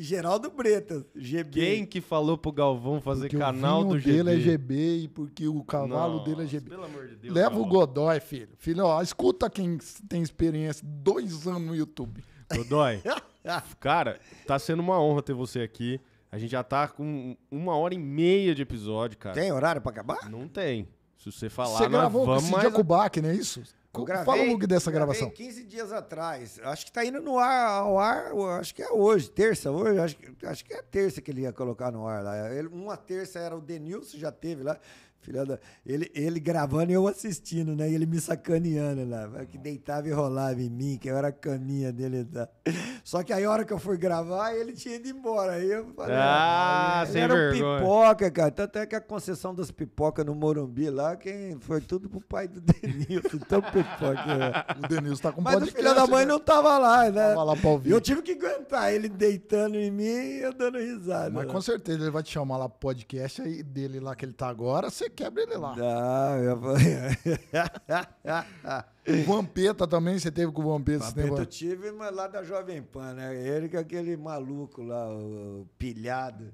Geraldo Bretas, GB. Quem que falou pro Galvão fazer porque canal do GB? dele é GB e porque o cavalo Nossa, dele é GB. Pelo amor de Deus. Leva o Godoy, filho. Filho, ó, escuta quem tem experiência, dois anos no YouTube. Godoy, cara, tá sendo uma honra ter você aqui. A gente já tá com uma hora e meia de episódio, cara. Tem horário pra acabar? Não tem. Se você falar, você nós gravou com o mais... não é isso? Eu gravei, Fala o look dessa gravação. 15 dias atrás. Acho que tá indo no ar, ao ar, acho que é hoje, terça, hoje. Acho, acho que é terça que ele ia colocar no ar lá. Ele, uma terça era o Denilson, já teve lá. Filha da... ele, ele gravando e eu assistindo, né? E ele me sacaneando lá. Né? Que deitava e rolava em mim, que eu era a caminha dele. Tá? Só que aí a hora que eu fui gravar, ele tinha ido embora. Aí eu falei, ah, ele ah, sem era vergonha. pipoca, cara. Tanto é que a concessão das pipocas no Morumbi lá, quem foi tudo pro pai do Denilson. Tão pipoca. Né? O Denilson tá com Mas o filho da mãe né? não tava lá, né? Tava lá pra ouvir. Eu tive que aguentar ele deitando em mim e eu dando risada. Mas né? com certeza ele vai te chamar lá pro podcast aí dele lá que ele tá agora. Você quebra ele lá. O eu falei. Vampeta também, você teve com o Vampeta? Vampeta eu tive, mas lá da Jovem Pan, né? Ele que é aquele maluco lá, o pilhado.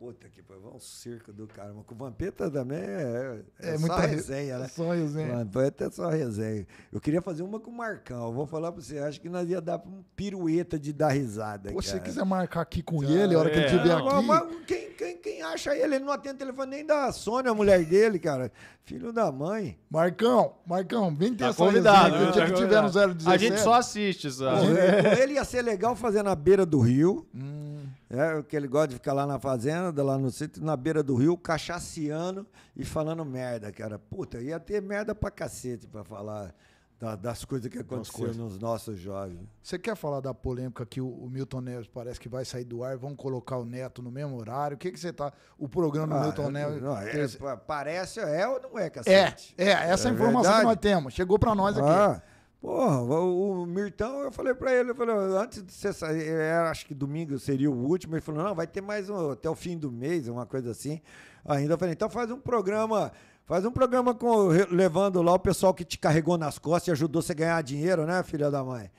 Puta que pariu, é um circo do caramba. Com o Vampeta também é, é, é muita só resenha, re... né? Só resenha. Vampeta é só resenha. Eu queria fazer uma com o Marcão. Eu vou falar pra você, acho que nós ia dar um pirueta de dar risada. Pô, se você quiser marcar aqui com ah, ele, a hora é. que ele estiver é. aqui. Mas quem, quem, quem acha ele? Ele não atende o telefone nem da Sônia, a mulher dele, cara. Filho da mãe. Marcão, Marcão, vem ter tá essa convidado, resenha. Né? que convidado. tiver no 017. Tá a gente só assiste, sabe? Ele, ele ia ser legal fazer na beira do rio. Hum é, que ele gosta de ficar lá na fazenda, lá no sítio, na beira do rio, cachaceando e falando merda, cara. Puta, ia ter merda pra cacete pra falar da, das coisas que aconteceram nos nossos jovens. Você quer falar da polêmica que o, o, Milton Neves parece que vai sair do ar, vão colocar o Neto no mesmo horário? O que, que você tá. O programa do ah, Milton Neves. Não, é, parece, é ou não é, é cacete? É, é essa é informação verdade? que nós temos. Chegou pra nós aqui. Ah. Porra, o, Mirtão, eu falei pra ele, eu falei, antes de você sair, era, é, acho que domingo seria o último, ele falou, não, vai ter mais um, até o fim do mês, uma coisa assim. Ainda eu falei, então faz um programa, faz um programa com, levando lá o pessoal que te carregou nas costas e ajudou você a ganhar dinheiro, né, filha da mãe?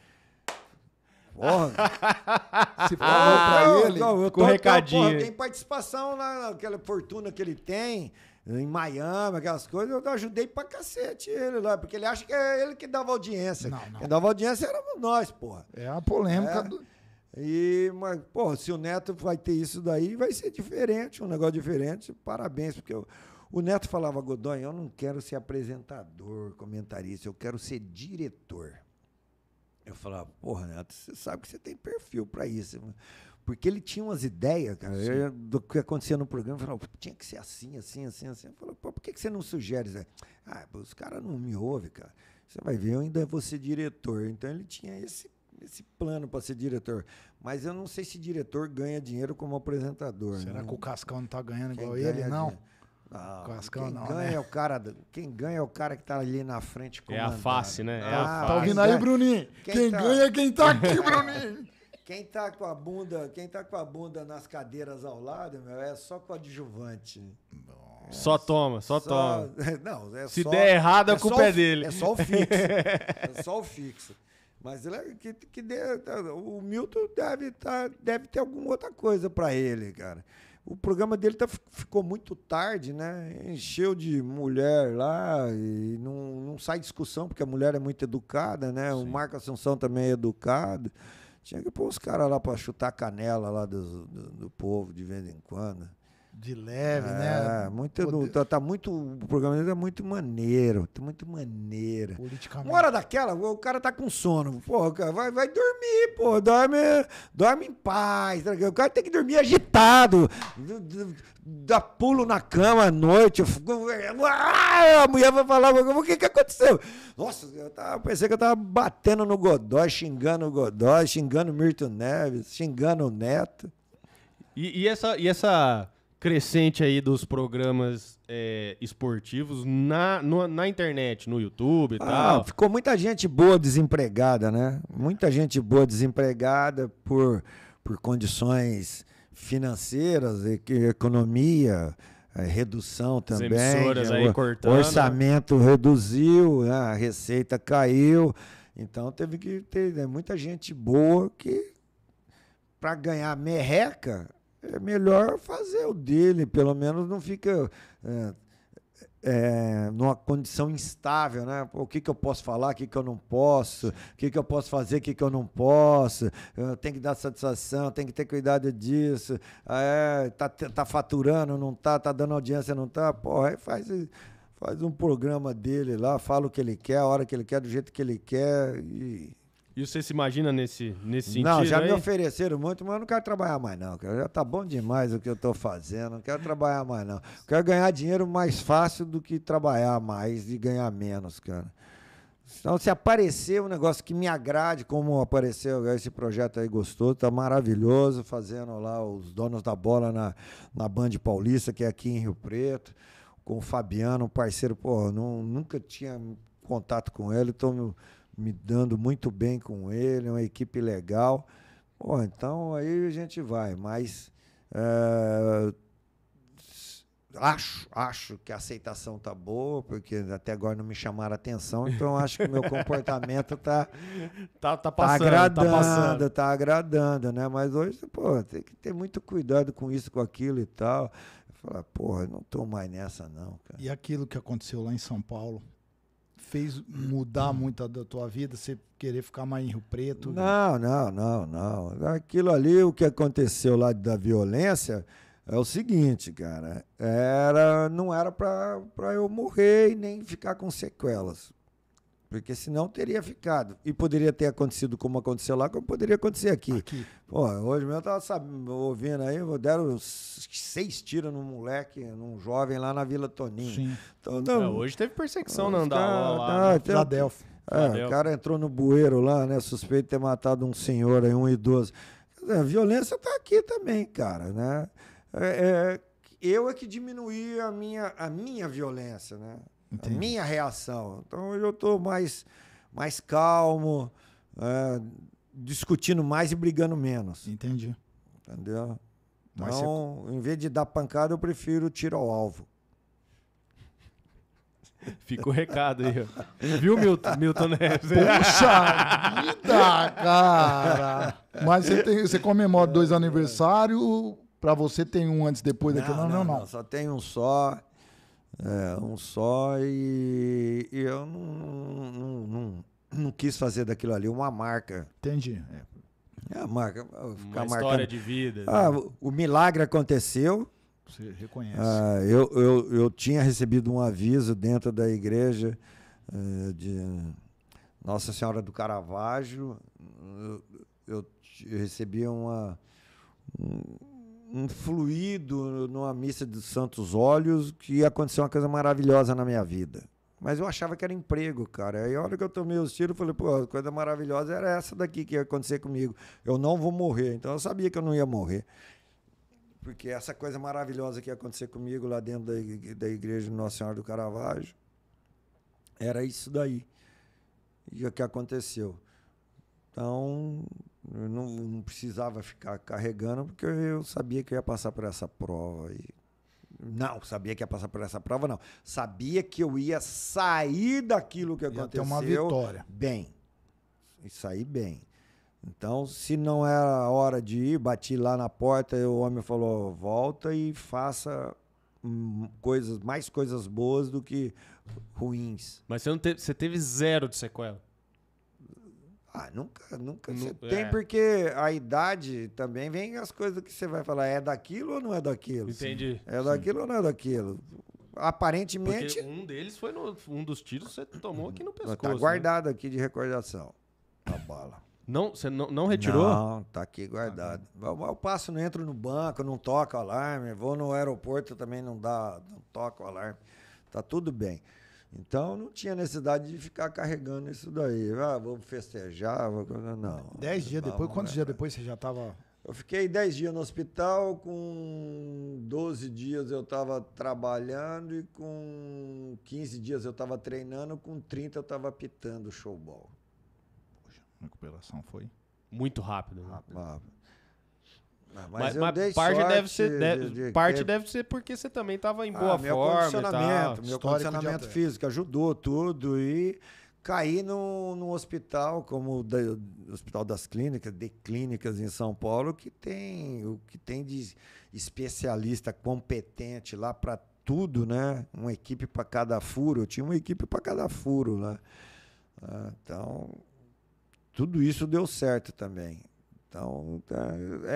Porra. Se falou ah, pra ele, não, eu com tô, recadinho. porra, tem participação lá, aquela fortuna que ele tem em Miami, aquelas coisas, eu ajudei pra cacete ele lá, porque ele acha que é ele que dava audiência. Não, não. Quem dava audiência éramos nós, porra. É a polêmica é. do. E, mas, pô, se o Neto vai ter isso daí, vai ser diferente, um negócio diferente. Parabéns, porque eu, o Neto falava, Godoy, eu não quero ser apresentador, comentarista, eu quero ser diretor. Eu falava, porra, Neto, você sabe que você tem perfil para isso. Porque ele tinha umas ideias, cara, eu, do que acontecia no programa. Eu falava, tinha que ser assim, assim, assim, assim. Eu falava, por que, que você não sugere? Zé? Ah, os caras não me ouvem, cara. Você vai ver, eu ainda vou ser diretor. Então ele tinha esse, esse plano para ser diretor. Mas eu não sei se diretor ganha dinheiro como apresentador. Será né? que o Cascão não tá ganhando Quem igual ganha ele? Não. Dinheiro. Não, Cascão, quem não, ganha né? é o cara, quem ganha é o cara que tá ali na frente comandando. É a face, né? É a ah, face. Tá ouvindo aí, Bruninho? Quem, quem tá... ganha é quem tá aqui, Bruninho. Quem tá com a bunda, quem tá com a bunda nas cadeiras ao lado, meu, é só coadjuvante. Nossa. Só toma, só, só toma. Não, é Se só, der errado, é com é o pé dele. É só o fixo. é só o fixo. Mas ele, é que, que o Milton deve, tá, deve ter alguma outra coisa para ele, cara. O programa dele tá, ficou muito tarde, né? Encheu de mulher lá e não, não sai discussão, porque a mulher é muito educada, né? Sim. O Marco Assunção também é educado. Tinha que pôr os caras lá para chutar a canela lá do, do, do, povo de vez em quando. De leve, né? é, né? Muito, Poder... tá, tá, muito. O programa dele é muito maneiro. Tá muito maneiro. Politicamente. Uma hora daquela, o cara tá com sono. Pô, vai, vai dormir, pô. Dorme, dorme em paz. Tá o cara tem que dormir agitado. Dá pulo na cama à noite. Ah, a mulher vai falar, o que que aconteceu? Nossa, eu tava, pensei que eu tava batendo no Godoy xingando o Godói, xingando o Mirto Neves, xingando o Neto. e, e essa. E essa crescente aí dos programas é, esportivos na, no, na internet, no YouTube e ah, tal. Ficou muita gente boa desempregada, né? Muita gente boa desempregada por, por condições financeiras, e, economia, é, redução também. As emissoras né? aí o, cortando. orçamento reduziu, né? a receita caiu. Então teve que ter né, muita gente boa que para ganhar merreca é melhor fazer o dele, pelo menos não fica é, é, numa condição instável, né? O que, que eu posso falar, o que, que eu não posso, o que, que eu posso fazer, o que, que eu não posso, Tem que dar satisfação, tem que ter cuidado disso, ah, é, tá, tá faturando, não tá, tá dando audiência, não tá, porra, aí faz faz um programa dele lá, fala o que ele quer, a hora que ele quer, do jeito que ele quer e e você se imagina nesse, nesse sentido? Não, já aí? me ofereceram muito, mas eu não quero trabalhar mais, não. Já tá bom demais o que eu estou fazendo, não quero trabalhar mais, não. Quero ganhar dinheiro mais fácil do que trabalhar mais e ganhar menos, cara. Então, se aparecer um negócio que me agrade, como apareceu esse projeto aí gostoso, tá maravilhoso, fazendo lá os donos da bola na, na Band Paulista, que é aqui em Rio Preto, com o Fabiano, um parceiro, pô, não, nunca tinha contato com ele, então me dando muito bem com ele, uma equipe legal. Bom, então aí a gente vai, mas é, acho, acho que a aceitação tá boa, porque até agora não me chamaram atenção, então acho que o meu comportamento tá, tá, tá, tá, passando, tá agradando, tá, tá agradando, né? Mas hoje, pô, tem que ter muito cuidado com isso, com aquilo e tal. Falar, porra, não tô mais nessa não, cara. E aquilo que aconteceu lá em São Paulo, fez mudar muito da tua vida, você querer ficar mais em Rio Preto? Não, não, não, não. Aquilo ali, o que aconteceu lá da violência, é o seguinte, cara. Era, não era para eu morrer e nem ficar com sequelas. Porque senão teria ficado. E poderia ter acontecido como aconteceu lá, como poderia acontecer aqui. aqui. Pô, hoje mesmo eu tava sabe, ouvindo aí, deram seis tiros num moleque, num jovem lá na Vila Toninho. Sim. Então, é, não, é, hoje teve perseguição na Andaó lá, tá, né? É, o cara entrou no bueiro lá, né? Suspeito de ter matado um senhor aí, um idoso. A violência tá aqui também, cara, né? É, é, eu é que diminuí a minha, a minha violência, né? Entendi. A minha reação. Então hoje eu estou mais, mais calmo, é, discutindo mais e brigando menos. Entendi. Entendeu? Então, você... em vez de dar pancada, eu prefiro tiro ao alvo. Fica o recado aí, Viu, Milton, Milton Neves? Puxa vida, cara! Mas você, tem, você comemora dois aniversários, pra você tem um antes e depois daquele Não não, não, não, não. Só tem um só. É, um só e, e eu não, não, não, não, quis fazer daquilo ali uma marca. Entendi. É, é a marca. Ficar uma marcando. história de vida. Ah, né? o, o milagre aconteceu. Você reconhece. Ah, eu, eu, eu tinha recebido um aviso dentro da igreja uh, de Nossa Senhora do Caravaggio. Eu, eu, eu recebi uma. Um, um fluido numa missa de santos olhos que aconteceu uma coisa maravilhosa na minha vida. Mas eu achava que era emprego, cara. Aí a hora que eu tomei os tiros, falei, pô, a coisa maravilhosa era essa daqui que ia acontecer comigo. Eu não vou morrer. Então eu sabia que eu não ia morrer. Porque essa coisa maravilhosa que ia acontecer comigo lá dentro da, igreja, da igreja Nossa Senhora do Caravaggio, era isso daí. E o que aconteceu. Então, eu não, não precisava ficar carregando, porque eu sabia que eu ia passar por essa prova. E não, sabia que ia passar por essa prova, não. Sabia que eu ia sair daquilo que ia aconteceu. Ter uma vitória. Bem. E sair bem. Então, se não era hora de ir, bati lá na porta e o homem falou: volta e faça coisas, mais coisas boas do que ruins. Mas você, não teve, você teve zero de sequela? Ah, nunca, nunca. Nu, é. tem, porque a idade também vem as coisas que você vai falar, é daquilo ou não é daquilo? Entendi. É Sim. É Sim. daquilo ou não é daquilo? Aparentemente. Porque um deles foi no, um dos tiros você tomou aqui no tá pescoço. Tá guardado né? aqui de recordação. A bala. Não, você não, não retirou? Não, tá aqui guardado. Tá ah. Eu, passo, não entro no banco, não o alarme. Vou no aeroporto também não dá, não toco alarme. Tá tudo bem. Então não tinha necessidade de ficar carregando isso daí. Ah, vou festejar, vou... não. Dez dias tá depois, quantos dias depois você já estava. Eu fiquei dez dias no hospital, com 12 dias eu estava trabalhando e com 15 dias eu estava treinando, com 30 eu estava pitando showball. Poxa, a recuperação foi? Muito Né? Rápido. rápido. Ah, mas, mas, mas parte, deve ser, de, de parte deve ser porque você também estava em ah, boa ah, meu forma. Condicionamento, meu condicionamento físico ajudou tudo e caí no, hospital, como o Hospital das Clínicas, de Clínicas em São Paulo, que tem o que tem de especialista competente lá para tudo, né? Uma equipe para cada furo. Eu tinha uma equipe para cada furo lá. Né? Ah, então, tudo isso deu certo também. Então, tá,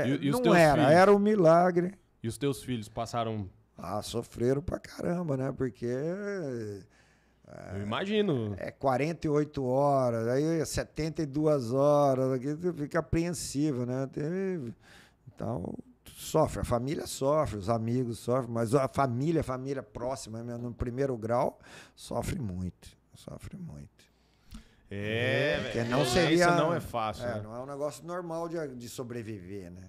é, e, e não era, filhos? era um milagre. E os teus filhos passaram. Ah, sofreram pra caramba, né? Porque. Eu é, imagino. É 48 horas, aí 72 é horas, aqui fica apreensivo, né? Então, sofre, a família sofre, os amigos sofrem, mas a família, a família próxima, né, no primeiro grau, sofre muito, sofre muito. É, é não seria. Isso não é fácil. É, né? Não é um negócio normal de, de sobreviver, né?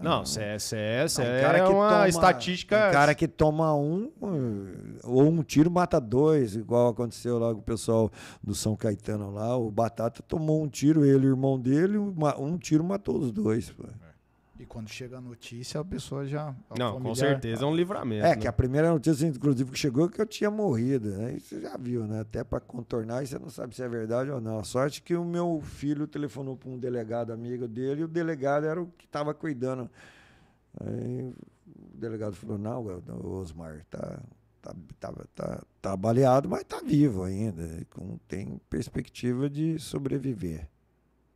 Não, CS, é, CS é, é, um cara é uma toma, estatística. Um cara que toma um, uh, ou um tiro mata dois, igual aconteceu lá com o pessoal do São Caetano lá. O Batata tomou um tiro, ele e o irmão dele, um tiro matou os dois. Pô. É. E quando chega a notícia, a pessoa já. A não, familiar... com certeza é um livramento. É, né? que a primeira notícia, inclusive, que chegou é que eu tinha morrido, né? você já viu, né? Até para contornar, você não sabe se é verdade ou não. A sorte que o meu filho telefonou para um delegado amigo dele, e o delegado era o que estava cuidando. Aí o delegado falou: não, o Osmar, tá, tá, tá, tá, tá baleado, mas tá vivo ainda. Com, tem perspectiva de sobreviver.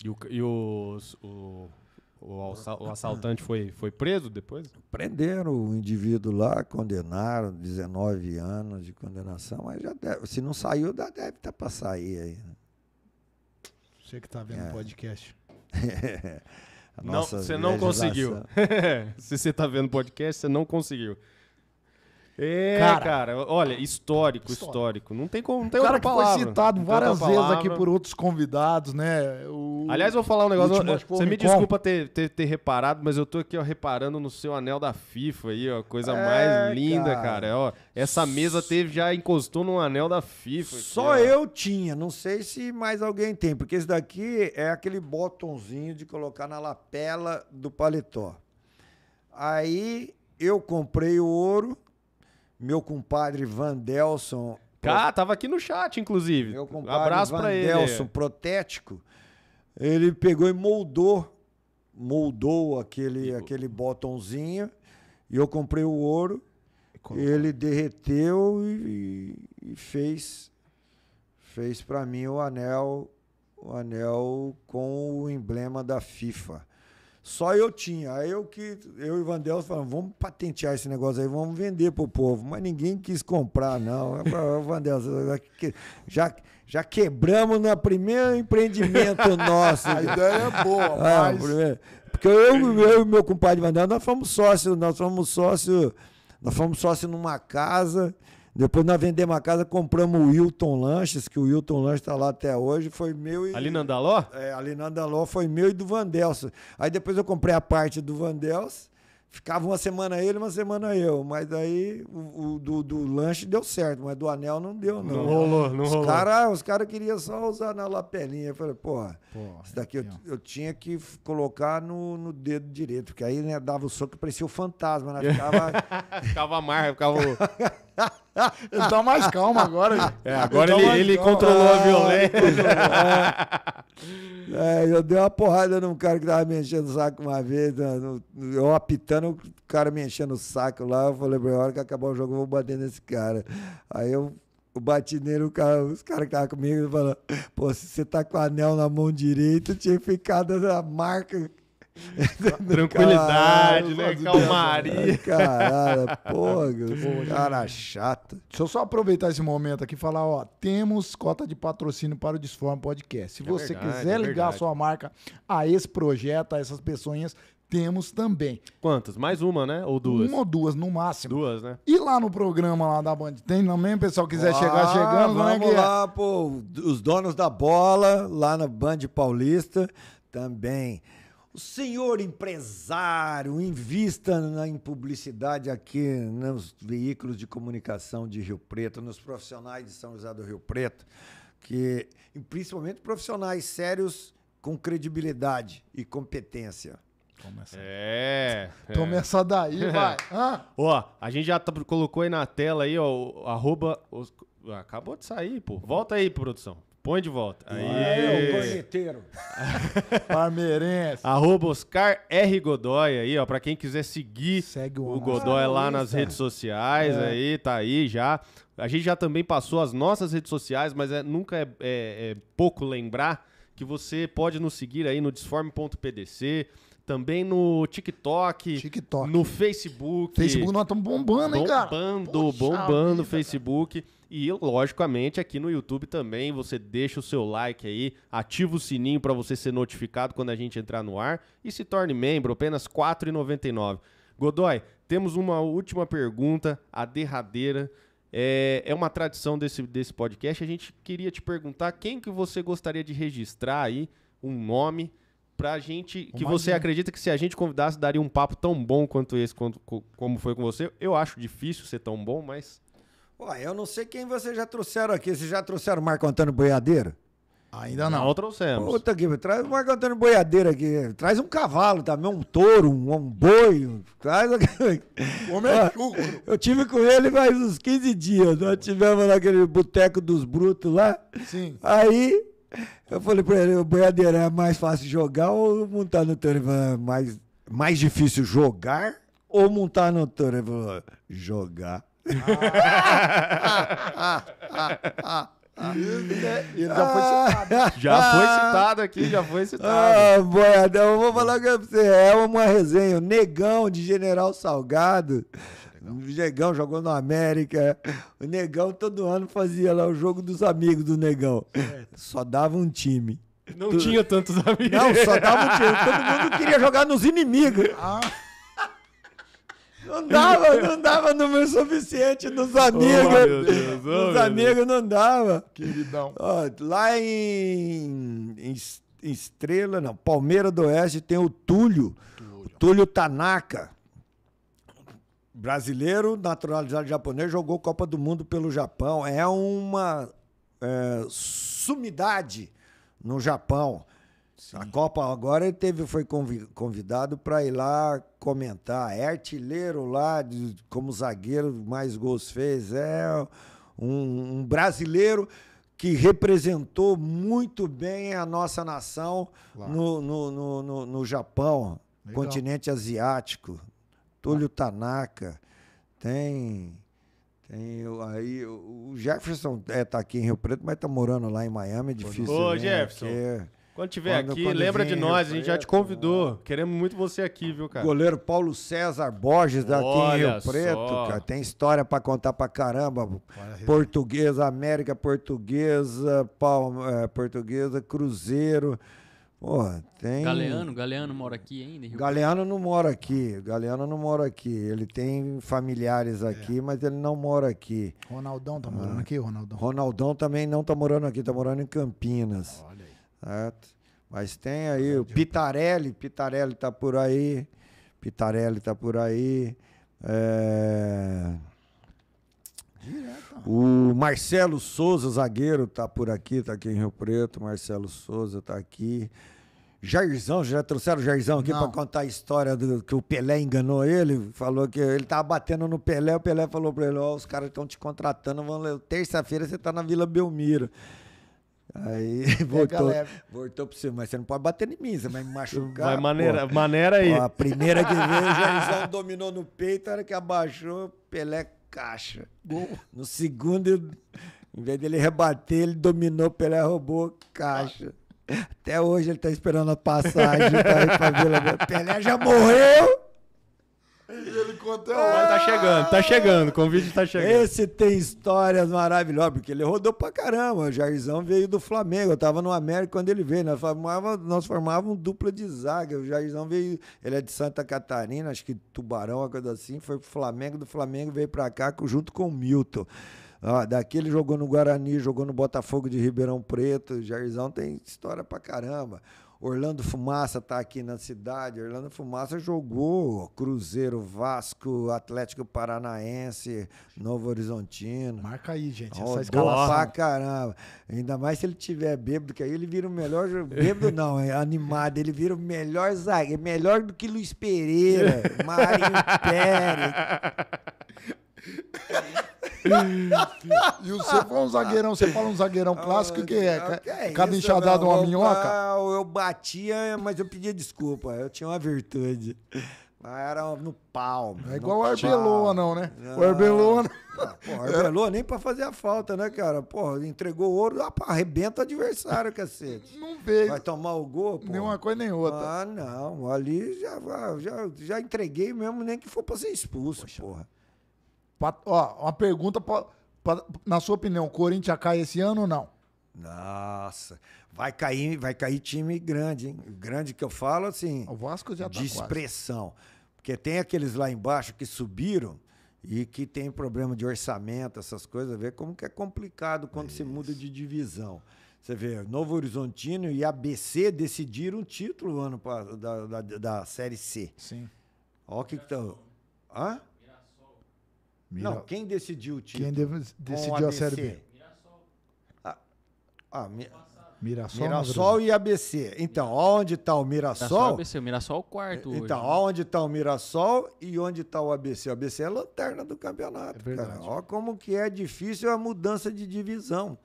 E o, e os, o o, o ah, tá. assaltante foi, foi preso depois? Prenderam o indivíduo lá, condenaram, 19 anos de condenação, mas já deve, se não saiu, deve estar tá para sair aí. Né? Você que está vendo o é. podcast. não, você não conseguiu. se você está vendo podcast, você não conseguiu. É, cara, cara olha, histórico, histórico, histórico, Não tem como, não tem cara outra palavra. que foi citado várias vezes aqui por outros convidados, né? O... Aliás, vou falar um negócio. você me desculpa ter, ter, ter, reparado, mas eu tô aqui ó, reparando no seu anel da FIFA aí, ó, coisa é, mais linda, cara. cara. Ó, essa mesa teve já encostou no anel da FIFA. Só eu tinha, não sei se mais alguém tem, porque esse daqui é aquele botãozinho de colocar na lapela do paletó. Aí eu comprei o ouro meu compadre Vandelson. Cá, pro... Ah, tava aqui no chat, inclusive. Meu compadre Abraço Vandelson, ele. protético. Ele pegou e moldou, moldou aquele, e... aquele botãozinho. E eu comprei o ouro. Como? Ele derreteu e, e fez fez para mim o anel o anel com o emblema da FIFA. Só eu tinha. Aí eu que eu e o Vandel falamos, vamos patentear esse negócio aí, vamos vender pro povo. Mas ninguém quis comprar, não. Vandel, já, já quebramos no primeiro empreendimento nosso. A ideia é boa, ah, mas... Primeiro, porque eu, eu e meu compadre Vandel, nós fomos sócios, nós fomos sócios, nós fomos sócios numa casa. Depois nós vendemos a casa, compramos o Wilton Lanches, que o Wilton Lanches está lá até hoje, foi meu e. Ali na Andaló? É, ali na Andaló foi meu e do Vandelso. Aí depois eu comprei a parte do Vandelso, ficava uma semana ele, uma semana eu. Mas aí o, o do, do lanche deu certo, mas do anel não deu, não. Não rolou, não os rolou. Cara, os caras queriam só usar na lapelinha. Eu falei, porra, porra isso daqui eu, eu, tinha que colocar no, no dedo direito, porque aí né, dava o soco e parecia o fantasma, né? Ficava. ficava amargo, ficava. Ele tá mais calmo agora. É, agora ele, ele, é, ele controlou ah, a violência. É, eu dei uma porrada num cara que tava me enchendo o saco uma vez, né, eu apitando, o cara me enchendo o saco lá. Eu falei, a hora que acabar o jogo eu vou bater nesse cara. Aí eu o batineiro, o cara, os caras que estavam comigo, falaram, pô, se você tá com o anel na mão direita, tinha ficado a marca Tranquilidade, né? Caralho, né? Calmaria. Caralho, porra, cara chato. Deixa eu só aproveitar esse momento aqui e falar, ó, temos cota de patrocínio para o Disform Podcast. Se é você verdade, quiser é ligar a sua marca a esse projeto, a essas pessoas, temos também. Quantas? Mais uma, né? Ou duas? Uma ou duas, no máximo. Duas, né? E lá no programa lá da Band tem também, pessoal quiser ah, chegar chegando, é vamos né, lá, pô, os donos da bola lá na Band Paulista também. O senhor empresário, invista na, em publicidade aqui nos veículos de comunicação de Rio Preto, nos profissionais de São José do Rio Preto, que principalmente profissionais sérios com credibilidade e competência. Começa. É, é. Toma é. essa daí, vai. Ah. Ó, a gente já colocou aí na tela aí, ó, o, arroba, os, acabou de sair, pô. Volta aí, produção. Põe de volta. Aí, é, o corneteiro. Palmeirense. Arroba Oscar R. Godoy aí, ó. Pra quem quiser seguir Segue o, o Godoy lá nas redes sociais, é. aí, tá aí já. A gente já também passou as nossas redes sociais, mas é, nunca é, é, é pouco lembrar que você pode nos seguir aí no disforme.pdc, também no TikTok, TikTok, no Facebook. Facebook nós estamos bombando, bombando, hein, cara? Bombando, Poxa bombando o Facebook. Cara. E, logicamente, aqui no YouTube também você deixa o seu like aí, ativa o sininho para você ser notificado quando a gente entrar no ar e se torne membro, apenas R$ 4,99. Godoy, temos uma última pergunta, a derradeira. É, é uma tradição desse, desse podcast. A gente queria te perguntar quem que você gostaria de registrar aí, um nome, a gente. Que você acredita que se a gente convidasse, daria um papo tão bom quanto esse, quanto, como foi com você. Eu acho difícil ser tão bom, mas Pô, eu não sei quem vocês já trouxeram aqui. Vocês já trouxeram o Marco Antônio Boiadeiro? Ainda não. Não trouxemos. Puta que traz o Marco Antônio Boiadeiro aqui. Traz um cavalo também, um touro, um, um boi. Traz. O é Eu tive com ele faz uns 15 dias. Nós tivemos naquele boteco dos brutos lá. Sim. Aí eu falei pra ele: o boiadeiro é mais fácil jogar ou montar no touro? É mais, mais difícil jogar ou montar no touro? Ele falou: jogar. Ah, Ele já foi citado. Já foi ah. citado aqui, já foi ah, citado. Ah, boiada, então eu vou falar com você. É uma resenha. O negão de General Salgado. O Negão jogou no América. O Negão todo ano fazia lá o jogo dos amigos do Negão. Só dava um time. Não tu... tinha tantos amigos. Não, só dava um time. Todo mundo queria jogar nos inimigos. Ah. Não dava, não dava número suficiente nos amigos. Oh, oh, nos amigos não dava. Queridão. Ó, lá em, em Estrela, não, Palmeira do Oeste tem o Túlio. Túlio, Túlio Tanaka. Brasileiro, naturalizado japonês, jogou Copa do Mundo pelo Japão. É uma é, sumidade no Japão. Sim. A Copa agora ele teve, foi convidado para ir lá comentar. É artilheiro lá, de, como zagueiro, mais gols fez. É um, um brasileiro que representou muito bem a nossa nação no, no, no, no, no Japão, Legal. continente asiático. Túlio Tanaka, tem. Tem aí. O Jefferson está é, tá aqui em Rio Preto, mas está morando lá em Miami, é difícil. Ô, Jefferson. Quando tiver quando, aqui, quando lembra de nós, a gente já te convidou. Mano. Queremos muito você aqui, viu, cara? Goleiro Paulo César Borges daqui Olha em Rio Preto, só. cara. Tem história para contar pra caramba. Olha, portuguesa, América Portuguesa, Palma, é, Portuguesa, Cruzeiro. Porra, tem. Galeano, Galeano mora aqui ainda? Rio Galeano não mora aqui. Galeano não mora aqui. Ele tem familiares é. aqui, é. mas ele não mora aqui. Ronaldão tá morando ah. aqui, Ronaldão? Ronaldão também não tá morando aqui, tá morando em Campinas. Olha. Certo? Mas tem aí o Pitarelli, Pitarelli tá por aí. Pitarelli tá por aí. É... O Marcelo Souza, zagueiro, tá por aqui, tá aqui em Rio Preto. Marcelo Souza tá aqui. Jairzão, já trouxeram o Jairzão aqui para contar a história do que o Pelé enganou ele, falou que ele tava batendo no Pelé, o Pelé falou para ele, ó, oh, os caras estão te contratando, terça-feira você tá na Vila Belmiro. Aí voltou, voltou pra cima mas você não pode bater em mim, você vai me machucar. Vai maneira, maneira aí. Pô, a primeira que veio, o Jairão dominou no peito, a hora que abaixou, Pelé caixa. No segundo, em vez dele rebater, ele dominou, Pelé roubou caixa. Até hoje ele tá esperando a passagem pra pra Vila Pelé já morreu! Ele conta Mas tá chegando, tá chegando. O convite tá chegando. Esse tem histórias maravilhosas, porque ele rodou pra caramba. O Jairzão veio do Flamengo. Eu tava no América quando ele veio. Nós formávamos, nós formávamos um dupla de zaga. O Jairzão veio. Ele é de Santa Catarina, acho que Tubarão, uma coisa assim. Foi pro Flamengo, do Flamengo veio pra cá junto com o Milton. Ah, daqui ele jogou no Guarani, jogou no Botafogo de Ribeirão Preto. O Jairzão tem história pra caramba. Orlando Fumaça está aqui na cidade. Orlando Fumaça jogou Cruzeiro, Vasco, Atlético Paranaense, Novo Horizontino. Marca aí, gente. Essa escalação. pra caramba. Ainda mais se ele tiver bêbado, que aí ele vira o melhor. Bêbado não, é animado. Ele vira o melhor zagueiro. Melhor do que Luiz Pereira, Mário Pérez e o você foi um zagueirão, você fala um zagueirão clássico, o é, ah, que é? Que é Cada enxadado uma minhoca? Eu batia, mas eu pedia desculpa. Eu tinha uma virtude. Mas era no pau. É igual o Arbeloa, não, né? Não. O ah, Arbeloa. Né? Arbeloa nem pra fazer a falta, né, cara? Pô, entregou ouro, opa, ah, arrebenta o adversário, cacete. Não veio. Vai tomar o gol, pô. Nenhuma coisa nem outra. Ah, não. Ali já, já, já entreguei mesmo, nem que for pra ser expulso, Poxa. porra. Ó, uma pergunta, pra... Pra... na sua opinião, o Corinthians cai esse ano ou não? Nossa, vai cair, vai cair time grande, hein? Grande que eu falo assim. O Vasco já tá de expressão, quase. porque tem aqueles lá embaixo que subiram e que tem problema de orçamento, essas coisas, Ver como que é complicado quando Isso. se muda de divisão. Você vê, Novo Horizontino e ABC decidiram o título ano pra, da, da, da, Série C. Sim. Ó que, que tá... Hã? Mira... Não, quem decidiu o título? Quem deve... decidiu a, ABC. Série B? Mirassol. Ah, ah, mi... Mirassol, Mirassol e ABC. Então, onde está o Mirassol? Mirassol ABC, o Mirassol é o quarto. Então, hoje. Né? onde está o Mirassol e onde está o ABC? O ABC é a lanterna do campeonato, é verdade. cara. Olha como que é difícil a mudança de divisão.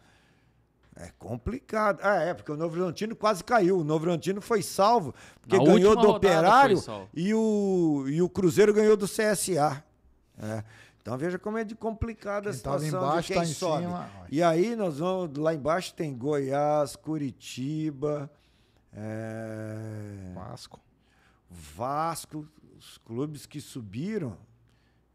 É complicado. Ah, é, porque o Novo Horizontino quase caiu. O Novo Horizontino foi salvo, porque Na ganhou do Operário e o, e o Cruzeiro ganhou do CSA. É. Então veja como é de complicada a tá situação tá embaixo, de quem tá sobe. Cima. E aí nós vamos, lá embaixo tem Goiás, Curitiba, é... Vasco. Vasco, os clubes que subiram.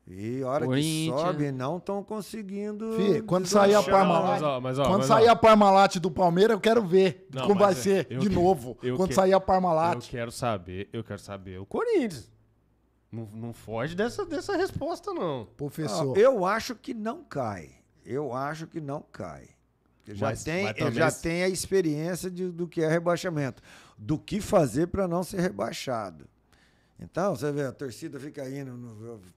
E hora que sobe, não estão conseguindo. Fih, quando sair a Parmalat, quando sair a Parmalat do Palmeiras, eu quero ver não, como vai é, ser de que, novo. Quando que, sair a Parmalat. Eu quero saber, eu quero saber o Corinthians. Não, não foge dessa, dessa resposta, não. Professor. Ah, eu acho que não cai. Eu acho que não cai. já, mas, tem, mas talvez... já tem a experiência de, do que é rebaixamento, do que fazer para não ser rebaixado. Então, você vê, a torcida fica indo,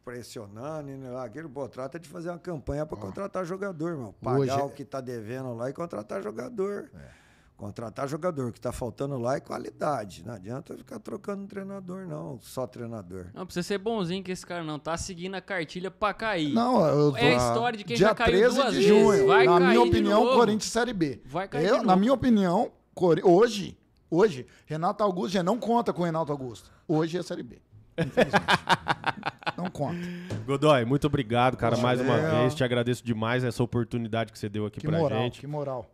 pressionando, indo lá, aquilo, pô, trata de fazer uma campanha para contratar jogador, irmão. Pagar Hoje... o que está devendo lá e contratar jogador. É. Contratar jogador, que está faltando lá é qualidade. Não adianta ficar trocando treinador, não. Só treinador. Não precisa ser bonzinho que esse cara não. Tá seguindo a cartilha para cair. Não, eu, é a história de quem já caiu 13 duas de vezes. junho. Vai na minha opinião, Corinthians Série B. Vai cair. Eu, na minha opinião, hoje, hoje, Renato Augusto já não conta com o Renato Augusto. Hoje é Série B. Não conta. Godoy, muito obrigado, cara, Poxa mais uma é... vez. Te agradeço demais essa oportunidade que você deu aqui que pra moral, gente. Que moral.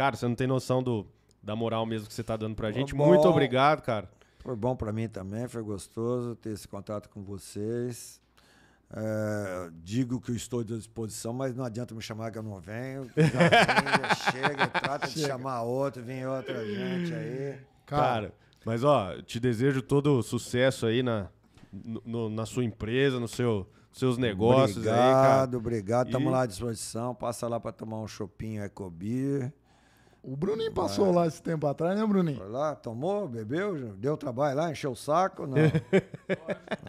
Cara, você não tem noção do, da moral mesmo que você tá dando pra gente. Bom, Muito obrigado, cara. Foi bom para mim também, foi gostoso ter esse contato com vocês. É, digo que eu estou à disposição, mas não adianta me chamar que eu não venho. Já vem, chega, trata chega. de chamar outro, vem outra gente aí. Cara, mas ó, te desejo todo sucesso aí na, no, na sua empresa, no seu seus negócios obrigado, aí, cara. Obrigado, obrigado. Estamos e... lá à disposição. Passa lá para tomar um chopinho Ecobir. O Bruninho passou é. lá esse tempo atrás, né, Bruninho? Foi lá, tomou, bebeu, deu trabalho lá, encheu o saco. Não.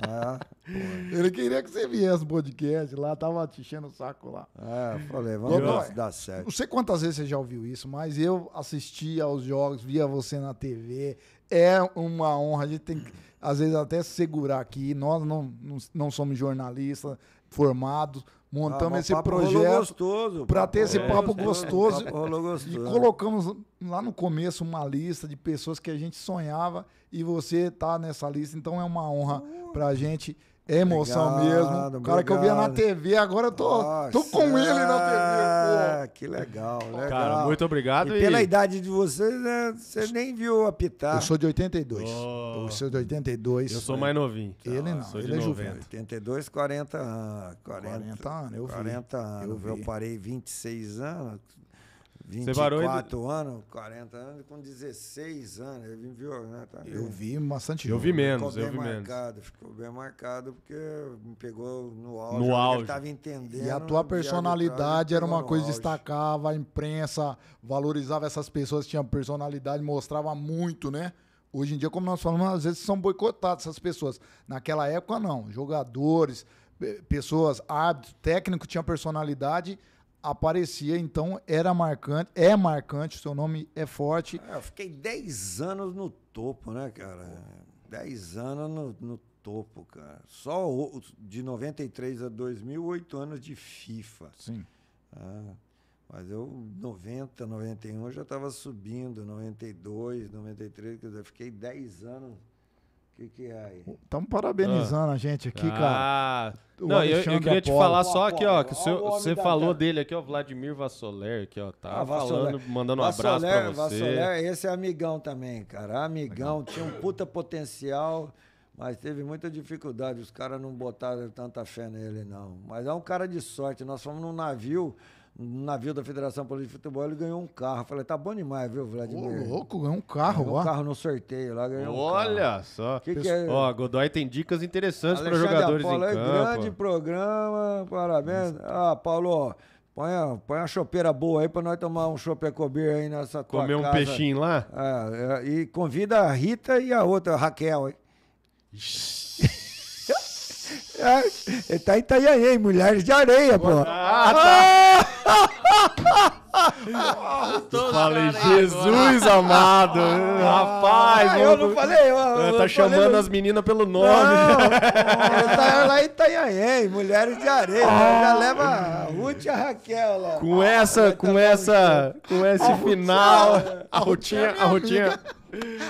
É. É, Ele queria que você viesse podcast lá, tava te enchendo o saco lá. É, falei, vamos dar dá certo. Não sei quantas vezes você já ouviu isso, mas eu assistia aos jogos, via você na TV. É uma honra, a gente tem que, às vezes, até segurar aqui. Nós não, não, não somos jornalistas, formados, montamos ah, esse projeto para ter esse papo gostoso, papo gostoso, e colocamos lá no começo uma lista de pessoas que a gente sonhava e você tá nessa lista, então é uma honra uh. para a gente é emoção obrigado, mesmo. O cara obrigado. que eu via na TV, agora eu tô, Nossa, tô com ele na TV. Pô. Ah, que legal, legal. Cara, muito obrigado. E, e... pela idade de vocês, né, você nem viu apitar. Eu sou de 82. Oh. Eu sou de 82. Eu sou mais novinho. Ele tá, não, ele é juvenil. 82, 40 anos. 40, 40 anos, eu 40 vi. anos. Eu, vi. eu parei 26 anos, 24 anos, 40 anos, com 16 anos. Eu vim né? Tá eu vi bastante Eu vi né? menos, ficou eu vi marcado, menos. Ficou bem marcado, porque me pegou no auge. No auge. Tava entendendo, e a tua personalidade era uma coisa que destacava, a imprensa valorizava essas pessoas que tinham personalidade, mostrava muito, né? Hoje em dia, como nós falamos, às vezes são boicotadas essas pessoas. Naquela época, não. Jogadores, eh, pessoas, árbitro, técnico tinha personalidade aparecia, então era marcante, é marcante, seu nome é forte. É, eu fiquei 10 anos no topo, né, cara? 10 anos no, no topo, cara. Só de 93 a 2000, 8 anos de FIFA. Sim. Ah, mas eu, 90, 91, já estava subindo, 92, 93, quer dizer, fiquei 10 anos que, que é aí? Estamos parabenizando ah. a gente aqui, ah. cara. Ah, o não, eu, eu, queria te falar só aqui, ó, que o seu, você falou cara. dele aqui, ó, Vladimir Vassoler, aqui, ó, tá ah, falando, mandando um abraço pra você. Vassoler, esse é amigão também, cara, amigão, tinha um puta potencial, mas teve muita dificuldade, os caras não botaram tanta fé nele, não. Mas é um cara de sorte, nós fomos num navio, um navio da Federação Paulista de Futebol, ele ganhou um carro. falei, tá bom demais, viu, Vladimir? Ô, louco, ganhou um carro, ganhou ó. um carro no sorteio lá, ganhou Olha um só. Que que é? Ó, Godoy tem dicas interessantes para jogadores Apolo, em é campo. grande programa, parabéns. Ah, Paulo, põe, a, põe uma chopeira boa aí para nós tomar um chopecobir aí nessa tua Comer um casa. peixinho lá? É, é, e convida a Rita e a outra, a Raquel, hein? Ixi. É, ele tá em Itanhaém, Mulheres de Areia, pô. Ah, tá. falei, Jesus amado, rapaz. Ah, eu não falei. Eu, eu tá chamando falei... as meninas pelo nome. Não, eu tava lá em Itanhaém, Mulheres de Areia. Ah. Já leva a Ruth e a Raquel lá. Com ah, essa, ah, com tá essa, então. com esse final, é a rotinha, a rotinha.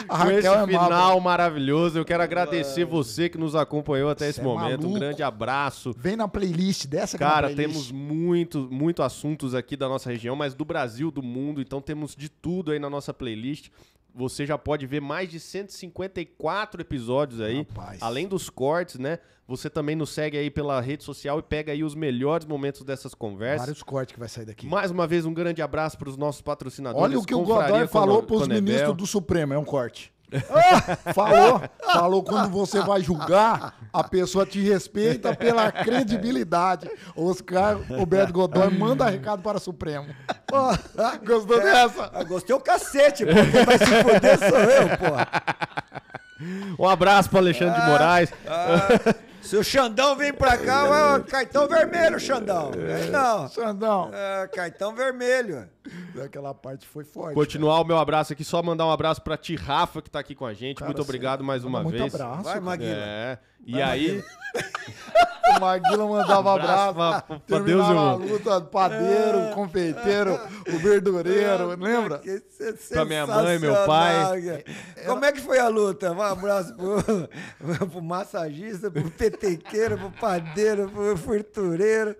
Com esse é final mal, maravilhoso, eu quero agradecer você que nos acompanhou até esse é momento. um grande abraço. Vem na playlist dessa Cara, temos muitos muito assuntos aqui da nossa região, mas do Brasil, do mundo. Então temos de tudo aí na nossa playlist você já pode ver mais de 154 episódios aí. Rapaz. Além dos cortes, né? Você também nos segue aí pela rede social e pega aí os melhores momentos dessas conversas. Vários cortes que vai sair daqui. Mais uma vez, um grande abraço para os nossos patrocinadores. Olha o que o Godoy falou para os ministros do Supremo, é um corte. falou, falou quando você vai julgar, a pessoa te respeita pela credibilidade. Oscar Roberto Godoy manda recado para o Supremo. gostou é, dessa? Gostei o cacete, pô. Quem vai se foder sou eu, pô. Um abraço para Alexandre ah, de Moraes. Ah. Se o Xandão vem pra cá, é Caetão vermelho, Xandão. É, não. Xandão. É, Caetão vermelho. Aquela parte foi forte. Continuar cara. o meu abraço aqui, só mandar um abraço pra Ti Rafa, que tá aqui com a gente. Cara, muito obrigado mais uma muito vez. abraço. Vai, Maguila. É. E Vai, aí. Maguila. o Maguila mandava abraço. abraço pra, pra Deus a irmão. luta, padeiro, é. confeiteiro, o verdureiro, é. lembra? Pra minha mãe, meu pai. Como é que foi a luta? Um abraço pro, pro massagista, pro TT petequeiro, pro padeiro, pro furtureiro.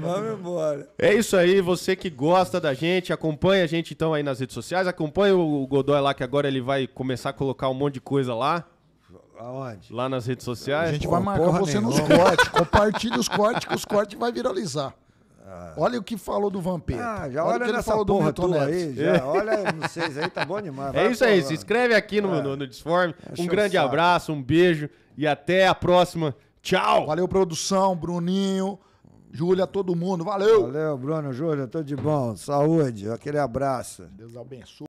Vamos embora. É isso aí, você que gosta da gente, acompanha a gente então aí nas redes sociais, acompanha o Godoy lá que agora ele vai começar a colocar um monte de coisa lá. Aonde? Lá nas redes sociais. A gente Pô, vai marcar você nenhuma. nos cortes. Compartilha os cortes, que os cortes vai viralizar. Ah. Olha o que falou do Vampeta. Ah, já olha, olha o que ele falou do aí. Já é. olha vocês aí, tá bom demais. É vai é isso aí, se inscreve aqui no, é. no, no é. Disforme. um grande abraço, um beijo e até a próxima. Tchau. Valeu, produção, Bruninho, Júlia, todo mundo. Valeu. Valeu, Bruno, Júlia, tudo de bom. Saúde, aquele abraço. Deus abençoe.